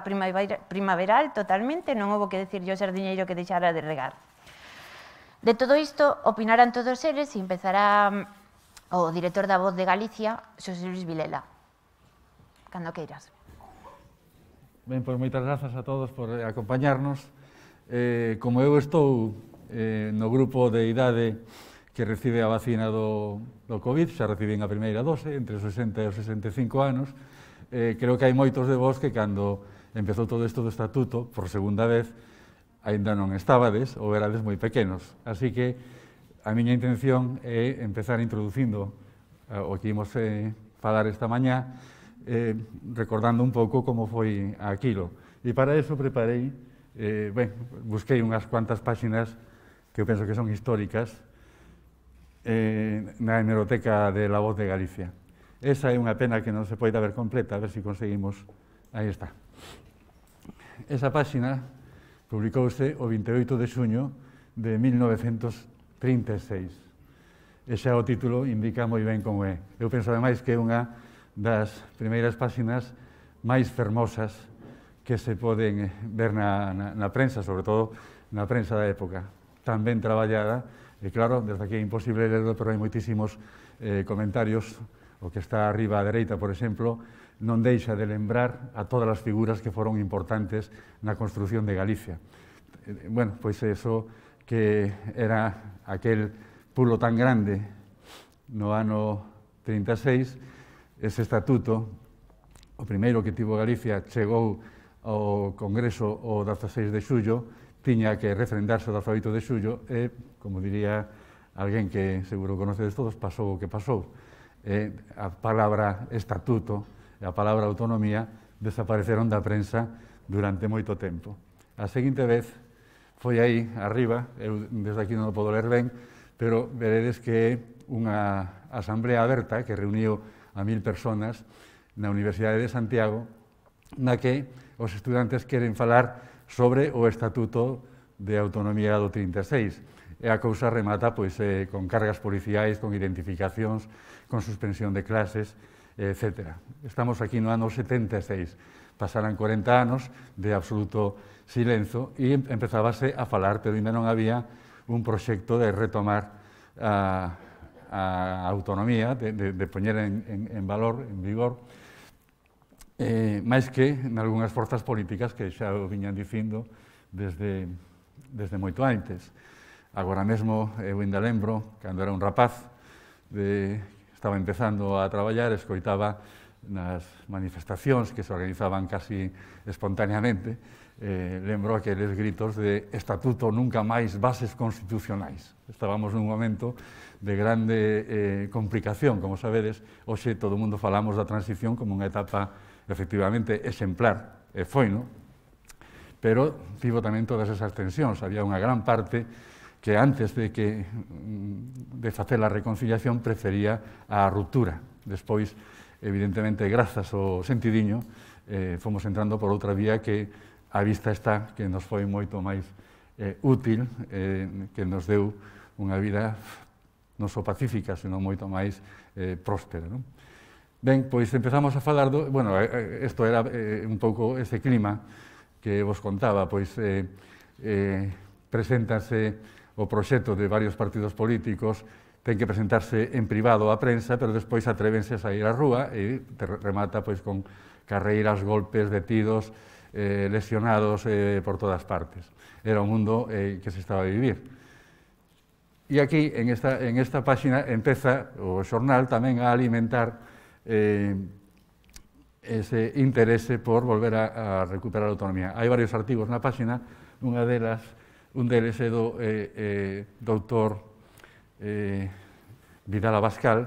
primaveral totalmente, non houve que decirlle ao xardiñeiro que deixara de regar. De todo isto opinarán todos eles e empezará mm, o director da Voz de Galicia, Xosé Luis Vilela. Cando queiras. Ben, pois moitas grazas a todos por acompañarnos. Eh, como eu estou eh, no grupo de idade que recibe a vacina do, do COVID, xa recibín a primeira dose, entre os 60 e os 65 anos, eh, creo que hai moitos de vos que cando empezou todo isto do estatuto, por segunda vez, aínda non estabades ou erades moi pequenos. Así que a miña intención é empezar introducindo eh, o que imos eh, falar esta mañá, eh, recordando un pouco como foi aquilo. E para eso preparei, eh, ben, busquei unhas cuantas páxinas que eu penso que son históricas, eh, na hemeroteca de La Voz de Galicia. Esa é unha pena que non se poida ver completa, a ver se conseguimos. Aí está. Esa páxina publicouse o 28 de xuño de 1936. E xa o título indica moi ben como é. Eu penso, ademais, que é unha das primeiras páxinas máis fermosas que se poden ver na, na, na prensa, sobre todo na prensa da época. Tan ben traballada, e claro, desde aquí é imposible lerlo, pero hai moitísimos eh, comentarios o que está arriba á dereita, por exemplo, non deixa de lembrar a todas as figuras que foron importantes na construción de Galicia. Eh, eh, bueno, pois eso que era aquel pulo tan grande no ano 36, ese estatuto, o primeiro que tivo Galicia, chegou ao Congreso o 16 de xullo, tiña que refrendarse o 18 de xullo e, como diría alguén que seguro conocedes todos, pasou o que pasou eh, a palabra estatuto e a palabra autonomía desapareceron da prensa durante moito tempo. A seguinte vez foi aí, arriba, eu desde aquí non o podo ler ben, pero veredes que é unha asamblea aberta que reuniu a mil personas na Universidade de Santiago, na que os estudantes queren falar sobre o Estatuto de Autonomía do 36. E a cousa remata pois, eh, con cargas policiais, con identificacións, con suspensión de clases, etc. Estamos aquí no ano 76, pasaran 40 anos de absoluto silenzo e empezábase a falar, pero ainda non había un proxecto de retomar a, a autonomía, de, de, de poñer en, en, en valor, en vigor, eh, máis que en algunhas forzas políticas que xa o viñan dicindo desde, desde moito antes. Agora mesmo, eu ainda lembro, cando era un rapaz de estaba empezando a traballar, escoitaba nas manifestacións que se organizaban casi espontaneamente, eh, lembro aqueles gritos de Estatuto nunca máis bases constitucionais. Estábamos nun momento de grande eh, complicación, como sabedes, hoxe todo o mundo falamos da transición como unha etapa efectivamente exemplar, e foi, non? Pero tivo tamén todas esas tensións, había unha gran parte que antes de que mm, de facer a reconciliación prefería a ruptura. Despois, evidentemente, grazas ao sentidiño, eh, fomos entrando por outra vía que a vista está, que nos foi moito máis eh, útil, eh, que nos deu unha vida non só pacífica, senón moito máis eh, próspera. Non? Ben, pois empezamos a falar do... Bueno, eh, eh, isto era eh, un pouco ese clima que vos contaba, pois eh, eh, preséntase o proxecto de varios partidos políticos ten que presentarse en privado á prensa, pero despois atrevense a sair á rúa e te remata pois, con carreiras, golpes, detidos, eh, lesionados eh, por todas partes. Era un mundo eh, que se estaba a vivir. E aquí, en esta, en esta páxina, empeza o xornal tamén a alimentar eh, ese interese por volver a, a recuperar a autonomía. Hai varios artigos na páxina, unha delas Un deles é do eh, eh, doutor eh, Vidal Abascal,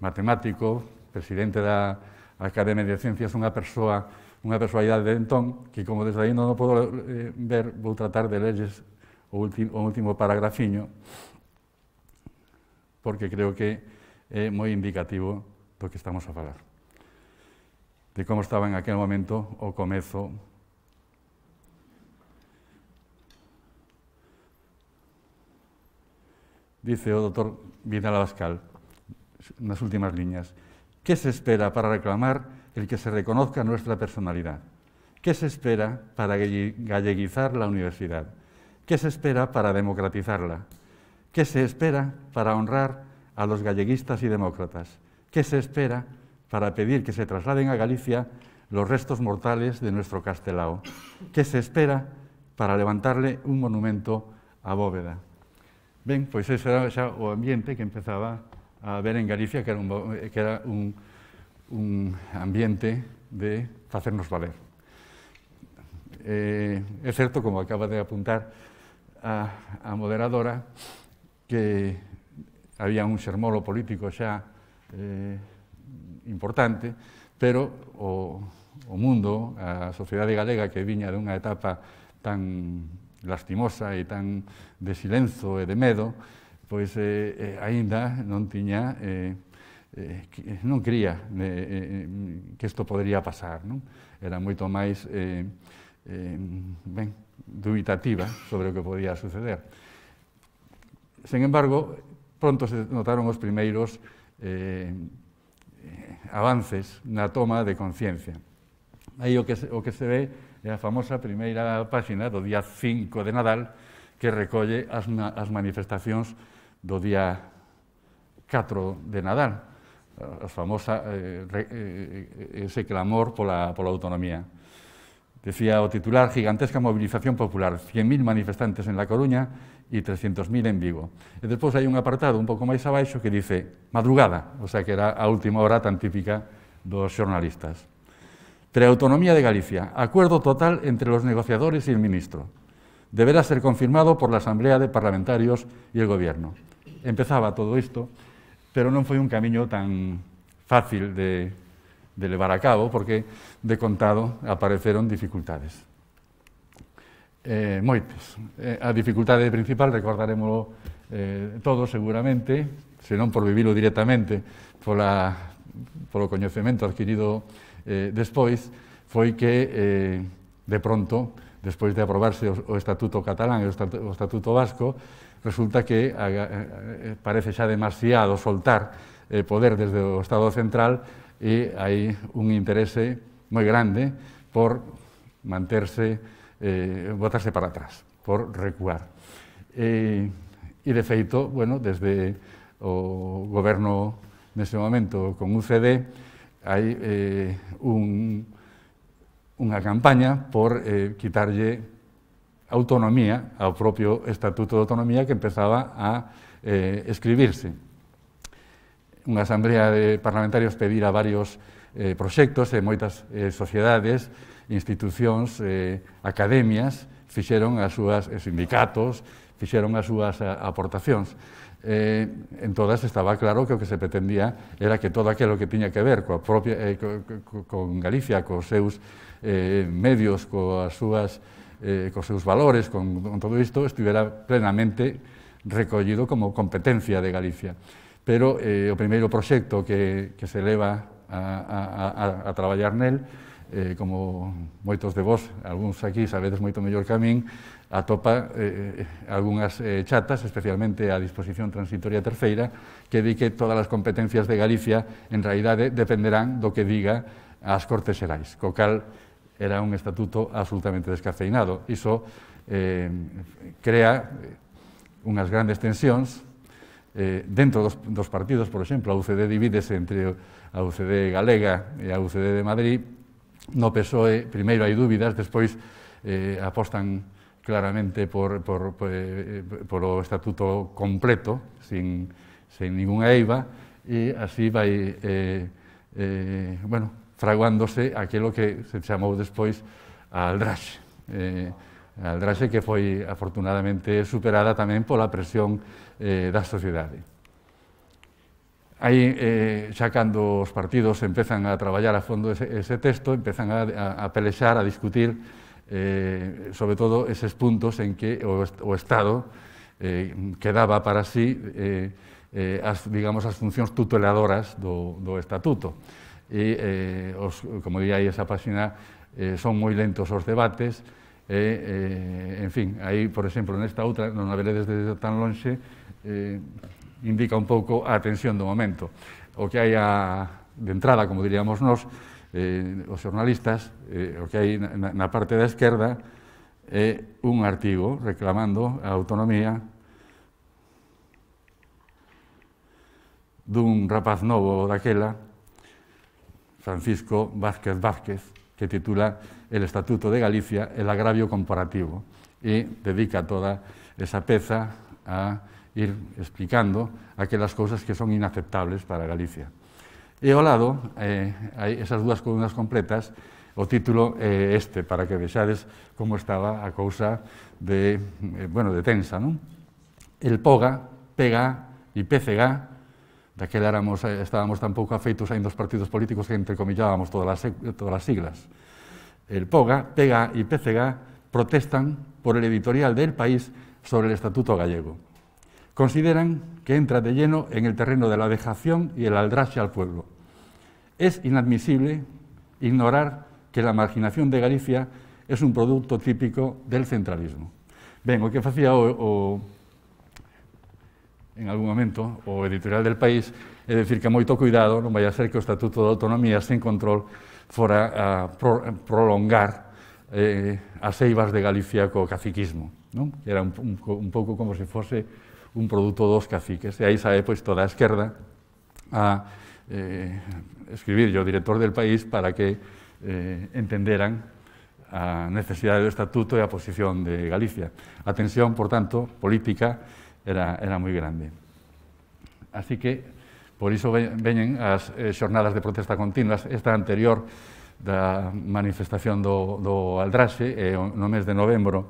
matemático, presidente da Academia de Ciencias, unha persoa unha persoalidade de entón, que como desde aí non o podo eh, ver, vou tratar de leyes o, último, o último paragrafiño, porque creo que é moi indicativo do que estamos a falar. De como estaba en aquel momento o comezo dice el oh, doctor Vidal Abascal, unas últimas líneas. ¿Qué se espera para reclamar el que se reconozca nuestra personalidad? ¿Qué se espera para galleguizar la universidad? ¿Qué se espera para democratizarla? ¿Qué se espera para honrar a los galleguistas y demócratas? ¿Qué se espera para pedir que se trasladen a Galicia los restos mortales de nuestro Castelao? ¿Qué se espera para levantarle un monumento a Bóveda? Ben, pois ese era xa o ambiente que empezaba a ver en Galicia, que era un, que era un, un ambiente de facernos valer. Eh, é certo, como acaba de apuntar a, a moderadora, que había un xermolo político xa eh, importante, pero o, o mundo, a sociedade galega que viña dunha etapa tan lastimosa e tan de silenzo e de medo, pois eh, eh, aínda non tiña eh, eh, eh non cría eh, eh, que isto podría pasar, non? Era moito máis eh, eh, ben, dubitativa sobre o que podía suceder. Sen embargo, pronto se notaron os primeiros eh, eh avances na toma de conciencia. Aí o que, se, o que se ve la famosa primera página do día 5 de Nadal que recolle las manifestaciones as do día 4 de Nadal, famosa, eh, eh, ese clamor por la autonomía. Decía o titular, gigantesca movilización popular, 100.000 manifestantes en La Coruña y 300.000 en Vigo. Y e después hay un apartado un poco más abajo que dice madrugada, o sea que era a última hora tan típica dos jornalistas. Preautonomía de Galicia. Acuerdo total entre los negociadores y el ministro. Deberá ser confirmado por la Asamblea de Parlamentarios y el Gobierno. Empezaba todo isto, pero non foi un camiño tan fácil de, de levar a cabo, porque de contado aparecieron dificultades. Eh, moitas. Eh, a dificultade principal recordaremos eh, todos seguramente, senón por vivirlo directamente, pola, polo coñecemento adquirido eh, despois foi que, eh, de pronto, despois de aprobarse o, o Estatuto catalán e o, Estatuto, o Estatuto vasco, resulta que a, a, eh, eh, parece xa demasiado soltar eh, poder desde o Estado central e hai un interese moi grande por manterse, eh, botarse para atrás, por recuar. E, eh, e de feito, bueno, desde o goberno nese momento con UCD, hai eh, un, unha campaña por eh, quitarlle autonomía ao propio Estatuto de Autonomía que empezaba a eh, escribirse. Unha asamblea de parlamentarios pedira varios eh, proxectos e moitas eh, sociedades, institucións, eh, academias, fixeron as súas eh, sindicatos, fixeron as súas eh, aportacións eh, en todas estaba claro que o que se pretendía era que todo aquilo que tiña que ver coa propia, eh, co, co, con Galicia, cos seus eh, medios, coas súas, eh, cos seus valores, con, con todo isto, estivera plenamente recollido como competencia de Galicia. Pero eh, o primeiro proxecto que, que se leva a, a, a, a traballar nel, eh, como moitos de vos, algúns aquí sabedes moito mellor que a min, atopa eh, eh, algunhas eh, chatas, especialmente a disposición transitoria terceira, que di que todas as competencias de Galicia, en realidade, dependerán do que diga as Cortes Xerais, co cal era un estatuto absolutamente descafeinado. Iso eh, crea eh, unhas grandes tensións eh, dentro dos, dos partidos, por exemplo, a UCD divídese entre a UCD galega e a UCD de Madrid, no PSOE primeiro hai dúbidas, despois eh, apostan claramente por, por, por, eh, por o estatuto completo, sin, sin ninguna eiva, e así vai, eh, eh, bueno, fraguándose aquilo que se chamou despois a aldraxe. Eh, a aldraxe que foi afortunadamente superada tamén pola presión eh, da sociedade. Aí, eh, xa cando os partidos empezan a traballar a fondo ese, ese texto, empezan a, a, a pelexar, a discutir eh, sobre todo eses puntos en que o, o Estado eh, quedaba para sí eh, eh, as, digamos, as funcións tuteladoras do, do Estatuto. E, eh, os, como diría aí esa página, eh, son moi lentos os debates, e, eh, en fin, aí, por exemplo, nesta outra, non a veredes desde tan lonxe, eh, indica un pouco a tensión do momento. O que hai a, de entrada, como diríamos nós, eh, os xornalistas, eh, o que hai na, na parte da esquerda, é eh, un artigo reclamando a autonomía dun rapaz novo daquela, Francisco Vázquez Vázquez, que titula El Estatuto de Galicia, el agravio comparativo, e dedica toda esa peza a ir explicando aquelas cousas que son inaceptables para Galicia. He olado, lado, eh, esas dos columnas completas, o título eh, este, para que veáis cómo estaba a causa de, eh, bueno, de tensa, El Poga, PEGA y PCG, aquel éramos, eh, estábamos tan poco afeitos en dos partidos políticos que entrecomillábamos todas las todas las siglas. El POGA, PEGA y PCG protestan por el editorial del País sobre el Estatuto Gallego. Consideran que entra de lleno en el terreno de la vejación y el aldrache al pueblo. Es inadmisible ignorar que la marginación de Galicia es un producto típico del centralismo. Ben, o que facía o, o en algún momento, o editorial del país, é decir que moito cuidado non vai a ser que o Estatuto de Autonomía sen control fora a pro, prolongar eh, as eivas de Galicia co caciquismo. Non? Era un, un, un pouco como se fose un produto dos caciques. E aí sae pois, toda a esquerda a eh, escribir o director del país para que eh, entenderan a necesidade do Estatuto e a posición de Galicia. A tensión, por tanto, política era, era moi grande. Así que, por iso veñen as eh, xornadas de protesta continuas. Esta anterior da manifestación do, do Aldraxe, eh, no mes de novembro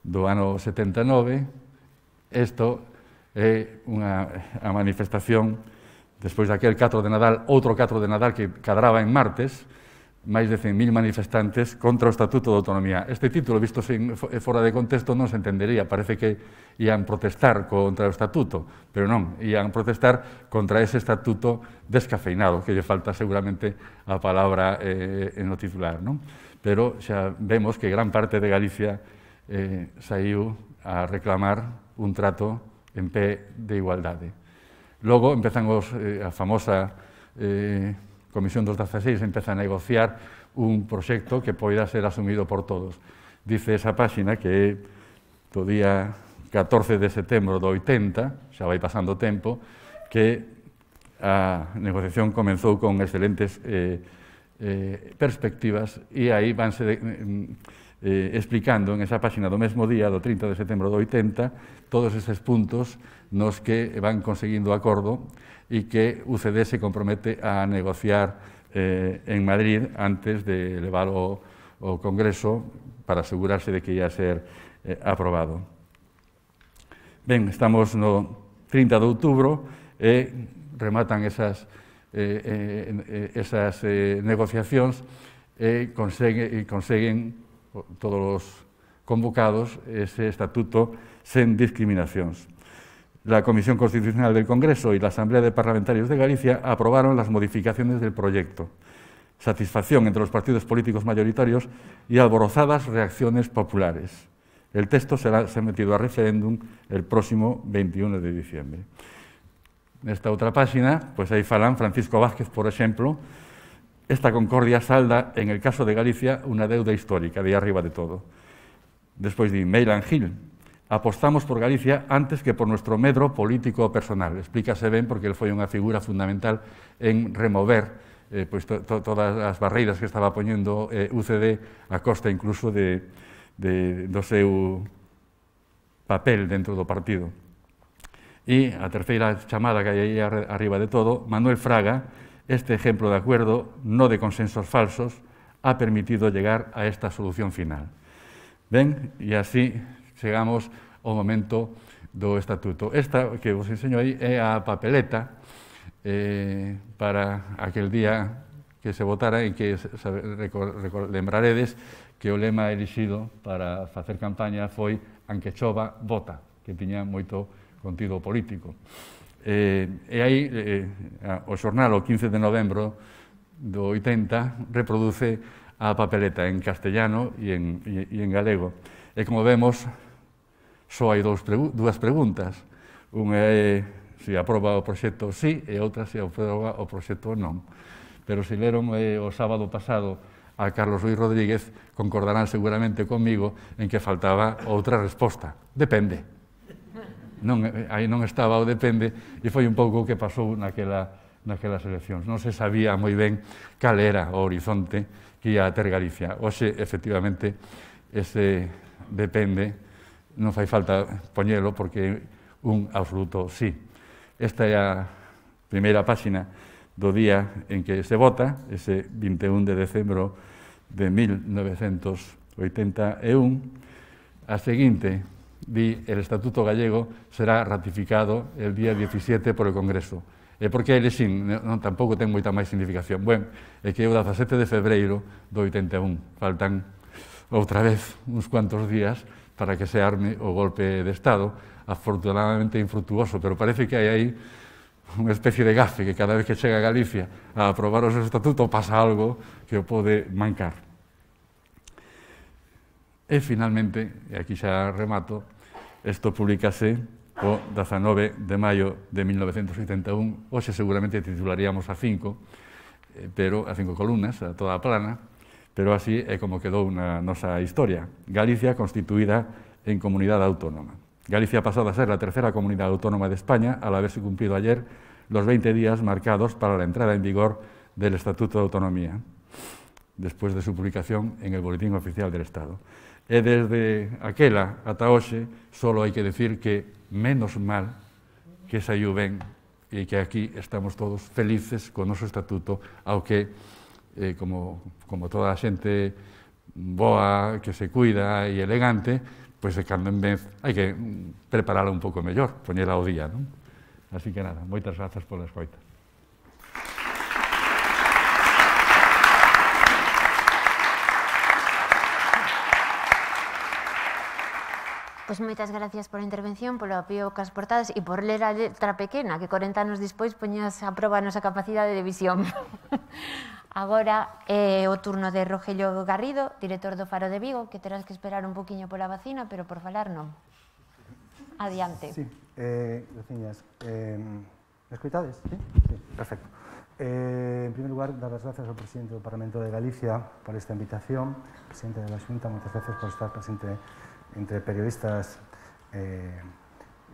do ano 79, isto é unha, a manifestación despois daquel 4 de Nadal, outro 4 de Nadal que cadraba en martes, máis de 100.000 manifestantes contra o Estatuto de Autonomía. Este título, visto sen, fora de contexto, non se entendería. Parece que ian protestar contra o Estatuto, pero non, ian protestar contra ese Estatuto descafeinado, que lle falta seguramente a palabra eh, o titular. Non? Pero xa vemos que gran parte de Galicia eh, saiu a reclamar un trato en pé de igualdade. Logo empezan os, eh, a famosa eh, Comisión dos 16 empezan a negociar un proxecto que poida ser asumido por todos. Dice esa páxina que do día 14 de setembro do 80, xa vai pasando tempo, que a negociación comenzou con excelentes eh, eh, perspectivas e aí vanse de, eh, Eh, explicando en esa página del mismo día, do 30 de septiembre de 80, todos esos puntos nos que van consiguiendo acuerdo y que UCD se compromete a negociar eh, en Madrid antes de elevar o, Congreso para asegurarse de que ya ser eh, aprobado. Bien, estamos no 30 de octubre, rematan esas negociaciones y esas todos los convocados ese estatuto sin discriminación. La Comisión Constitucional del Congreso y la Asamblea de Parlamentarios de Galicia aprobaron las modificaciones del proyecto. Satisfacción entre los partidos políticos mayoritarios y alborozadas reacciones populares. El texto será sometido a referéndum el próximo 21 de diciembre. En esta otra página, pues ahí falan Francisco Vázquez, por ejemplo, Esta concordia salda, en el caso de Galicia, una deuda histórica, de arriba de todo. Despois di Meilan Gil, apostamos por Galicia antes que por nuestro medro político o personal. Explícase ben porque el foi unha figura fundamental en remover eh, pois, to, to, todas as barreiras que estaba poñendo eh, UCD a costa incluso de, de, do seu papel dentro do partido. E a terceira chamada que hai aí arriba de todo, Manuel Fraga, Este ejemplo de acuerdo, no de consensos falsos, ha permitido llegar a esta solución final. Ben, e así chegamos ao momento do estatuto. Esta que vos enseño aí é a papeleta eh, para aquel día que se votara e que lembraredes que o lema elixido para facer campaña foi Anquechova vota, que tiña moito contido político. Eh, e aí eh, o xornal o 15 de novembro do 80 reproduce a papeleta en castellano e en, e, e en galego. E como vemos, só hai dous pregu dúas preguntas. Unha é se aproba o proxecto sí e outra se aproba o proxecto non. Pero se leron eh, o sábado pasado a Carlos Luis Rodríguez, concordarán seguramente comigo en que faltaba outra resposta. Depende non, aí non estaba o depende, e foi un pouco o que pasou naquela, naquelas eleccións. Non se sabía moi ben cal era o horizonte que ia a ter Galicia. Oxe, efectivamente, ese depende, non fai falta poñelo porque un absoluto sí. Esta é a primeira páxina do día en que se vota, ese 21 de decembro de 1981. A seguinte el Estatuto gallego será ratificado el día 17 por el Congreso. E porque ele sin, Tampoco tengo ten moita significación. Bueno, es que é el 17 de febrero de 81. Faltan otra vez unos cuantos días para que se arme o golpe de Estado, afortunadamente infructuoso, pero parece que hay ahí una especie de gafe que cada vez que llega a Galicia a aprobar el estatuto pasa algo que puede mancar. Y e, finalmente, y e aquí ya remato, esto publicase o 19 de mayo de 1971, si e seguramente titularíamos a cinco, eh, pero a cinco columnas, a toda plana, pero así es como quedó na nosa historia. Galicia constituida en comunidad autónoma. Galicia ha pasado a ser la tercera comunidad autónoma de España al haberse cumplido ayer los 20 días marcados para la entrada en vigor del Estatuto de Autonomía, después de su publicación en el Boletín Oficial del Estado. E desde aquela ata hoxe, só hai que decir que menos mal que saiu ben e que aquí estamos todos felices con o noso estatuto, ao que, eh, como, como toda a xente boa, que se cuida e elegante, pois pues, de cando en vez hai que preparala un pouco mellor, poñela ao día, non? Así que nada, moitas grazas pola coitas. Pois moitas gracias pola intervención, polo apío as portadas e por ler a letra pequena, que 40 anos despois poñas a prova a nosa capacidade de visión. *laughs* Agora é eh, o turno de Rogelio Garrido, director do Faro de Vigo, que terás que esperar un poquinho pola vacina, pero por falar non. Adiante. Sí, eh, graciñas. Eh, me escoitades? Sí? sí, perfecto. Eh, en primer lugar, dar as gracias ao presidente do Parlamento de Galicia por esta invitación, presidente da Xunta, moitas gracias por estar presente entre periodistas, eh,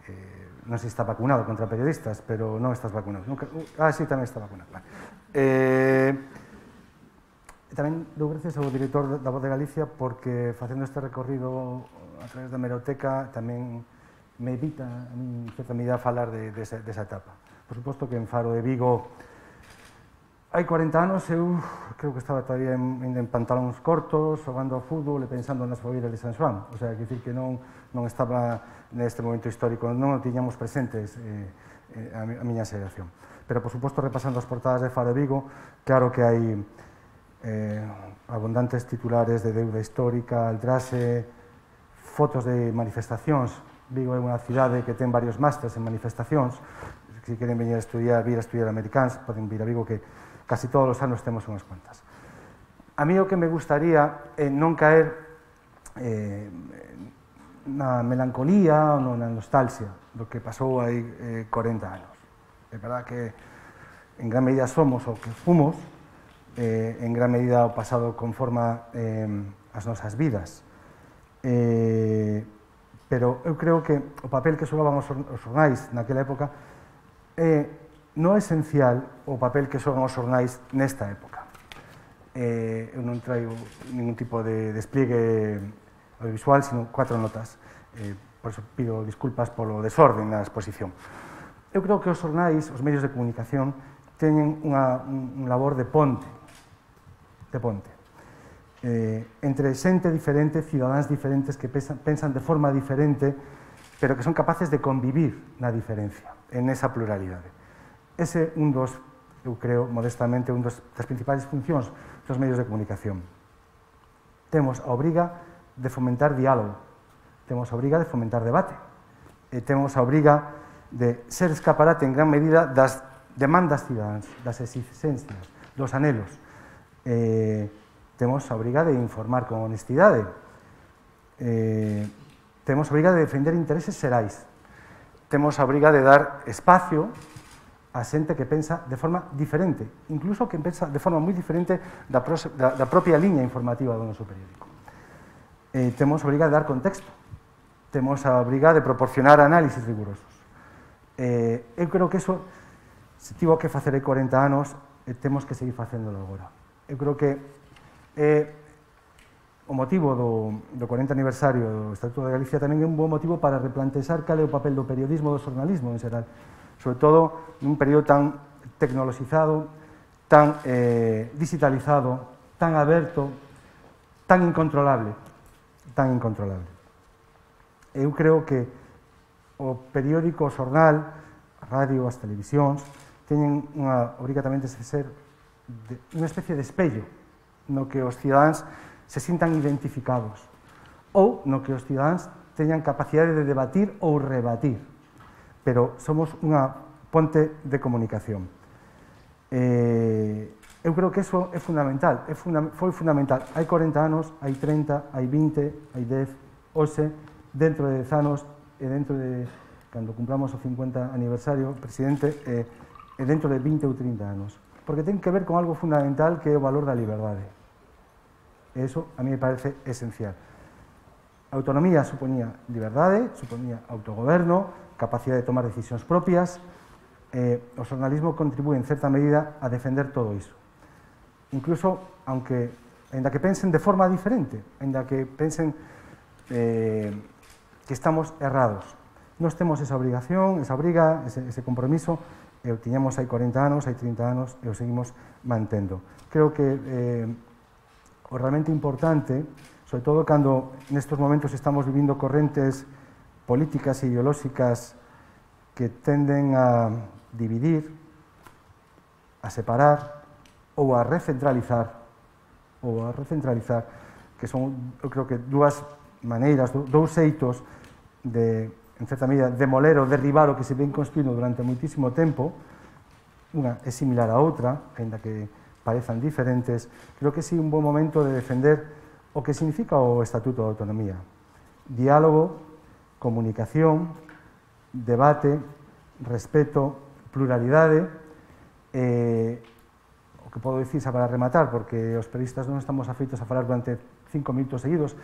eh, no sé si está vacunado contra periodistas, pero no estás vacunado. Uh, ah, sí, también está vacunado. Eh, también Eh, gracias al director la Voz de Galicia porque haciendo este recorrido a través la Meroteca también me evita en cierta medida hablar de, de, esa, etapa. Por supuesto que en Faro de Vigo Hai 40 anos eu creo que estaba todavía en, en pantalóns cortos, xogando ao fútbol e pensando nas fogueiras de San Xoán. O sea, que dicir que non, non estaba neste momento histórico, non o tiñamos presentes eh, eh, a, mi, a miña xeración. Pero, por suposto, repasando as portadas de Faro Vigo, claro que hai eh, abundantes titulares de deuda histórica, aldrase, fotos de manifestacións. Vigo é unha cidade que ten varios másters en manifestacións. Se queren venir a estudiar, vir a estudiar americans, poden vir a Vigo que casi todos os anos temos unhas cuantas. A mí o que me gustaría é eh, non caer eh, na melancolía ou na nostalgia do que pasou hai eh, 40 anos. É verdad que en gran medida somos o que fomos, eh, en gran medida o pasado conforma eh, as nosas vidas. Eh, pero eu creo que o papel que xogaban os xornais naquela época é eh, non é esencial o papel que son os xornais nesta época. Eh, eu non traio ningún tipo de despliegue audiovisual, sino cuatro notas. Eh, por iso pido disculpas polo desorden na exposición. Eu creo que os xornais, os medios de comunicación, teñen unha, un, labor de ponte, de ponte, eh, entre xente diferente, cidadáns diferentes que pensan, pensan de forma diferente, pero que son capaces de convivir na diferencia, en esa pluralidade. Ese un dos, eu creo, modestamente, un dos das principais funcións dos medios de comunicación. Temos a obriga de fomentar diálogo, temos a obriga de fomentar debate, e temos a obriga de ser escaparate en gran medida das demandas cidadáns, das exigencias, dos anhelos. Eh, temos a obriga de informar con honestidade, eh, temos a obriga de defender intereses xerais, temos a obriga de dar espacio a xente que pensa de forma diferente, incluso que pensa de forma moi diferente da, pros, da, da propia liña informativa do noso periódico. Eh, temos a obriga de dar contexto, temos a obriga de proporcionar análisis rigurosos. Eh, eu creo que eso, se tivo que facer hai 40 anos, eh, temos que seguir facéndolo agora. Eu creo que eh, o motivo do, do 40 aniversario do Estatuto de Galicia tamén é un bom motivo para replantexar cal é o papel do periodismo do xornalismo en xeral sobre todo nun período tan tecnoloxizado, tan eh, digitalizado, tan aberto, tan incontrolable, tan incontrolable. Eu creo que o periódico, o xornal, a radio, as televisións, teñen unha, obrigatamente se ser de, unha especie de espello no que os cidadáns se sintan identificados ou no que os cidadáns teñan capacidade de debatir ou rebatir pero somos unha ponte de comunicación. Eh, eu creo que eso é fundamental, é funda foi fundamental. Hai 40 anos, hai 30, hai 20, hai 10, hoxe, dentro de 10 anos, e dentro de, cando cumplamos o 50 aniversario, presidente, eh, e dentro de 20 ou 30 anos. Porque ten que ver con algo fundamental que é o valor da liberdade. E eso a mí me parece esencial. autonomía supoñía liberdade, supoñía autogoberno, capacidad de tomar decisiones propias, eh, o contribuye en cierta medida a defender todo eso... Incluso, aunque, ...en la que pensen de forma diferente, ...en la que pensen eh, que estamos errados. no estemos esa obligación, esa briga... ese, ese compromiso, ...lo eh, teníamos tiñamos 40 años, hay 30 años... y lo seguimos mantendo. Creo que eh, realmente importante, sobre todo cuando en estos momentos estamos viviendo corrientes... políticas ideolóxicas que tenden a dividir, a separar ou a recentralizar ou a recentralizar que son, eu creo que dúas maneiras, dous xeitos de, en certa medida, demoler ou derribar o que se ven construindo durante moitísimo tempo, unha é similar á outra, ainda que parezan diferentes, creo que sí un bom momento de defender o que significa o Estatuto de Autonomía. Diálogo comunicación, debate, respeto, pluralidade, eh, o que podo dicir xa para rematar, porque os periodistas non estamos afeitos a falar durante cinco minutos seguidos,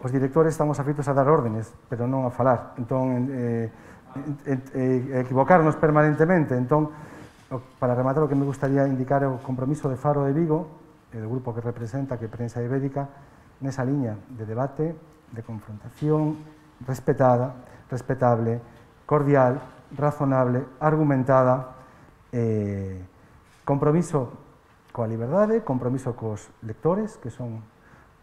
os directores estamos afeitos a dar órdenes, pero non a falar. Entón, eh, eh, equivocarnos permanentemente. Entón, para rematar, o que me gustaría indicar é o compromiso de Faro de Vigo, do grupo que representa que Prensa Ibérica, nesa liña de debate, de confrontación, respetada, respetable, cordial, razonable, argumentada, eh, compromiso con la libertad, compromiso con los lectores, que son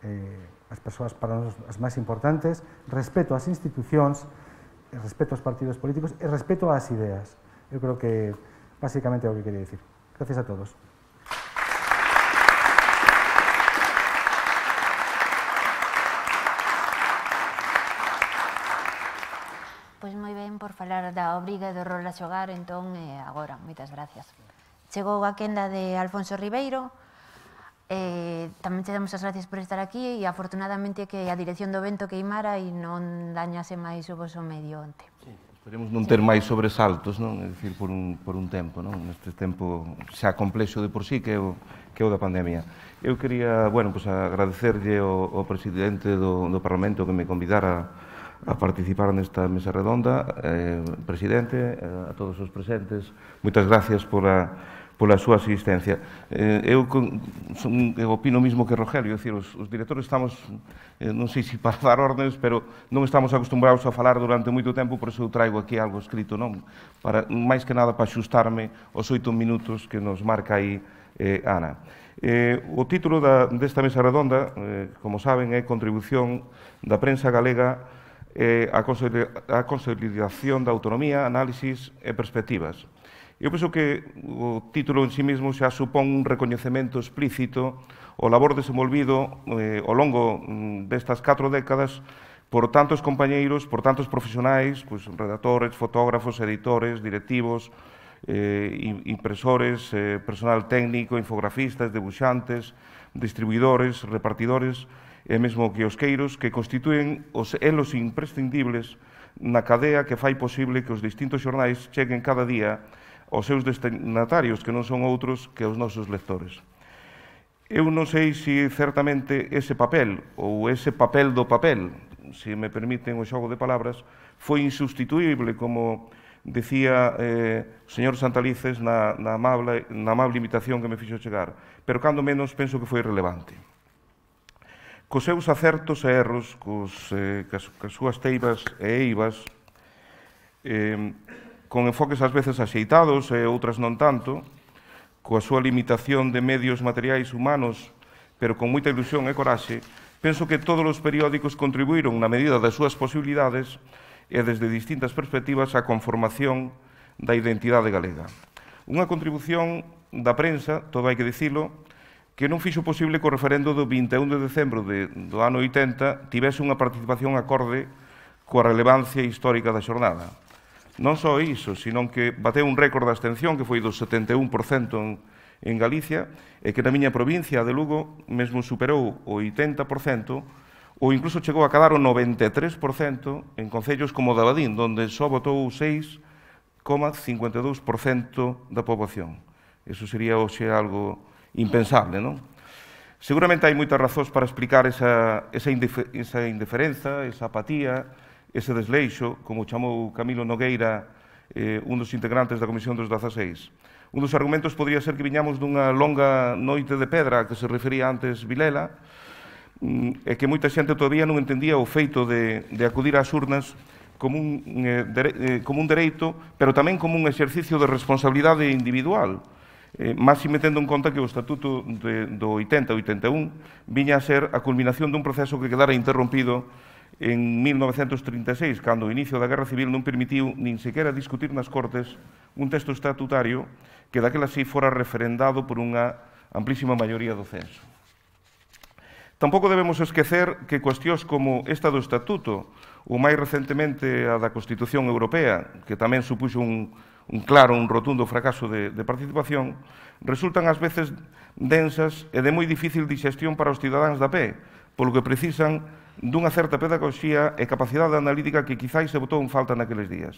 las eh, personas para nosotros las más importantes, respeto a las instituciones, respeto a los partidos políticos y e respeto a las ideas. Yo creo que básicamente es lo que quería decir. Gracias a todos. falar da obriga e do rol a xogar, entón, eh, agora, moitas gracias. Chegou a quenda de Alfonso Ribeiro, eh, tamén te damos as gracias por estar aquí e afortunadamente que a dirección do vento queimara e non dañase máis o vosso medio onte. Sí, esperemos non ter máis sobresaltos, non? É dicir, por un, por un tempo, non? Neste tempo xa complexo de por sí que é o, que é o da pandemia. Eu quería, bueno, pues, agradecerlle ao, ao presidente do, do Parlamento que me convidara a a participar nesta mesa redonda. Eh, presidente, eh, a todos os presentes, moitas gracias pola, pola súa asistencia. Eh, eu, con, son, eu opino mismo que Rogelio, decir, os, os directores estamos, eh, non sei se para dar órdenes, pero non estamos acostumbrados a falar durante moito tempo, por iso eu traigo aquí algo escrito, non? Para, máis que nada para xustarme os oito minutos que nos marca aí eh, Ana. Eh, o título da, desta mesa redonda, eh, como saben, é Contribución da prensa galega eh, a, consolidación da autonomía, análisis e perspectivas. Eu penso que o título en sí mesmo xa supón un recoñecemento explícito o labor desenvolvido eh, ao longo mm, destas catro décadas por tantos compañeiros, por tantos profesionais, pois, redactores, fotógrafos, editores, directivos, eh, impresores, eh, personal técnico, infografistas, debuxantes, distribuidores, repartidores, e mesmo que os queiros que constituen os elos imprescindibles na cadea que fai posible que os distintos xornais cheguen cada día aos seus destinatarios, que non son outros que os nosos lectores. Eu non sei se certamente ese papel, ou ese papel do papel, se me permiten o xogo de palabras, foi insustituíble, como decía eh, o señor Santalices na, na, amable, na amable invitación que me fixo chegar, pero cando menos penso que foi relevante cos seus acertos e erros, cos, eh, cas, súas teivas e eivas, eh, con enfoques ás veces axeitados e outras non tanto, coa súa limitación de medios materiais humanos, pero con moita ilusión e coraxe, penso que todos os periódicos contribuíron na medida das súas posibilidades e desde distintas perspectivas á conformación da identidade galega. Unha contribución da prensa, todo hai que dicilo, que non fixo posible que o referendo do 21 de decembro de, do ano 80 tivese unha participación acorde coa relevancia histórica da xornada. Non só iso, senón que bateu un récord de abstención que foi do 71% en, en Galicia e que na miña provincia de Lugo mesmo superou o 80% ou incluso chegou a cadar o 93% en concellos como Dabadín, onde só votou o 6,52% da poboación. Eso sería hoxe algo impensable, non? Seguramente hai moitas razóns para explicar esa, esa, indifer esa indiferenza, esa apatía, ese desleixo, como chamou Camilo Nogueira, eh, un dos integrantes da Comisión dos 16. Un dos argumentos podría ser que viñamos dunha longa noite de pedra que se refería antes Vilela, mm, e que moita xente todavía non entendía o feito de, de acudir ás urnas como un, eh, dere, eh, como un dereito, pero tamén como un exercicio de responsabilidade individual eh, máxime tendo en conta que o Estatuto de, do 80-81 viña a ser a culminación dun proceso que quedara interrompido en 1936, cando o inicio da Guerra Civil non permitiu nin sequera discutir nas Cortes un texto estatutario que daquela si fora referendado por unha amplísima maioría do censo. Tampouco debemos esquecer que cuestións como esta do Estatuto ou máis recentemente a da Constitución Europea, que tamén supuxo un un claro, un rotundo fracaso de, de participación, resultan ás veces densas e de moi difícil digestión para os cidadáns da PE, polo que precisan dunha certa pedagoxía e capacidade analítica que quizáis se botou en falta naqueles días.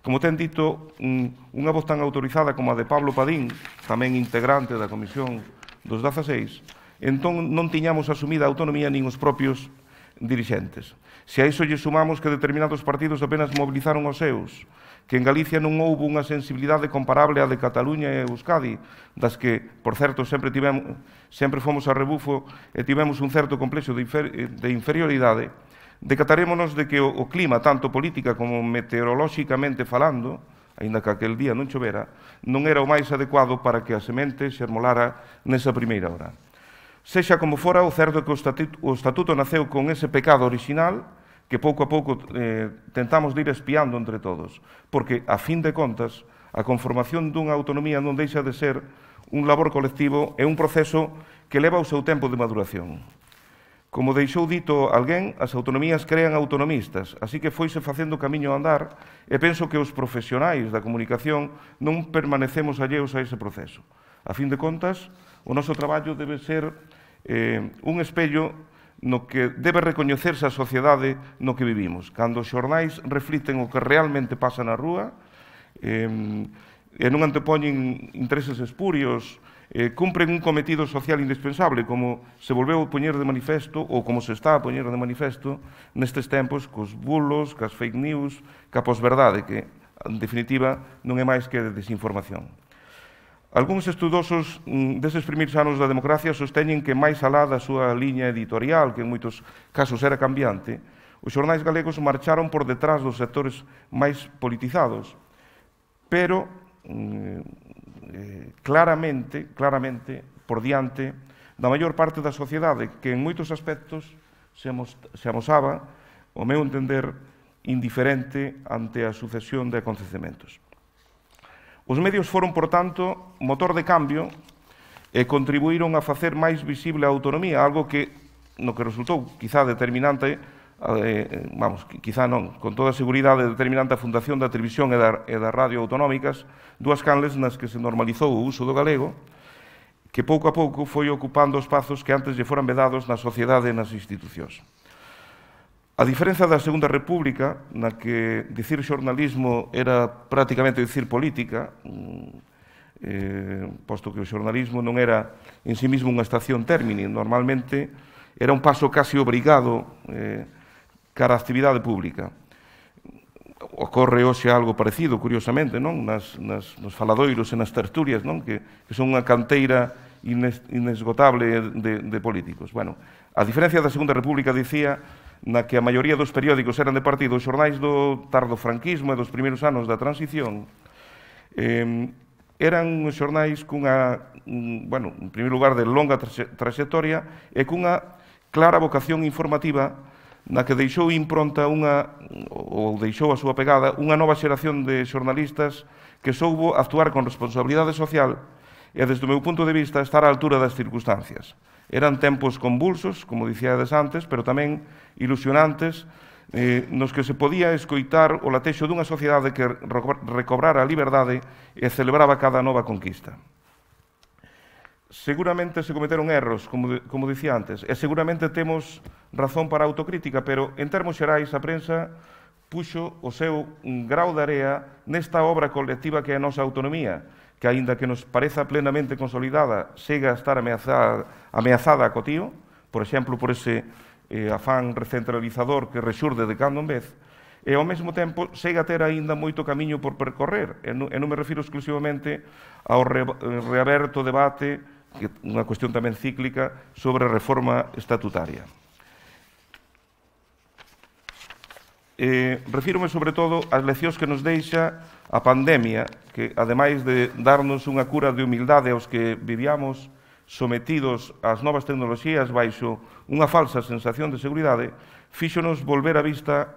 Como ten dito, unha voz tan autorizada como a de Pablo Padín, tamén integrante da Comisión dos 16, entón non tiñamos asumida a autonomía nin os propios dirixentes. Se a iso lle sumamos que determinados partidos apenas mobilizaron os seus, que en Galicia non houbo unha sensibilidade comparable á de Cataluña e Euskadi, das que, por certo, sempre, tivemos, sempre fomos a rebufo e tivemos un certo complexo de, infer, de inferioridade, decatarémonos de que o, o clima, tanto política como meteorolóxicamente falando, aínda que aquel día non chovera, non era o máis adecuado para que a semente xermolara nesa primeira hora. Sexa como fora, o certo que o estatuto, o estatuto naceu con ese pecado orixinal, que pouco a pouco eh, tentamos de ir espiando entre todos, porque, a fin de contas, a conformación dunha autonomía non deixa de ser un labor colectivo e un proceso que leva o seu tempo de maduración. Como deixou dito alguén, as autonomías crean autonomistas, así que foise facendo camiño a andar e penso que os profesionais da comunicación non permanecemos alleos a ese proceso. A fin de contas, o noso traballo debe ser eh, un espello no que debe recoñecerse a sociedade no que vivimos. Cando os xornais reflíten o que realmente pasa na rúa, eh, e non antepoñen intereses espurios, eh, cumpren un cometido social indispensable, como se volveu a poñer de manifesto, ou como se está a poñer de manifesto, nestes tempos, cos bulos, cas fake news, ca posverdade, que, en definitiva, non é máis que desinformación. Alguns estudosos mm, deses primeiros anos da democracia sosteñen que máis alá da súa liña editorial, que en moitos casos era cambiante, os xornais galegos marcharon por detrás dos sectores máis politizados. Pero, mm, eh, claramente, claramente, por diante da maior parte da sociedade, que en moitos aspectos se amosaba, o meu entender, indiferente ante a sucesión de acontecementos. Os medios foron, por tanto, motor de cambio e contribuíron a facer máis visible a autonomía, algo que no que resultou quizá determinante, eh, vamos, quizá non, con toda a seguridade determinante a Fundación da Televisión e da, e da Radio Autonómicas, dúas canles nas que se normalizou o uso do galego, que pouco a pouco foi ocupando os pazos que antes lle foran vedados na sociedade e nas institucións. A diferenza da Segunda República, na que dicir xornalismo era prácticamente dicir política, mm, eh, posto que o xornalismo non era en sí mismo unha estación término, normalmente era un paso casi obrigado eh, cara a actividade pública. Ocorre hoxe algo parecido, curiosamente, non? Nas, nas, nos faladoiros e nas tertulias, non? Que, que son unha canteira inesgotable de, de políticos. Bueno, a diferencia da Segunda República, dicía, na que a maioría dos periódicos eran de partido, os xornais do tardo franquismo e dos primeiros anos da transición, eh, eran xornais cunha, bueno, en primeiro lugar, de longa traxectoria e cunha clara vocación informativa na que deixou impronta unha, ou deixou a súa pegada, unha nova xeración de xornalistas que soubo actuar con responsabilidade social e, desde o meu punto de vista, estar á altura das circunstancias. Eran tempos convulsos, como dicíades antes, pero tamén ilusionantes eh, nos que se podía escoitar o latexo dunha sociedade que recobrara a liberdade e celebraba cada nova conquista. Seguramente se cometeron erros, como, de, como dicía antes, e seguramente temos razón para a autocrítica, pero en termos xerais a prensa puxo o seu grau de area nesta obra colectiva que é a nosa autonomía, que aínda que nos pareza plenamente consolidada, segue a estar ameazada, ameazada a cotío, por exemplo, por ese eh, afán recentralizador que rexurde de cando en vez, e ao mesmo tempo segue a ter aínda moito camiño por percorrer, e non, e non me refiro exclusivamente ao re, reaberto debate, que unha cuestión tamén cíclica, sobre a reforma estatutaria. Eh, refírome sobre todo ás leccións que nos deixa a pandemia, que ademais de darnos unha cura de humildade aos que vivíamos sometidos ás novas tecnoloxías baixo unha falsa sensación de seguridade, fíxonos volver a vista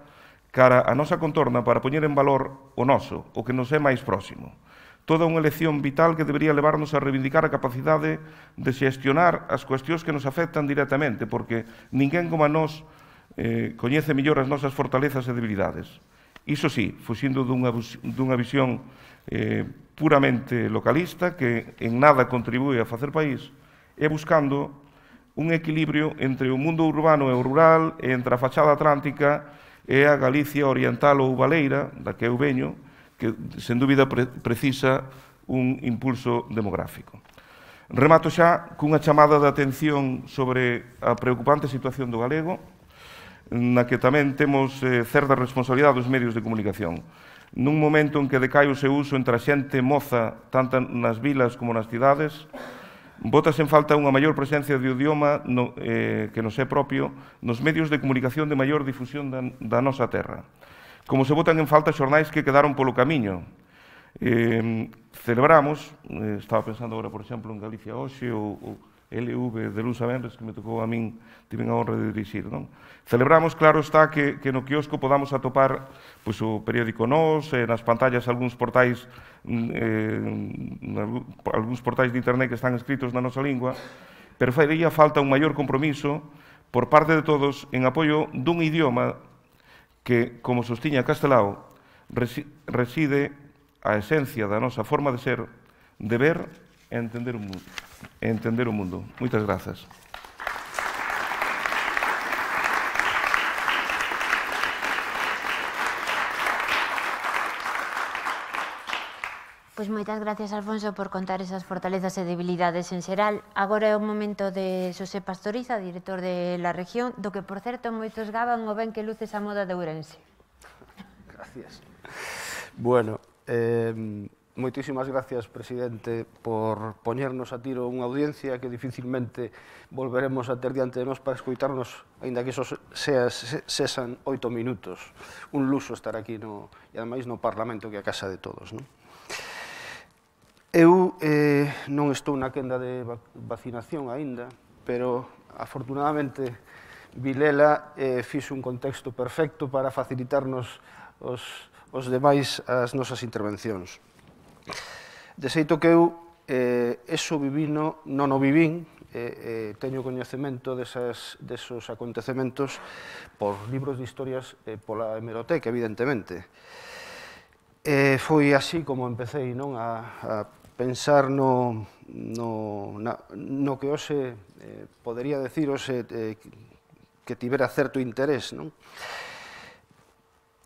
cara a nosa contorna para poñer en valor o noso, o que nos é máis próximo. Toda unha elección vital que debería levarnos a reivindicar a capacidade de xestionar as cuestións que nos afectan directamente, porque ninguén como a nós eh, coñece mellor as nosas fortalezas e debilidades. Iso sí, fuxindo dunha, dunha visión eh, puramente localista que en nada contribúe a facer país, e buscando un equilibrio entre o mundo urbano e o rural e entre a fachada atlántica e a Galicia oriental ou valeira, da que eu veño, que sen dúbida pre precisa un impulso demográfico. Remato xa cunha chamada de atención sobre a preocupante situación do galego, na que tamén temos eh, certa responsabilidade dos medios de comunicación. Nun momento en que decai o seu uso entre a xente moza, tanto nas vilas como nas cidades, Botas en falta unha maior presencia de idioma no, eh, que nos é propio nos medios de comunicación de maior difusión da, da nosa terra. Como se botan en falta xornais que quedaron polo camiño. Eh, celebramos, eh, estaba pensando agora, por exemplo, en Galicia hoxe ou, ou LV de Lusa Vendres, que me tocou a min, tiven a honra de dirixir. Non? Celebramos, claro está, que, que no quiosco podamos atopar pois, o periódico Nos, eh, nas pantallas algúns portais mm, eh, algúns portais de internet que están escritos na nosa lingua, pero faría falta un maior compromiso por parte de todos en apoio dun idioma que, como sostiña Castelao, reside a esencia da nosa forma de ser, de ver e entender o mundo e entender o mundo. Moitas grazas. Pois moitas gracias, Alfonso, por contar esas fortalezas e debilidades en xeral. Agora é o momento de Xosé Pastoriza, director de la región, do que, por certo, moitos gaban o ben que luces a moda de Ourense. Gracias. Bueno, eh, Moitísimas gracias, presidente, por poñernos a tiro unha audiencia que dificilmente volveremos a ter diante de nós para escoitarnos, aínda que esos seas, sesan oito minutos. Un luso estar aquí, no, e ademais no Parlamento, que é a casa de todos. Non? Eu eh, non estou na quenda de vacinación aínda, pero afortunadamente Vilela eh, fixo un contexto perfecto para facilitarnos os, os demais as nosas intervencións. De xeito que eu eh, eso vivino, non o vivín, eh, eh, teño coñecemento desas, desos acontecementos por libros de historias eh, pola hemeroteca, evidentemente. Eh, foi así como empecé non a, a pensar no, no, na, no que hoxe eh, podería decir hoxe eh, que tibera certo interés. Non?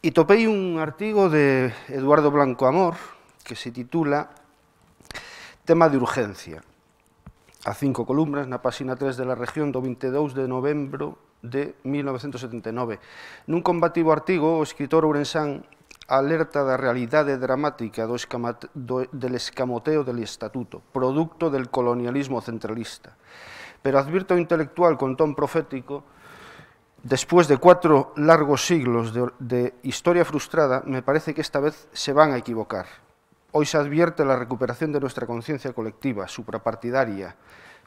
E topei un artigo de Eduardo Blanco Amor que se titula Tema de urgencia. A cinco columnas na páxina 3 de la región do 22 de novembro de 1979. Nun combativo artigo, o escritor Ourensán alerta da realidade dramática do, escamate, do del escamoteo del estatuto, producto del colonialismo centralista. Pero advirto o intelectual con ton profético despues de cuatro largos siglos de, de, historia frustrada, me parece que esta vez se van a equivocar. Hoy se advierte la recuperación de nuestra conciencia colectiva, suprapartidaria,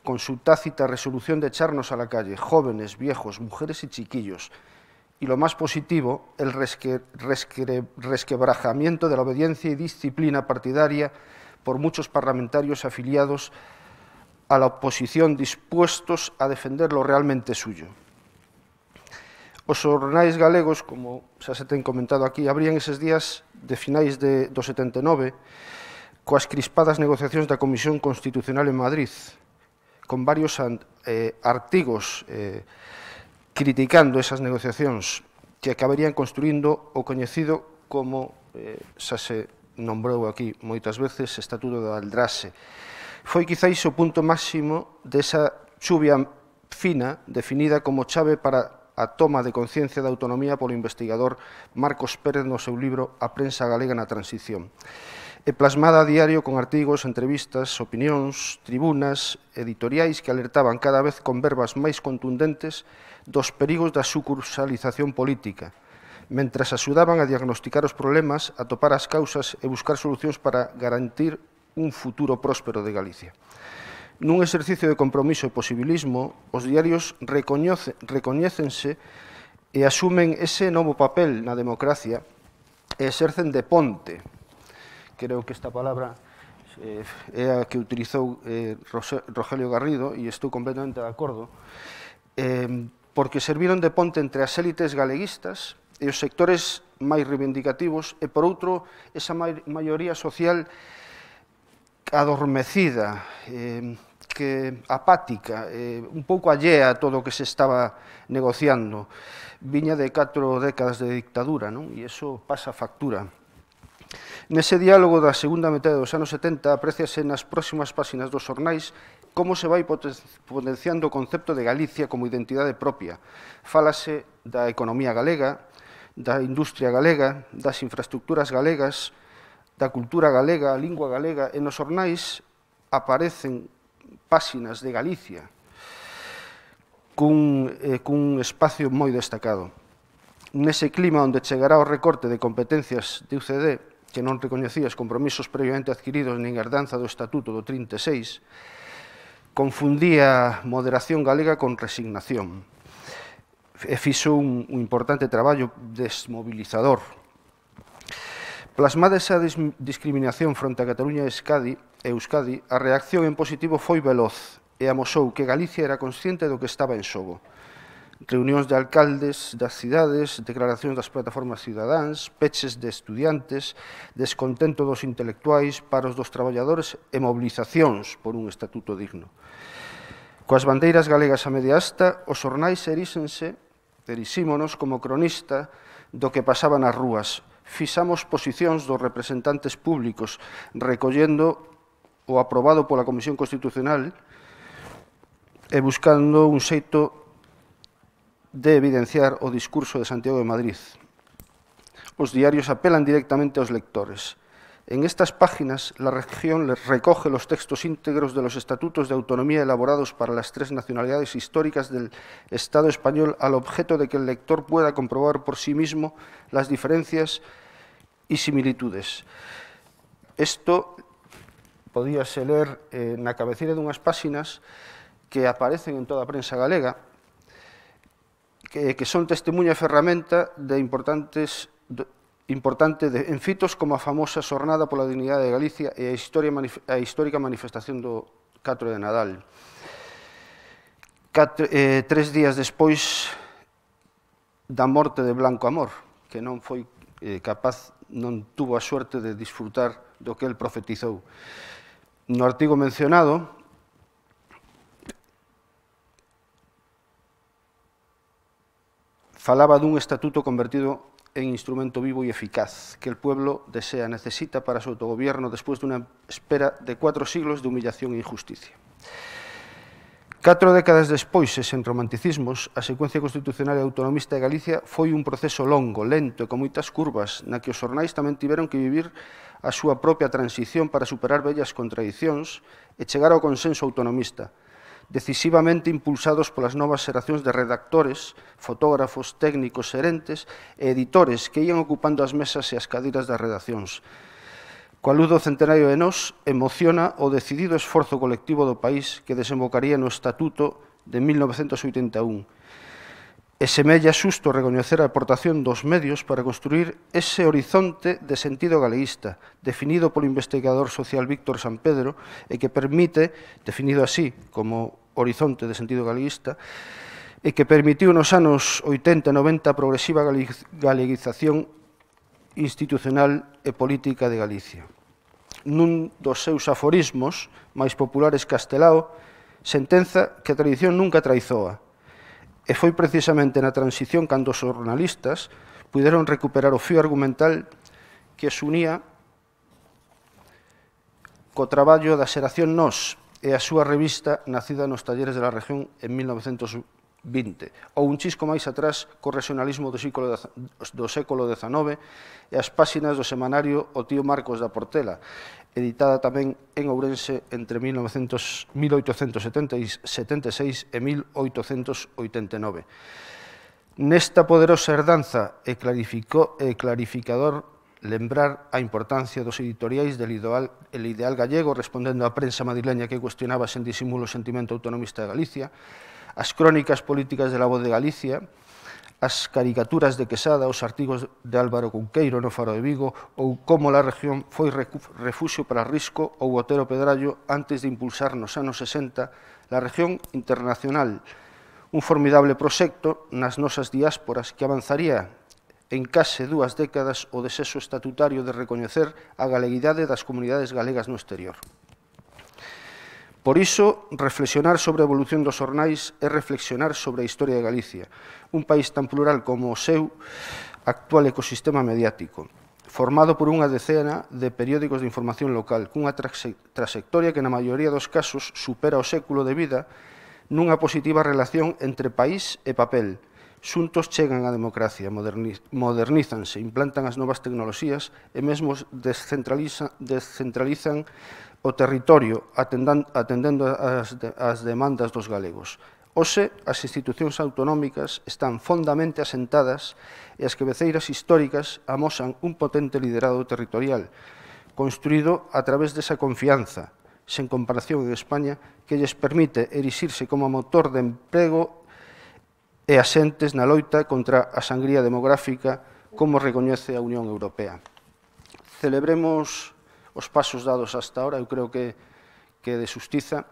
con su tácita resolución de echarnos a la calle, jóvenes, viejos, mujeres y chiquillos, y lo más positivo, el resquebrajamiento de la obediencia y disciplina partidaria por muchos parlamentarios afiliados a la oposición dispuestos a defender lo realmente suyo. Os xornais galegos, como xa se ten comentado aquí, abrían eses días de finais de, do 79 coas crispadas negociacións da Comisión Constitucional en Madrid, con varios eh, artigos eh, criticando esas negociacións que acabarían construindo o coñecido como, eh, xa se nombrou aquí moitas veces, Estatuto da Aldrase. Foi quizáis o punto máximo desa chuvia fina definida como chave para a toma de conciencia da autonomía polo investigador Marcos Pérez no seu libro A prensa galega na transición e plasmada a diario con artigos, entrevistas, opinións, tribunas, editoriais que alertaban cada vez con verbas máis contundentes dos perigos da sucursalización política, mentras axudaban a diagnosticar os problemas, atopar as causas e buscar solucións para garantir un futuro próspero de Galicia. Nun exercicio de compromiso e posibilismo, os diarios recoñécense e asumen ese novo papel na democracia e exercen de ponte. Creo que esta palabra eh, é a que utilizou eh, Rogelio Garrido e estou completamente de acordo, eh, porque serviron de ponte entre as élites galeguistas e os sectores máis reivindicativos e, por outro, esa maioría social adormecida, eh, que apática, eh, un pouco allea a todo o que se estaba negociando. Viña de catro décadas de dictadura, non? E iso pasa factura. Nese diálogo da segunda metade dos anos 70 apreciase nas próximas páxinas dos xornais como se vai potenciando o concepto de Galicia como identidade propia. Fálase da economía galega, da industria galega, das infraestructuras galegas, da cultura galega, a lingua galega, e nos ornais aparecen páxinas de Galicia, cun, eh, cun espacio moi destacado. Nese clima onde chegará o recorte de competencias de UCD, que non recoñecía os compromisos previamente adquiridos nin herdanza do Estatuto do 36, confundía moderación galega con resignación e fixo un, un importante traballo desmobilizador. Plasmada esa dis discriminación fronte a Cataluña e Escadi, e Euskadi, a reacción en positivo foi veloz e amosou que Galicia era consciente do que estaba en xogo. Reunións de alcaldes das cidades, declaracións das plataformas cidadáns, peches de estudiantes, descontento dos intelectuais, paros dos traballadores e mobilizacións por un estatuto digno. Coas bandeiras galegas a media asta, os ornais erísense, erixímonos como cronista do que pasaba nas rúas. Fixamos posicións dos representantes públicos, recollendo o aprobado la Comisión Constitucional buscando un xeito de evidenciar o discurso de Santiago de Madrid. Los diarios apelan directamente a los lectores. En estas páginas, la región recoge los textos íntegros de los estatutos de autonomía elaborados para las tres nacionalidades históricas del Estado español al objeto de que el lector pueda comprobar por sí mismo las diferencias y similitudes. Esto podíase ler eh, na cabeceira dunhas páxinas que aparecen en toda a prensa galega, que, que son testemunha e ferramenta de importantes importante de, en fitos como a famosa xornada pola dignidade de Galicia e a, historia, a histórica manifestación do 4 de Nadal. Catre, eh, tres días despois da morte de Blanco Amor, que non foi eh, capaz, non tuvo a suerte de disfrutar do que el profetizou no artigo mencionado, falaba dun estatuto convertido en instrumento vivo e eficaz que el pueblo desea, necesita para su autogobierno despois dunha espera de cuatro siglos de humillación e injusticia. Catro décadas despois e sen romanticismos, a secuencia constitucional e autonomista de Galicia foi un proceso longo, lento e con moitas curvas, na que os ornais tamén tiveron que vivir a súa propia transición para superar bellas contradicións e chegar ao consenso autonomista, decisivamente impulsados polas novas xeracións de redactores, fotógrafos, técnicos, xerentes e editores que ian ocupando as mesas e as cadeiras das redaccións, Coa luz do centenario de nós, emociona o decidido esforzo colectivo do país que desembocaría no Estatuto de 1981 e semella xusto recoñecer a aportación dos medios para construir ese horizonte de sentido galeísta definido polo investigador social Víctor San Pedro e que permite, definido así como horizonte de sentido galeísta, e que permitiu nos anos 80 e 90 a progresiva galeguización institucional e política de Galicia. Nun dos seus aforismos máis populares castelao, sentenza que a tradición nunca traizoa, e foi precisamente na transición cando os jornalistas puderon recuperar o fío argumental que se unía co traballo da xeración Nos e a súa revista nacida nos talleres de la región en XX, ou un chisco máis atrás co regionalismo do século, do século XIX e as páxinas do semanario O tío Marcos da Portela, editada tamén en Ourense entre 1900, 1876 e 1889. Nesta poderosa herdanza e, clarificó, e clarificador lembrar a importancia dos editoriais del ideal, el ideal gallego respondendo á prensa madrileña que cuestionaba sen disimulo o sentimento autonomista de Galicia, as crónicas políticas de la voz de Galicia, as caricaturas de Quesada, os artigos de Álvaro Cunqueiro no Faro de Vigo ou como la región foi refuxio para Risco ou Otero Pedrallo antes de impulsar nos anos 60 la región internacional, un formidable proxecto nas nosas diásporas que avanzaría en case dúas décadas o desexo estatutario de recoñecer a galeguidade das comunidades galegas no exterior. Por iso, reflexionar sobre a evolución dos ornais é reflexionar sobre a historia de Galicia, un país tan plural como o seu actual ecosistema mediático, formado por unha decena de periódicos de información local, cunha trasectoria que na maioría dos casos supera o século de vida nunha positiva relación entre país e papel. Xuntos chegan á democracia, modernízanse, implantan as novas tecnoloxías e mesmo descentralizan, descentralizan o territorio atendendo as, demandas dos galegos. Hoxe, as institucións autonómicas están fondamente asentadas e as quebeceiras históricas amosan un potente liderado territorial, construído a través desa confianza, sen comparación en España, que lles permite erixirse como motor de emprego e asentes na loita contra a sangría demográfica como recoñece a Unión Europea. Celebremos os pasos dados hasta ahora, eu creo que, que de justiza,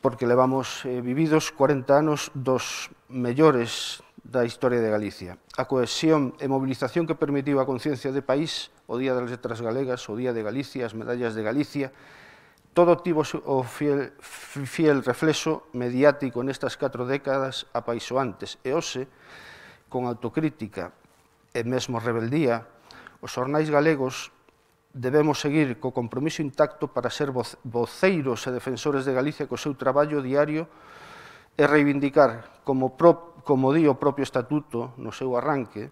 porque levamos eh, vividos 40 anos dos mellores da historia de Galicia. A cohesión e mobilización que permitiu a conciencia de país, o Día das Letras Galegas, o Día de Galicia, as medallas de Galicia, todo tivo o fiel, fiel reflexo mediático nestas catro décadas a antes. e hoxe, con autocrítica e mesmo rebeldía, Os xornais galegos debemos seguir co compromiso intacto para ser voceiros e defensores de Galicia co seu traballo diario e reivindicar, como, pro, como di o propio estatuto no seu arranque,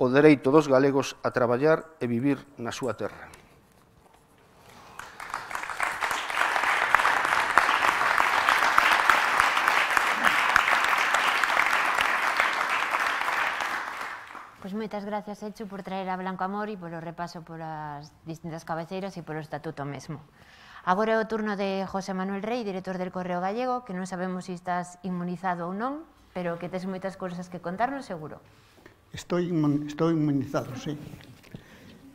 o dereito dos galegos a traballar e vivir na súa terra. Pois moitas gracias, Echu, por traer a Blanco Amor e polo repaso por as distintas cabeceiras e polo estatuto mesmo. Agora é o turno de José Manuel Rey, director del Correo Gallego, que non sabemos se estás inmunizado ou non, pero que tes moitas cousas que contarnos, seguro. Estou, inmun estou inmunizado, sí.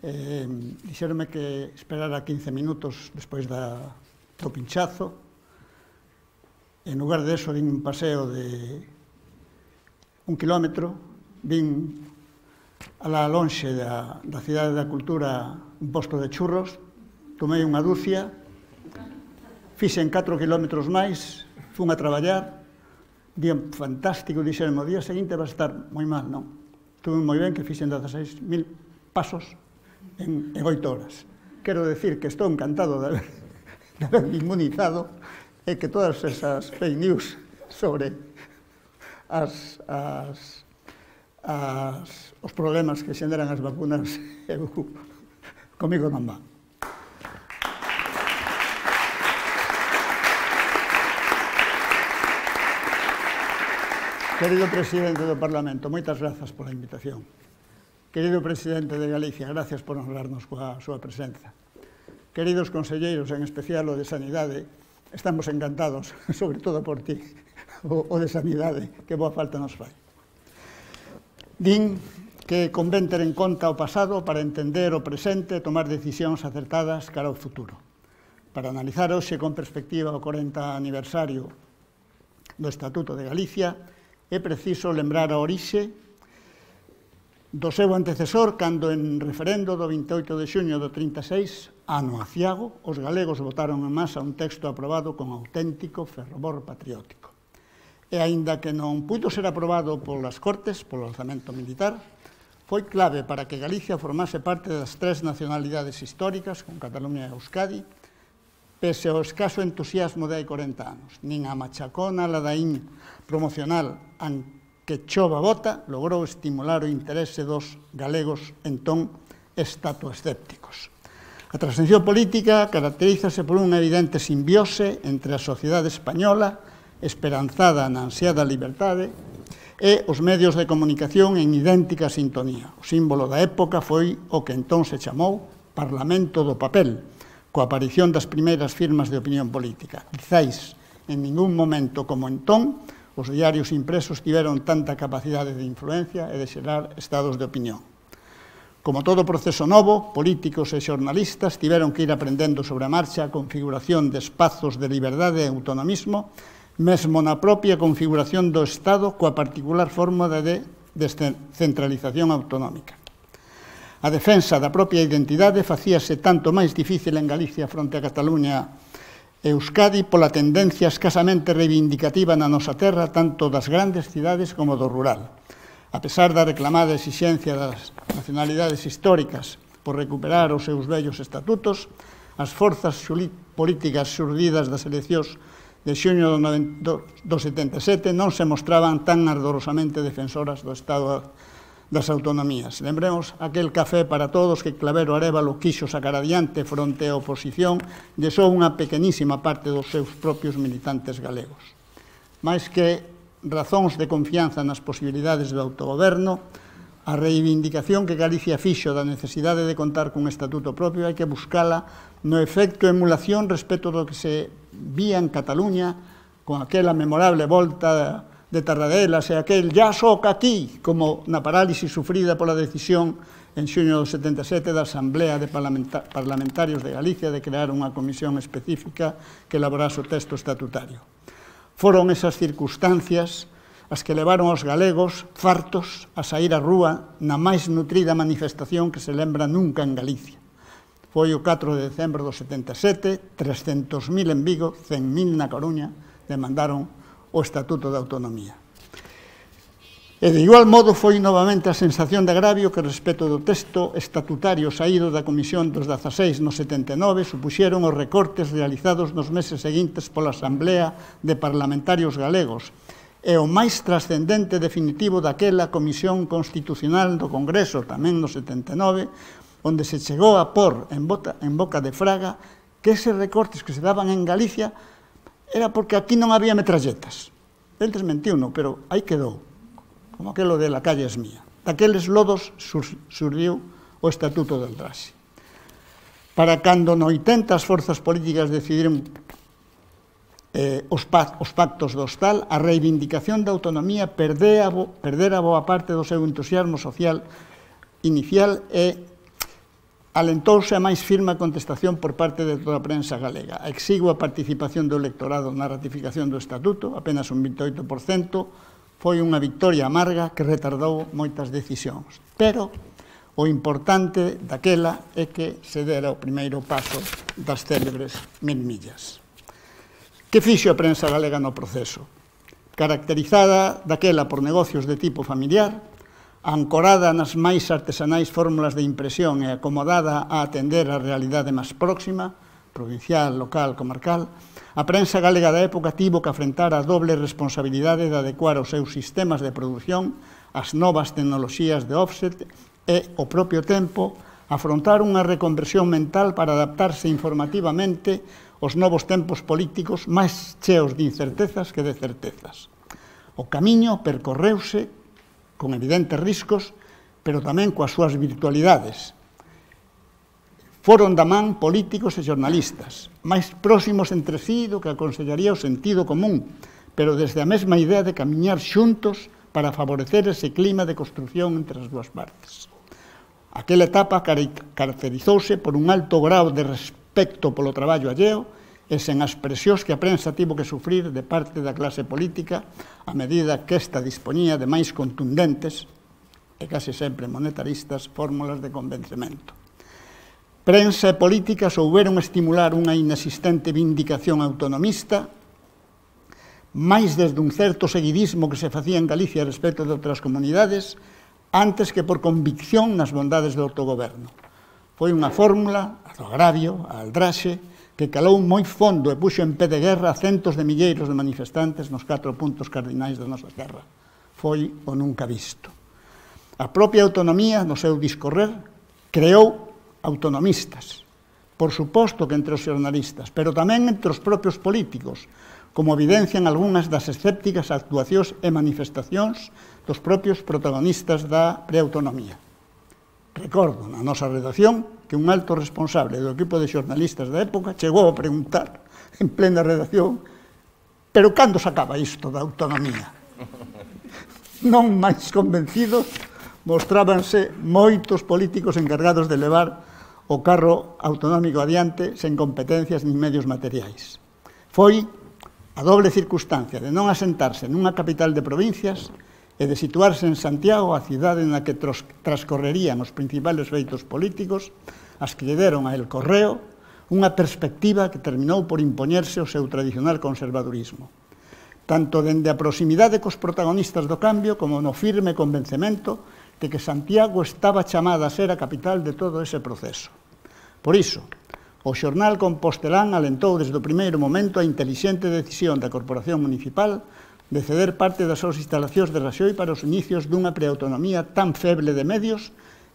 Eh, dixeronme que esperara 15 minutos despois da, do pinchazo. En lugar de eso, din un paseo de un kilómetro, vin alá lonxe da, da cidade da cultura un posto de churros, tomei unha dúcia, fixen 4 kilómetros máis, fun a traballar, día fantástico, dixen, o día seguinte vai estar moi mal, non? Estuve moi ben que fixen 16.000 pasos en, en 8 horas. Quero decir que estou encantado de haber, *laughs* de haber inmunizado e que todas esas fake news sobre as, as, as, os problemas que xenderan as vacunas, *laughs* eu, comigo non van. Querido presidente do Parlamento, moitas grazas pola invitación. Querido presidente de Galicia, gracias por honrarnos coa súa presenza. Queridos conselleiros, en especial o de Sanidade, estamos encantados, *laughs* sobre todo por ti, o, o de Sanidade, que boa falta nos fai. Din que convén ter en conta o pasado para entender o presente e tomar decisións acertadas cara ao futuro. Para analizar hoxe con perspectiva o 40 aniversario do Estatuto de Galicia, é preciso lembrar a orixe do seu antecesor cando en referendo do 28 de xuño do 36, ano aciago, os galegos votaron en masa un texto aprobado con auténtico fervor patriótico e aínda que non puido ser aprobado polas Cortes, polo alzamento militar, foi clave para que Galicia formase parte das tres nacionalidades históricas, con Cataluña e Euskadi, pese ao escaso entusiasmo de hai 40 anos. Nin a machacona ladaín promocional an que chova bota logrou estimular o interese dos galegos entón escépticos. A transición política caracterízase por unha evidente simbiose entre a sociedade española e esperanzada na ansiada liberdade, e os medios de comunicación en idéntica sintonía. O símbolo da época foi o que entón se chamou Parlamento do Papel, coa aparición das primeiras firmas de opinión política. Quizáis, en ningún momento como entón, os diarios impresos tiveron tanta capacidade de influencia e de xerar estados de opinión. Como todo proceso novo, políticos e xornalistas tiveron que ir aprendendo sobre a marcha a configuración de espazos de liberdade e autonomismo mesmo na propia configuración do Estado coa particular forma de descentralización autonómica. A defensa da propia identidade facíase tanto máis difícil en Galicia fronte a Cataluña e Euskadi pola tendencia escasamente reivindicativa na nosa terra tanto das grandes cidades como do rural. A pesar da reclamada exixencia das nacionalidades históricas por recuperar os seus vellos estatutos, as forzas políticas surdidas das eleccións de xuño do, do 77 non se mostraban tan ardorosamente defensoras do Estado das autonomías. Lembremos aquel café para todos que Clavero Arevalo quixo sacar adiante fronte á oposición de só unha pequenísima parte dos seus propios militantes galegos. Mais que razóns de confianza nas posibilidades do autogoberno, A reivindicación que Galicia fixo da necesidade de contar cun estatuto propio hai que buscala no efecto emulación respecto do que se vía en Cataluña con aquela memorable volta de Tardadelas e aquel ya soca aquí como na parálisis sufrida pola decisión en xuño do 77 da Asamblea de Parlamentarios de Galicia de crear unha comisión específica que elaborase o texto estatutario. Foron esas circunstancias as que levaron os galegos fartos a sair á rúa na máis nutrida manifestación que se lembra nunca en Galicia. Foi o 4 de decembro do 77, 300.000 en Vigo, 100.000 na Coruña, demandaron o Estatuto de Autonomía. E de igual modo foi novamente a sensación de agravio que respecto do texto estatutario saído da Comisión dos 16 no 79 supuxeron os recortes realizados nos meses seguintes pola Asamblea de Parlamentarios Galegos, e o máis trascendente definitivo daquela Comisión Constitucional do Congreso, tamén no 79, onde se chegou a por en, bota, en boca de Fraga que eses recortes que se daban en Galicia era porque aquí non había metralletas. El desmentiu, no, pero aí quedou, como aquelo de la calle es mía. Daqueles lodos sur, surdiu o Estatuto del Drasi. Para cando no 80 as forzas políticas decidiron eh, os, pa, os pactos do hostal, a reivindicación da autonomía perder perdera boa parte do seu entusiasmo social inicial e alentouse a máis firma contestación por parte de toda a prensa galega. Exigo a participación do electorado na ratificación do Estatuto, apenas un 28%, foi unha victoria amarga que retardou moitas decisións. Pero o importante daquela é que se dera o primeiro paso das célebres mil millas. Que fixo a prensa galega no proceso? Caracterizada daquela por negocios de tipo familiar, ancorada nas máis artesanais fórmulas de impresión e acomodada a atender a realidade máis próxima, provincial, local, comarcal, a prensa galega da época tivo que afrentar a doble responsabilidade de adecuar os seus sistemas de produción ás novas tecnoloxías de offset e, ao propio tempo, afrontar unha reconversión mental para adaptarse informativamente os novos tempos políticos máis cheos de incertezas que de certezas. O camiño percorreuse con evidentes riscos, pero tamén coas súas virtualidades. Foron da man políticos e xornalistas, máis próximos entre sí do que aconsellaría o sentido común, pero desde a mesma idea de camiñar xuntos para favorecer ese clima de construción entre as dúas partes. Aquela etapa caracterizouse por un alto grau de respeto respecto polo traballo alleo e sen as presións que a prensa tivo que sufrir de parte da clase política a medida que esta dispoñía de máis contundentes e case sempre monetaristas fórmulas de convencemento. Prensa e política souberon estimular unha inexistente vindicación autonomista máis desde un certo seguidismo que se facía en Galicia respecto de outras comunidades, antes que por convicción nas bondades do autogoverno. Foi unha fórmula do agravio, a aldraxe, que calou moi fondo e puxo en pé de guerra a centos de milleiros de manifestantes nos catro puntos cardinais da nosa terra. Foi o nunca visto. A propia autonomía, no seu discorrer, creou autonomistas, por suposto que entre os xornalistas, pero tamén entre os propios políticos, como evidencian algunhas das escépticas actuacións e manifestacións dos propios protagonistas da preautonomía. Recordo na nosa redacción que un alto responsable do equipo de xornalistas da época chegou a preguntar en plena redacción pero cando se acaba isto da autonomía? *laughs* Non máis convencidos mostrábanse moitos políticos encargados de levar o carro autonómico adiante sen competencias nin medios materiais. Foi a doble circunstancia de non asentarse nunha capital de provincias e de situarse en Santiago a cidade na que transcorrerían os principales feitos políticos, as que lle deron a El Correo, unha perspectiva que terminou por impoñerse o seu tradicional conservadurismo. Tanto dende a proximidade cos protagonistas do cambio como no firme convencemento de que Santiago estaba chamada a ser a capital de todo ese proceso. Por iso, o xornal Compostelán alentou desde o primeiro momento a intelixente decisión da Corporación Municipal de ceder parte das súas instalacións de Raxoi para os inicios dunha preautonomía tan feble de medios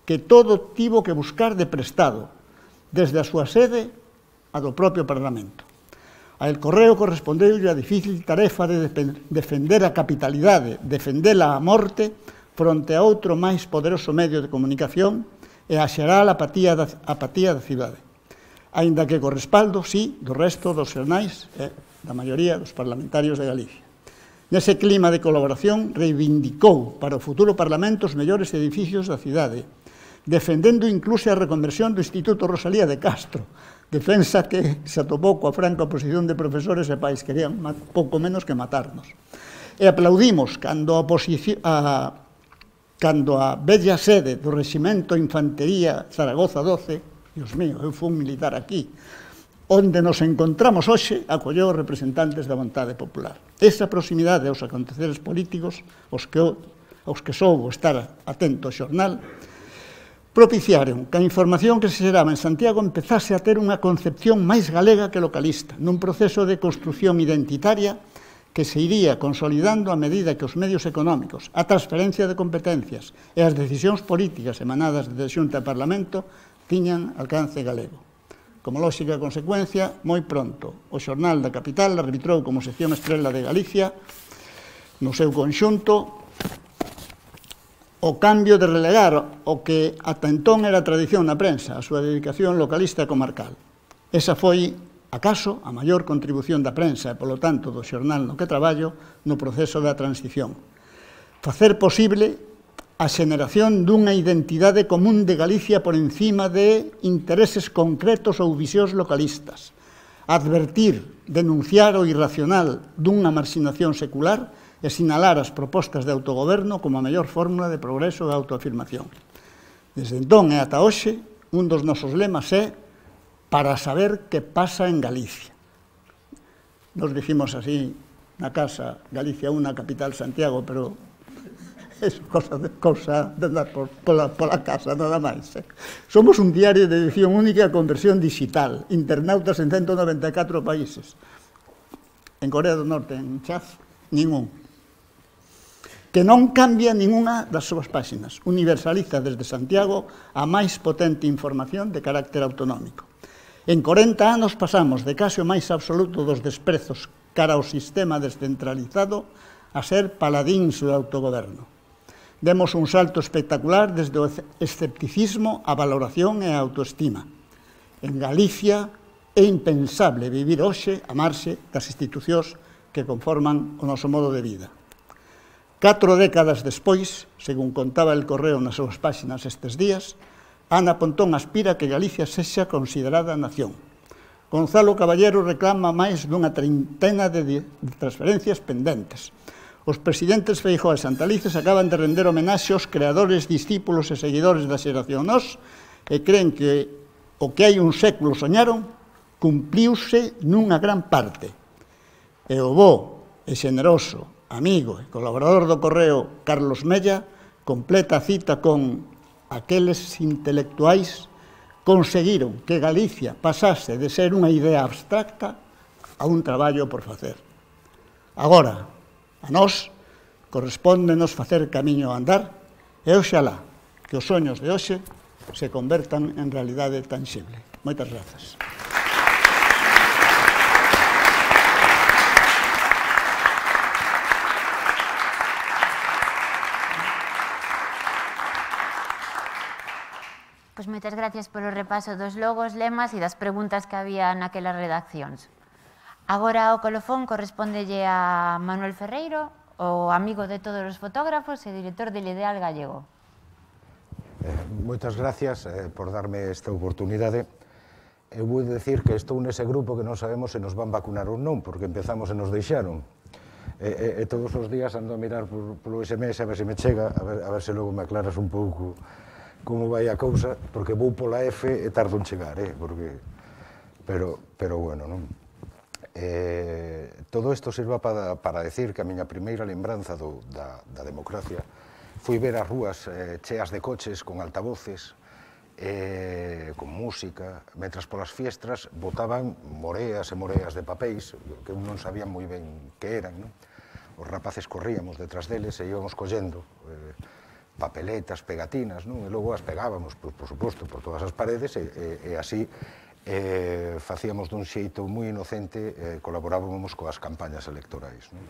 que todo tivo que buscar de prestado, desde a súa sede a do propio Parlamento. A El Correo correspondeu a difícil tarefa de defender a capitalidade, defendela a morte fronte a outro máis poderoso medio de comunicación e a xeral apatía da, apatía da cidade. Ainda que co respaldo, sí, do resto dos xornais e da maioría dos parlamentarios de Galicia. Nese clima de colaboración reivindicou para o futuro Parlamento os mellores edificios da cidade, defendendo incluso a reconversión do Instituto Rosalía de Castro, defensa que se atopou coa franca oposición de profesores e pais, querían pouco menos que matarnos. E aplaudimos cando a, a, cando a bella sede do Regimento Infantería Zaragoza 12, Dios mío, eu fui un militar aquí, onde nos encontramos hoxe, acolleu os representantes da vontade popular. Esa proximidade aos aconteceres políticos, os que, aos que soubo estar atento ao xornal, propiciaron que a información que se xeraba en Santiago empezase a ter unha concepción máis galega que localista, nun proceso de construción identitaria que se iría consolidando a medida que os medios económicos, a transferencia de competencias e as decisións políticas emanadas de Xunta e Parlamento tiñan alcance galego como lógica consecuencia, moi pronto. O xornal da capital arbitrou como sección estrela de Galicia no seu conxunto o cambio de relegar o que ata entón era tradición na prensa, a súa dedicación localista e comarcal. Esa foi, acaso, a maior contribución da prensa e, polo tanto, do xornal no que traballo no proceso da transición. Facer posible a xeneración dunha identidade común de Galicia por encima de intereses concretos ou visións localistas. Advertir, denunciar o irracional dunha marxinación secular e sinalar as propostas de autogoberno como a mellor fórmula de progreso e autoafirmación. Desde entón e ata hoxe, un dos nosos lemas é para saber que pasa en Galicia. Nos dicimos así na casa Galicia 1, capital Santiago, pero es *laughs* cosa de, cosa de andar por, pola, pola casa, nada máis. Eh? Somos un diario de edición única con conversión digital, internautas en 194 países. En Corea do Norte, en Chaz, ningún. Que non cambia ninguna das súas páxinas. Universaliza desde Santiago a máis potente información de carácter autonómico. En 40 anos pasamos de case o máis absoluto dos desprezos cara ao sistema descentralizado a ser paladíns do autogoverno demos un salto espectacular desde o escepticismo á valoración e a autoestima. En Galicia é impensable vivir hoxe a marxe das institucións que conforman o noso modo de vida. Catro décadas despois, según contaba el Correo nas súas páxinas estes días, Ana Pontón aspira que Galicia sexa considerada nación. Gonzalo Caballero reclama máis dunha treintena de transferencias pendentes, Os presidentes Feijó e Santalices acaban de render homenaxe aos creadores, discípulos e seguidores da xeración nós e creen que o que hai un século soñaron cumpliuse nunha gran parte. E o bo e xeneroso amigo e colaborador do Correo Carlos Mella completa a cita con aqueles intelectuais conseguiron que Galicia pasase de ser unha idea abstracta a un traballo por facer. Agora, A nós correspóndenos facer camiño a andar e oxalá que os soños de hoxe se convertan en realidade tangible. Moitas grazas. Pois moitas gracias polo repaso dos logos, lemas e das preguntas que había naquelas redaccións. Agora o colofón correspondelle a Manuel Ferreiro, o amigo de todos os fotógrafos e director del Ideal Gallego. Eh, moitas gracias eh, por darme esta oportunidade. Eu vou decir que estou nese grupo que non sabemos se nos van vacunar ou non, porque empezamos e nos deixaron. E, e, e todos os días ando a mirar por, polo SMS a ver se me chega, a ver, a ver se logo me aclaras un pouco como vai a cousa, porque vou pola F e tardo en chegar, eh, porque... Pero, pero bueno, non? Eh, todo isto sirva para, para decir que a miña primeira lembranza do, da, da democracia foi ver as rúas eh, cheas de coches con altavoces, eh, con música, mentras polas fiestras botaban moreas e moreas de papéis que non sabían moi ben que eran. Non? Os rapaces corríamos detrás deles e íbamos collendo eh, papeletas, pegatinas, non? e logo as pegábamos, por, por suposto, por todas as paredes e, e, e así eh, facíamos dun xeito moi inocente, eh, colaborábamos coas campañas electorais. Non?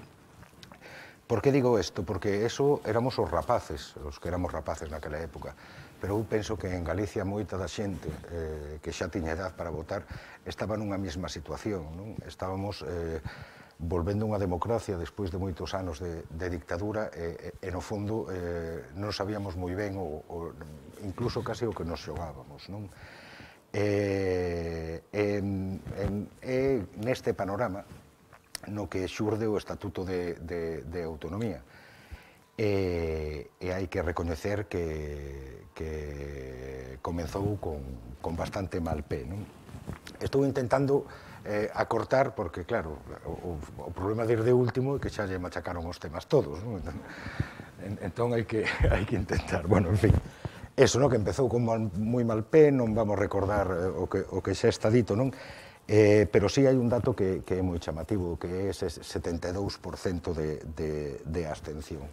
Por que digo isto? Porque eso éramos os rapaces, os que éramos rapaces naquela época. Pero eu penso que en Galicia moita da xente eh, que xa tiña edad para votar estaba nunha mesma situación. Non? Estábamos eh, volvendo unha democracia despois de moitos anos de, de dictadura e, e, no fondo eh, non sabíamos moi ben o, o, incluso case o que nos xogábamos. Non? E, eh, en, en, e neste panorama no que xurde o Estatuto de, de, de Autonomía. E, e hai que recoñecer que, que comenzou con, con bastante mal pé. Non? Estou intentando eh, acortar, porque, claro, o, o problema desde último é que xa lle machacaron os temas todos. Non? Entón, entón hai, que, *laughs* hai que intentar, bueno, en fin eso, no? que empezou con mal, moi mal pé, non vamos recordar eh, o que, o que xa está dito, non? Eh, pero sí hai un dato que, que é moi chamativo, que é ese 72% de, de, de abstención.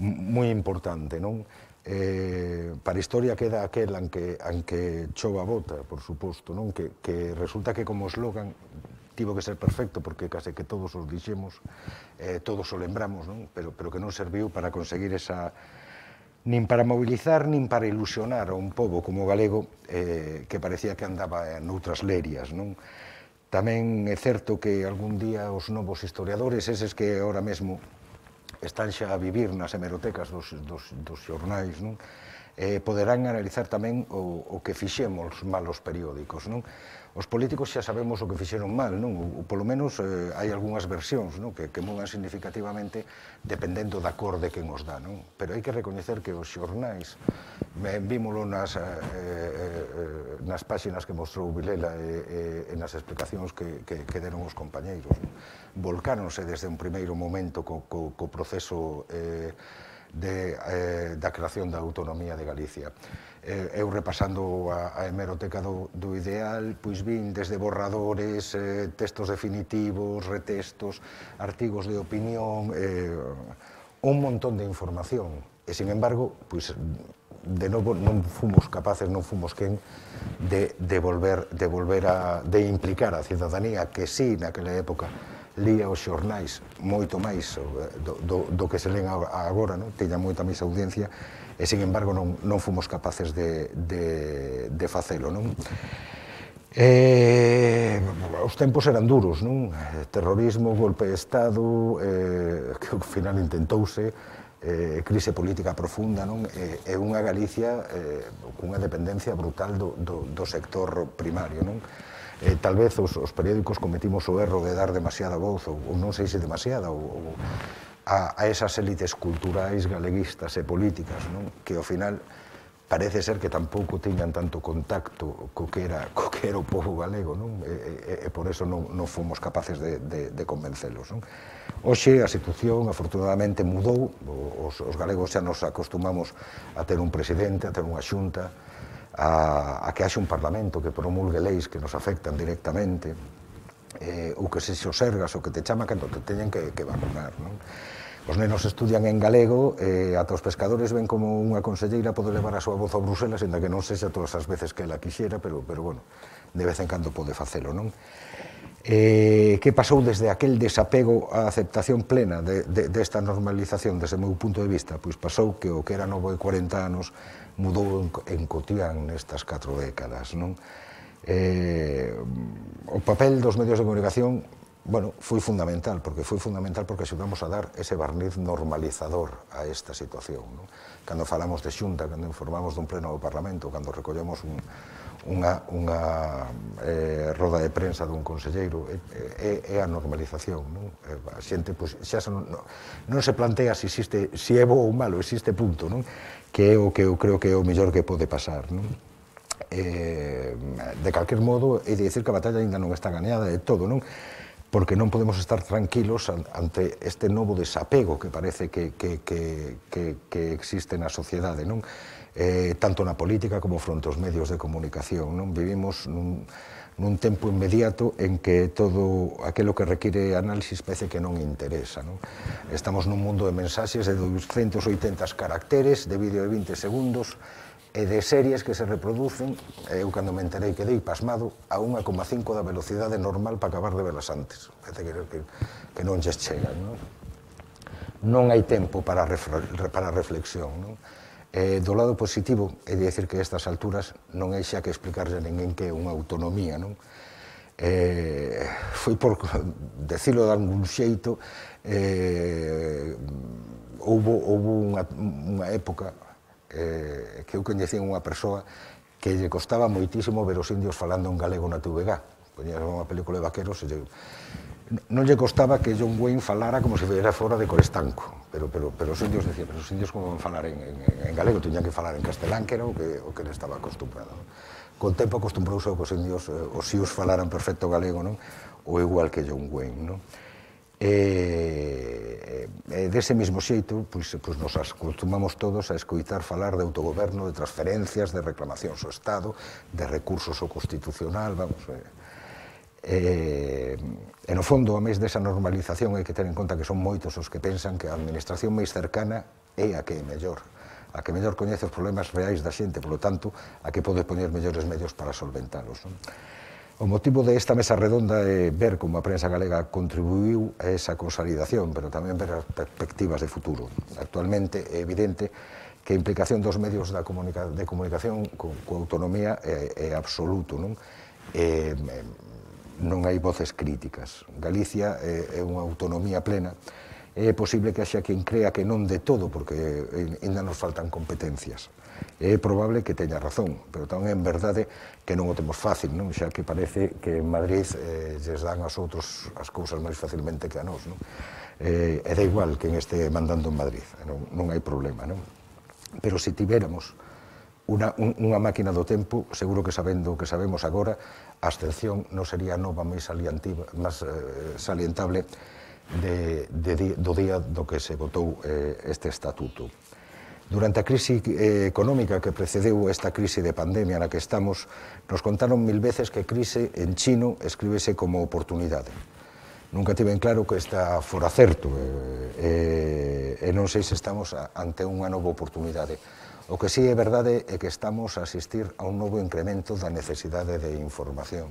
Moi importante, non? Eh, para a historia queda aquel en que, en que chova bota, por suposto, non? Que, que resulta que como eslogan tivo que ser perfecto porque case que todos os dixemos, eh, todos o lembramos, non? Pero, pero que non serviu para conseguir esa, nin para mobilizar, nin para ilusionar a un pobo como o galego eh, que parecía que andaba en outras lerias. Non? Tamén é certo que algún día os novos historiadores, eses que ahora mesmo están xa a vivir nas hemerotecas dos, dos, dos xornais, non? Eh, poderán analizar tamén o, o que fixemos malos periódicos. Non? Os políticos xa sabemos o que fixeron mal, non? Ou, polo menos eh, hai algunhas versións non? Que, que mudan significativamente dependendo da cor de quen os dá, non? Pero hai que recoñecer que os xornais, vímolo nas, eh, eh, nas páxinas que mostrou Vilela e, eh, e nas explicacións que, que, que deron os compañeiros, non? volcáronse desde un primeiro momento co, co, co proceso eh, de, eh, da creación da autonomía de Galicia eh, eu repasando a, a hemeroteca do, do ideal, pois vin desde borradores, eh, textos definitivos, retextos, artigos de opinión, eh, un montón de información. E, sin embargo, pois, de novo non fomos capaces, non fomos quen de, de volver, de volver a, de implicar a cidadanía que sí naquela época lía os xornais moito máis eh, do, do, do que se len agora, non? teña moita máis audiencia e, sin embargo, non, non fomos capaces de, de, de facelo. Non? Eh, os tempos eran duros, non? Eh, terrorismo, golpe de Estado, eh, que ao final intentouse, eh, crise política profunda, non? E, e unha Galicia eh, cunha dependencia brutal do, do, do sector primario, non? eh, tal vez os, os periódicos cometimos o erro de dar demasiada voz, ou, ou non sei se demasiada, ou, ou a, a esas élites culturais, galeguistas e políticas, non? que ao final parece ser que tampouco tiñan tanto contacto co que era, co que era o povo galego, non? E, e, e por eso non, non fomos capaces de, de, de convencelos. Non? Oxe, a situación, afortunadamente, mudou. Os, os galegos xa nos acostumamos a ter un presidente, a ter unha xunta, a, a que haxe un parlamento que promulgue leis que nos afectan directamente, eh, ou que se xergas, ou que te chama cando te teñen que, que vacunar. Non? Os nenos estudian en galego e eh, ata os pescadores ven como unha conselleira pode levar a súa voz a Bruselas, enda que non sexa todas as veces que ela quixera, pero, pero bueno, de vez en cando pode facelo, non? Eh, que pasou desde aquel desapego á aceptación plena de, de, desta de normalización desde o meu punto de vista? Pois pasou que o que era novo de 40 anos mudou en, en cotián nestas 4 décadas, non? Eh, o papel dos medios de comunicación Bueno, foi fundamental, porque foi fundamental porque axudamos a dar ese barniz normalizador a esta situación. Non? Cando falamos de xunta, cando informamos dun pleno do Parlamento, cando recollemos un, unha, unha eh, roda de prensa dun conselleiro, é, é, é a normalización. Non? Eh, a xente, pois, xa non, non se plantea se existe, se é bo ou malo, existe punto, non? que é o que eu creo que é o mellor que pode pasar. Non? Eh, de calquer modo, é de dicir que a batalla ainda non está ganeada de todo, non? porque non podemos estar tranquilos ante este novo desapego que parece que, que, que, que, que existe na sociedade, non? Eh, tanto na política como fronte aos medios de comunicación, non? Vivimos nun, nun tempo inmediato en que todo aquilo que require análisis parece que non interesa. Non? Estamos nun mundo de mensaxes de 280 caracteres, de vídeo de 20 segundos, e de series que se reproducen, eu cando me enterei quedei pasmado, a 1,5 da velocidade normal para acabar de velas antes. Que, que, que non xe chega. Non, non hai tempo para, refre, para reflexión. Non? Eh, do lado positivo, é dicir que a estas alturas non é xa que explicarse a ninguén que é unha autonomía. Non? Eh, foi por *laughs* decirlo de algún xeito, eh, houbo, houbo unha, unha época eh, que eu coñecía unha persoa que lle costaba moitísimo ver os indios falando en galego na TVG. Poñía unha película de vaqueros e lle... Non lle costaba que John Wayne falara como se fora fora de Corestanco, pero, pero, pero os indios decían, pero os indios como van falar en, en, en galego, tiñan que falar en castelán, que era o que, o que ele estaba acostumbrado. Con tempo acostumbrouse a que os indios, eh, os sius falaran perfecto galego, non? ou igual que John Wayne. Non? E, e dese mesmo xeito, pois, pois nos acostumamos todos a escoitar falar de autogoberno, de transferencias, de reclamacións ao Estado, de recursos ao Constitucional, vamos... Eh, E, eh, e no fondo, a mes desa normalización, hai que ter en conta que son moitos os que pensan que a administración máis cercana é a que é mellor, a que mellor coñece os problemas reais da xente, polo tanto, a que pode poñer mellores medios para solventalos. Non? O motivo desta de mesa redonda é ver como a prensa galega contribuiu a esa consolidación, pero tamén ver as perspectivas de futuro. Actualmente é evidente que a implicación dos medios da comunica de comunicación co, co autonomía é, é absoluto, non? É, non hai voces críticas. Galicia é, é unha autonomía plena, é posible que haxa quen crea que non de todo, porque ainda nos faltan competencias. É probable que teña razón, pero tamén en verdade que non o temos fácil, non? xa que parece que en Madrid eh, lles dan aos outros as cousas máis facilmente que a nós. Non? Eh, é da igual que en este mandando en Madrid, non, non hai problema. Non? Pero se tivéramos unha, un, unha máquina do tempo, seguro que sabendo o que sabemos agora, a abstención non sería nova máis, máis eh, salientable de, de, do día do que se votou eh, este estatuto. Durante a crise eh, económica que precedeu esta crise de pandemia na que estamos, nos contaron mil veces que crise en chino escríbese como oportunidade. Nunca tiven claro que está fora certo eh, eh, e non sei se estamos ante unha nova oportunidade. O que sí é verdade é que estamos a asistir a un novo incremento da necesidade de información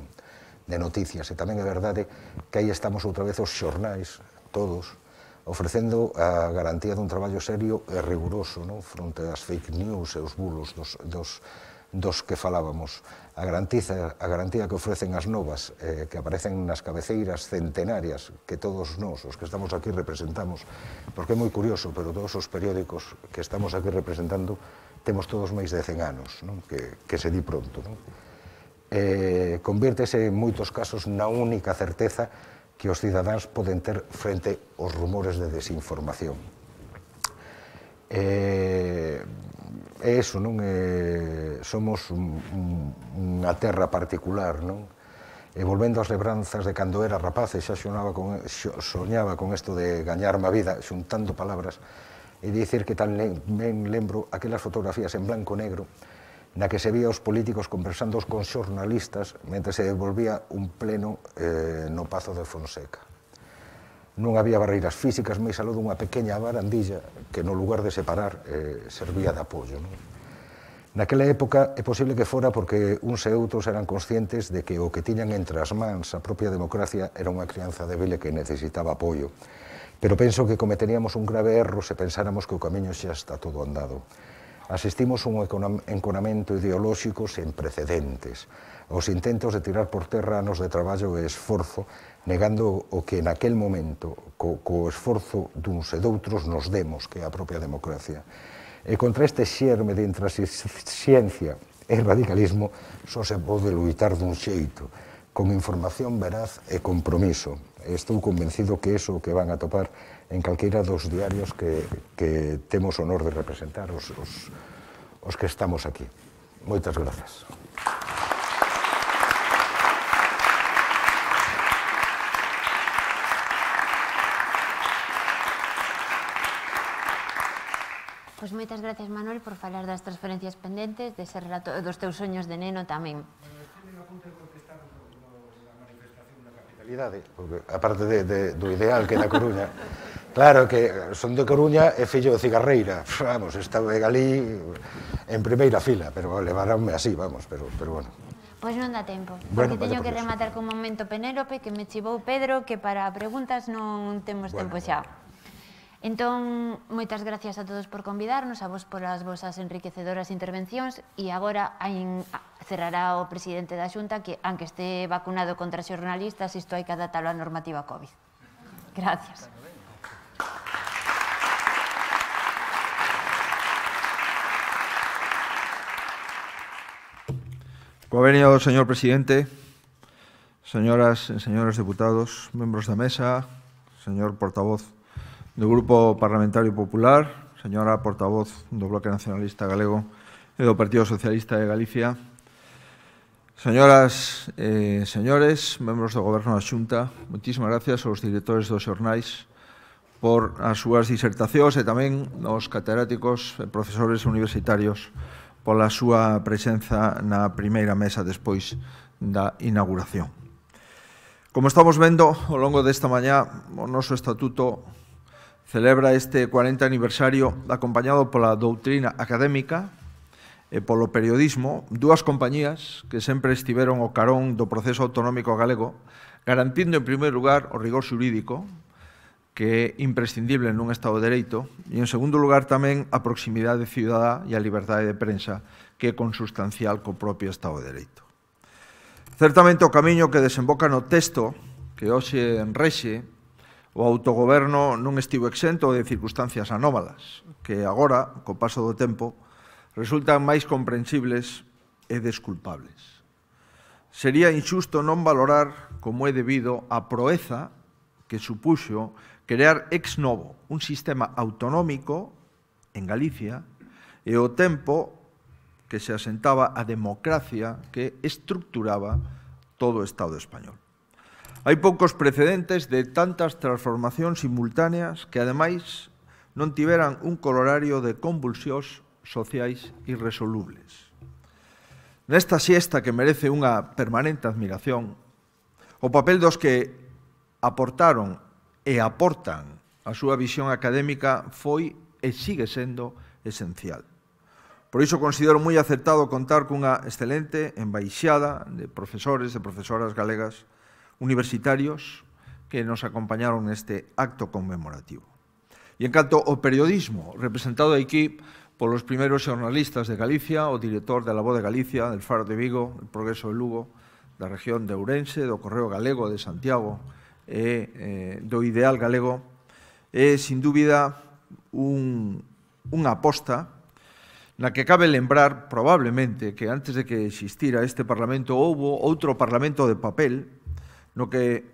de noticias. E tamén é verdade que aí estamos outra vez os xornais, todos, ofrecendo a garantía dun traballo serio e riguroso non? fronte ás fake news e os bulos dos, dos, dos que falábamos. A garantiza, a garantía que ofrecen as novas, eh, que aparecen nas cabeceiras centenarias que todos nós, os que estamos aquí, representamos, porque é moi curioso, pero todos os periódicos que estamos aquí representando temos todos máis de 100 anos, non? Que, que se di pronto. Non? eh, convértese en moitos casos na única certeza que os cidadáns poden ter frente aos rumores de desinformación. Eh, é eso, non? Eh, somos un, un, unha terra particular, non? E volvendo ás lembranzas de cando era rapaz e xa xonaba con, xo, soñaba con isto de gañarme a vida xuntando palabras e dicir que tamén lembro aquelas fotografías en blanco e negro na que se vía os políticos conversando con xornalistas mentre se devolvía un pleno eh, no Pazo de Fonseca. Non había barreiras físicas, máis aló dunha pequena barandilla que no lugar de separar eh, servía de apoio. Non? Naquela época é posible que fora porque uns e outros eran conscientes de que o que tiñan entre as mans a propia democracia era unha crianza débil que necesitaba apoio. Pero penso que cometeríamos un grave erro se pensáramos que o camiño xa está todo andado. Asistimos a un enconamento ideolóxico sen precedentes, aos intentos de tirar por terra anos de traballo e esforzo, negando o que aquel momento, co, co esforzo duns e doutros, nos demos, que é a propia democracia. E contra este xerme de intrasciencia e radicalismo só se pode luitar dun xeito, con información veraz e compromiso. Estou convencido que iso que van a topar en calqueira dos diarios que, que temos honor de representar os, os, os que estamos aquí. Moitas grazas. Pois pues moitas gracias, Manuel, por falar das transferencias pendentes, de ese relato dos teus soños de neno tamén. porque, aparte de, de, do ideal que é da Coruña, *laughs* Claro que son de Coruña e fillo de Cigarreira. Vamos, estaba Galí en primeira fila, pero levaronme así, vamos, pero, pero bueno. Pois non dá tempo, bueno, porque teño que rematar con momento Penélope, que me chivou Pedro, que para preguntas non temos bueno, tempo xa. Entón, moitas gracias a todos por convidarnos, a vos por as vosas enriquecedoras intervencións e agora hain, cerrará o presidente da Xunta que, anque este vacunado contra xornalistas, isto hai que adaptarlo á normativa COVID. Gracias. Coa venia do señor presidente, señoras e señores deputados, membros da mesa, señor portavoz do Grupo Parlamentario Popular, señora portavoz do Bloque Nacionalista Galego e do Partido Socialista de Galicia, señoras e señores, membros do Goberno da Xunta, moitísimas gracias aos directores dos xornais por as súas disertacións e tamén aos catedráticos e profesores universitarios pola súa presenza na primeira mesa despois da inauguración. Como estamos vendo, ao longo desta mañá, o noso estatuto celebra este 40 aniversario acompañado pola doutrina académica e polo periodismo, dúas compañías que sempre estiveron ao carón do proceso autonómico galego, garantindo en primeiro lugar o rigor xurídico, que é imprescindible nun Estado de Dereito, e, en segundo lugar, tamén a proximidade ciudadá e a liberdade de prensa, que é consustancial co propio Estado de Dereito. Certamente o camiño que desemboca no texto que hoxe enrexe o autogoberno non estivo exento de circunstancias anómalas, que agora, co paso do tempo, resultan máis comprensibles e desculpables. Sería injusto non valorar como é debido a proeza que supuxo crear ex novo un sistema autonómico en Galicia e o tempo que se asentaba a democracia que estructuraba todo o Estado español. Hai poucos precedentes de tantas transformacións simultáneas que, ademais, non tiveran un colorario de convulsións sociais irresolubles. Nesta siesta que merece unha permanente admiración, o papel dos que aportaron e aportan a súa visión académica foi e sigue sendo esencial. Por iso considero moi acertado contar cunha excelente embaixada de profesores e profesoras galegas universitarios que nos acompañaron neste acto conmemorativo. E en canto ao periodismo, representado aquí polos primeiros xornalistas de Galicia, o director da Voz de Galicia, del Faro de Vigo, del Progreso de Lugo, da región de Ourense, do Correo Galego de Santiago, e eh, do ideal galego é, sin dúbida, un, unha aposta na que cabe lembrar probablemente que antes de que existira este Parlamento houbo outro Parlamento de papel no que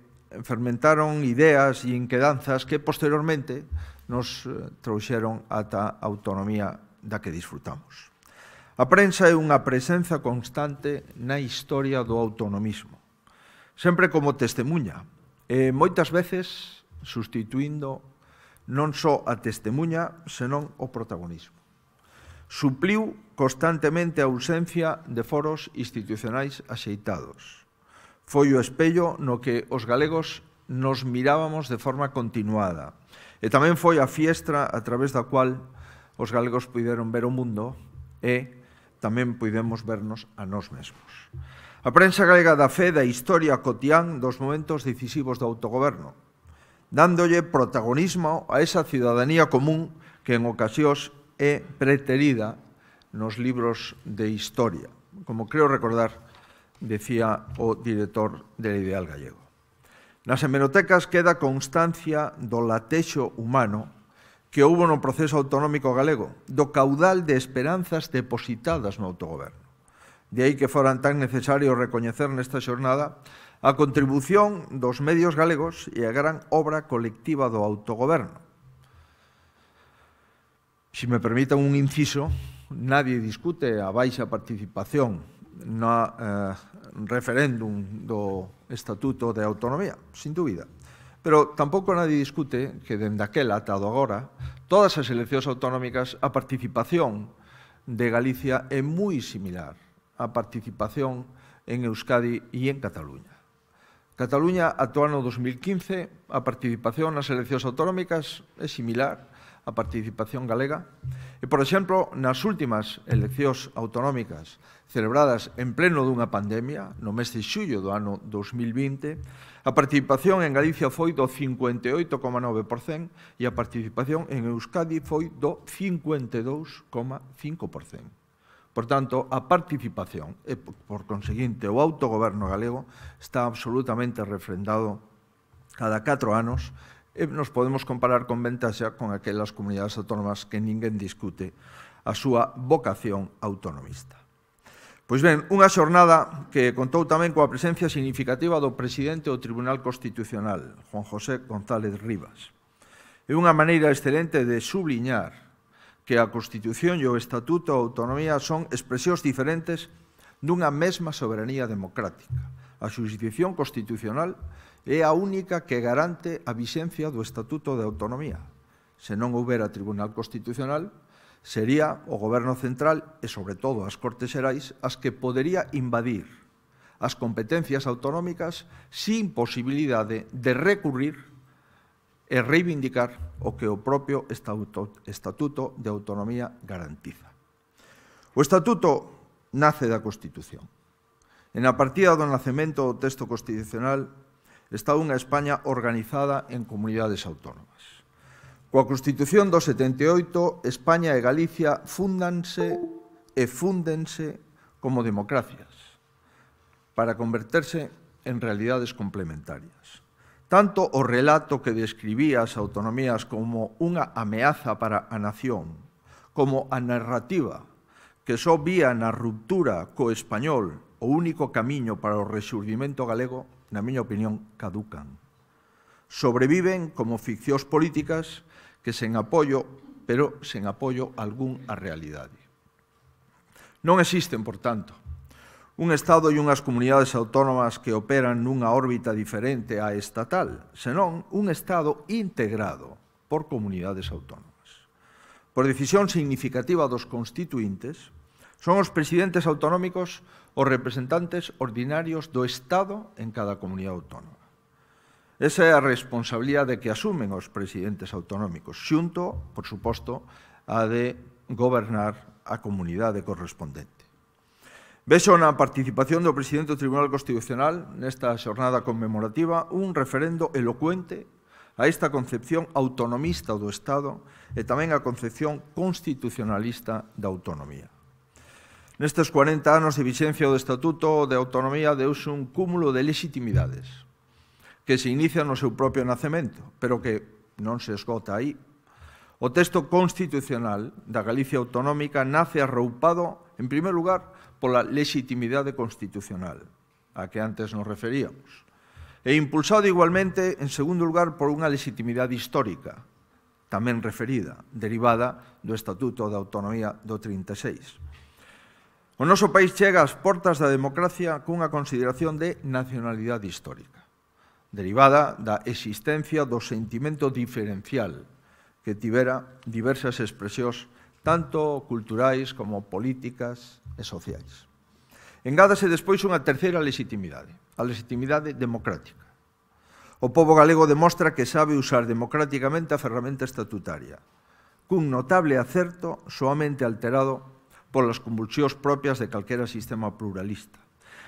fermentaron ideas e inquedanzas que posteriormente nos eh, trouxeron ata a autonomía da que disfrutamos. A prensa é unha presenza constante na historia do autonomismo, sempre como testemunha, eh, moitas veces sustituindo non só a testemunha, senón o protagonismo. Supliu constantemente a ausencia de foros institucionais axeitados. Foi o espello no que os galegos nos mirábamos de forma continuada. E tamén foi a fiestra a través da cual os galegos puderon ver o mundo e tamén pudemos vernos a nós mesmos. A prensa galega da fe da historia cotián dos momentos decisivos do autogoverno, dándolle protagonismo a esa ciudadanía común que en ocasións é preterida nos libros de historia, como creo recordar decía o director del Ideal Gallego. Nas hemerotecas queda constancia do latexo humano que houve no proceso autonómico galego, do caudal de esperanzas depositadas no autogoverno. De aí que foran tan necesario recoñecer nesta xornada a contribución dos medios galegos e a gran obra colectiva do autogoberno. Se me permitan un inciso, nadie discute a baixa participación na eh, referéndum do Estatuto de Autonomía, sin dúbida. Pero tampouco nadie discute que dende aquel ata do agora todas as eleccións autonómicas a participación de Galicia é moi similar a participación en Euskadi e en Cataluña. Cataluña ato ano 2015 a participación nas eleccións autonómicas é similar á participación galega e, por exemplo, nas últimas eleccións autonómicas celebradas en pleno dunha pandemia no mes de xullo do ano 2020 a participación en Galicia foi do 58,9% e a participación en Euskadi foi do 52,5%. Por tanto, a participación e, por conseguinte, o autogoberno galego está absolutamente refrendado cada 4 anos e nos podemos comparar con ventaxa con aquelas comunidades autónomas que ninguén discute a súa vocación autonomista. Pois ben, unha xornada que contou tamén coa presencia significativa do presidente do Tribunal Constitucional, Juan José González Rivas. É unha maneira excelente de subliñar que a Constitución e o Estatuto da Autonomía son expresións diferentes dunha mesma soberanía democrática. A xurisdicción constitucional é a única que garante a vixencia do Estatuto de Autonomía. Se non houbera Tribunal Constitucional, sería o Goberno Central e, sobre todo, as Cortes Xerais as que podería invadir as competencias autonómicas sin posibilidade de recurrir e reivindicar o que o propio Estatuto, Estatuto de Autonomía garantiza. O Estatuto nace da Constitución. En a partida do nacemento do texto constitucional está unha España organizada en comunidades autónomas. Coa Constitución do 78, España e Galicia fundanse e fúndense como democracias para converterse en realidades complementarias tanto o relato que describía as autonomías como unha ameaza para a nación, como a narrativa que só vía na ruptura co español o único camiño para o resurdimento galego, na miña opinión, caducan. Sobreviven como ficcións políticas que sen apoio, pero sen apoio algún á realidade. Non existen, por tanto, un Estado e unhas comunidades autónomas que operan nunha órbita diferente á estatal, senón un Estado integrado por comunidades autónomas. Por decisión significativa dos constituintes, son os presidentes autonómicos os representantes ordinarios do Estado en cada comunidade autónoma. Esa é a responsabilidade que asumen os presidentes autonómicos, xunto, por suposto, a de gobernar a comunidade correspondente. Vexo na participación do presidente do Tribunal Constitucional nesta xornada conmemorativa un referendo elocuente a esta concepción autonomista do Estado e tamén a concepción constitucionalista da autonomía. Nestes 40 anos de vixencia do Estatuto de Autonomía deuse un cúmulo de legitimidades que se inicia no seu propio nacemento, pero que non se esgota aí. O texto constitucional da Galicia Autonómica nace arroupado, en primer lugar, pola legitimidade constitucional, a que antes nos referíamos, e impulsado igualmente, en segundo lugar, por unha legitimidade histórica, tamén referida, derivada do Estatuto da Autonomía do 36. O noso país chega ás portas da democracia cunha consideración de nacionalidade histórica, derivada da existencia do sentimento diferencial que tivera diversas expresións tanto culturais como políticas e sociais. Engádase despois unha terceira legitimidade, a legitimidade democrática. O povo galego demostra que sabe usar democráticamente a ferramenta estatutaria, cun notable acerto soamente alterado polas convulsións propias de calquera sistema pluralista.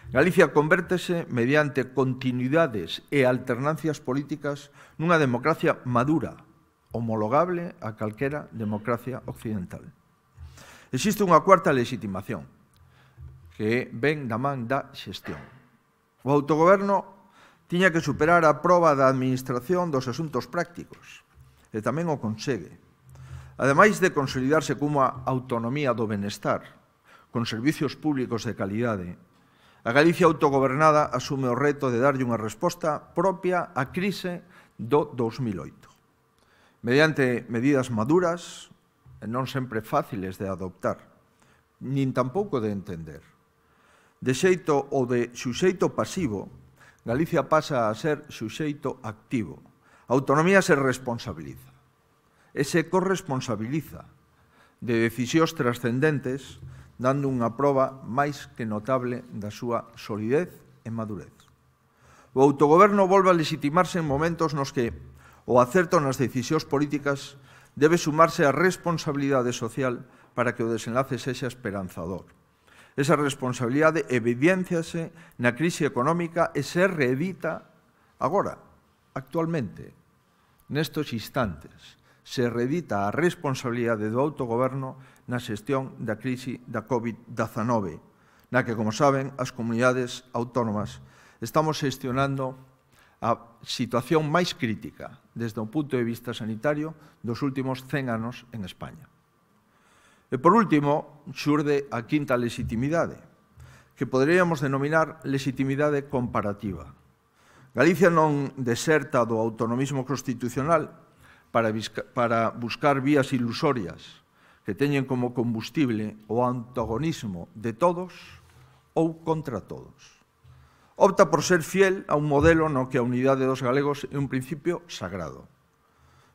Galicia convértese mediante continuidades e alternancias políticas nunha democracia madura, homologable a calquera democracia occidental. Existe unha cuarta legitimación, que ven da man da xestión. O autogoverno tiña que superar a proba da administración dos asuntos prácticos, e tamén o consegue. Ademais de consolidarse como a autonomía do benestar, con servicios públicos de calidade, a Galicia autogobernada asume o reto de darlle unha resposta propia á crise do 2008 mediante medidas maduras e non sempre fáciles de adoptar, nin tampouco de entender. De xeito ou de xuxeito pasivo, Galicia pasa a ser xuxeito activo. A autonomía se responsabiliza. E se corresponsabiliza de decisións trascendentes dando unha proba máis que notable da súa solidez e madurez. O autogoberno volve a legitimarse en momentos nos que o acerto nas decisións políticas debe sumarse a responsabilidade social para que o desenlace sexa esperanzador. Esa responsabilidade evidenciase na crise económica e se reedita agora, actualmente, nestos instantes. Se reedita a responsabilidade do autogoverno na xestión da crise da COVID-19, na que, como saben, as comunidades autónomas estamos xestionando a situación máis crítica desde o punto de vista sanitario dos últimos 100 anos en España. E por último, xurde a quinta legitimidade, que poderíamos denominar legitimidade comparativa. Galicia non deserta do autonomismo constitucional para, para buscar vías ilusorias que teñen como combustible o antagonismo de todos ou contra todos opta por ser fiel a un modelo no que a unidade dos galegos é un principio sagrado.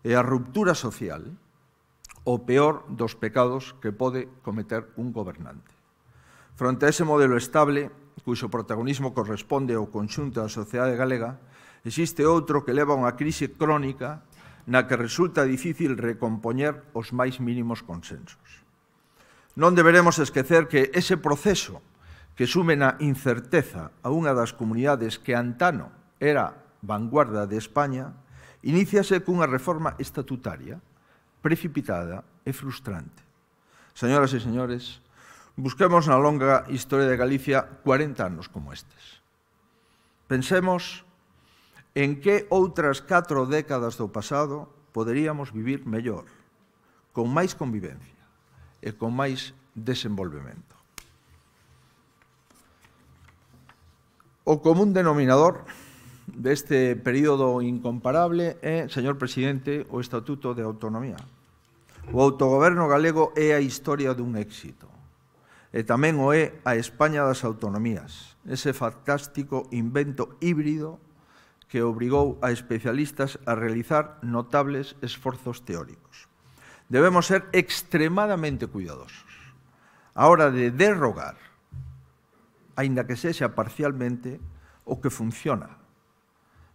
É a ruptura social o peor dos pecados que pode cometer un gobernante. Fronte a ese modelo estable, cuxo protagonismo corresponde ao conxunto da sociedade galega, existe outro que leva a unha crise crónica na que resulta difícil recompoñer os máis mínimos consensos. Non deberemos esquecer que ese proceso que sumen a incerteza a unha das comunidades que antano era vanguarda de España, iníciase cunha reforma estatutaria precipitada e frustrante. Señoras e señores, busquemos na longa historia de Galicia 40 anos como estes. Pensemos en que outras catro décadas do pasado poderíamos vivir mellor, con máis convivencia e con máis desenvolvemento. O común denominador deste período incomparable é, señor presidente, o Estatuto de Autonomía. O autogoberno galego é a historia dun éxito. E tamén o é a España das autonomías, ese fantástico invento híbrido que obrigou a especialistas a realizar notables esforzos teóricos. Debemos ser extremadamente cuidadosos a hora de derrogar aínda que sexa parcialmente, o que funciona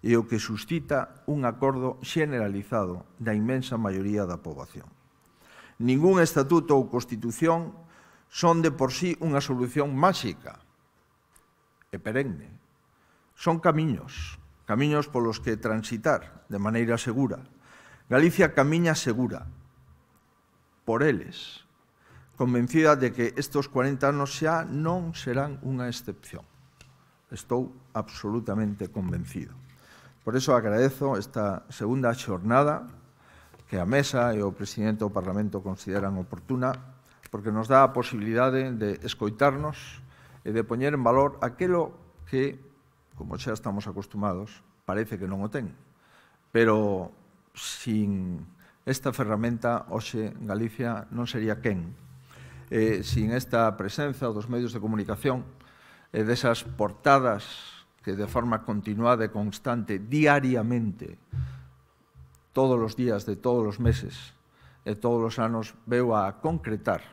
e o que suscita un acordo generalizado da inmensa maioría da poboación. Ningún estatuto ou constitución son de por sí unha solución máxica e perenne. Son camiños, camiños polos que transitar de maneira segura. Galicia camiña segura por eles, convencida de que estes 40 anos xa non serán unha excepción. Estou absolutamente convencido. Por eso agradezo esta segunda xornada que a Mesa e o Presidente do Parlamento consideran oportuna porque nos dá a posibilidade de escoitarnos e de poñer en valor aquelo que, como xa estamos acostumados, parece que non o ten. Pero sin esta ferramenta, hoxe Galicia non sería quen eh, sin esta presenza dos medios de comunicación e eh, desas portadas que de forma continuada e constante, diariamente, todos os días de todos os meses e todos os anos, veu a concretar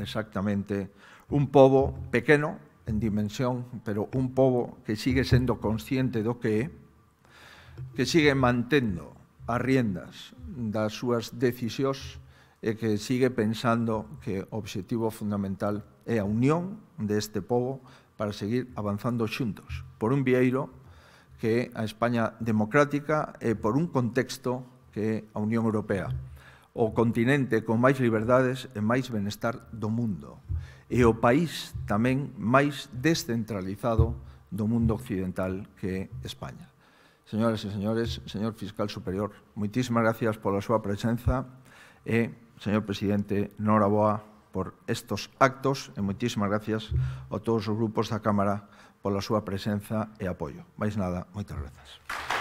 exactamente un pobo pequeno en dimensión, pero un pobo que sigue sendo consciente do que é, que sigue mantendo as riendas das súas decisións e eh, que sigue pensando que o obxectivo fundamental é a unión deste povo para seguir avanzando xuntos por un vieiro que é a España democrática e por un contexto que é a Unión Europea, o continente con máis liberdades e máis benestar do mundo e o país tamén máis descentralizado do mundo occidental que é España. Señoras e señores, señor Fiscal Superior, moitísimas gracias pola súa presenza e señor presidente, noraboa por estos actos e moitísimas gracias a todos os grupos da Cámara pola súa presenza e apoio. Vais nada, moitas grazas.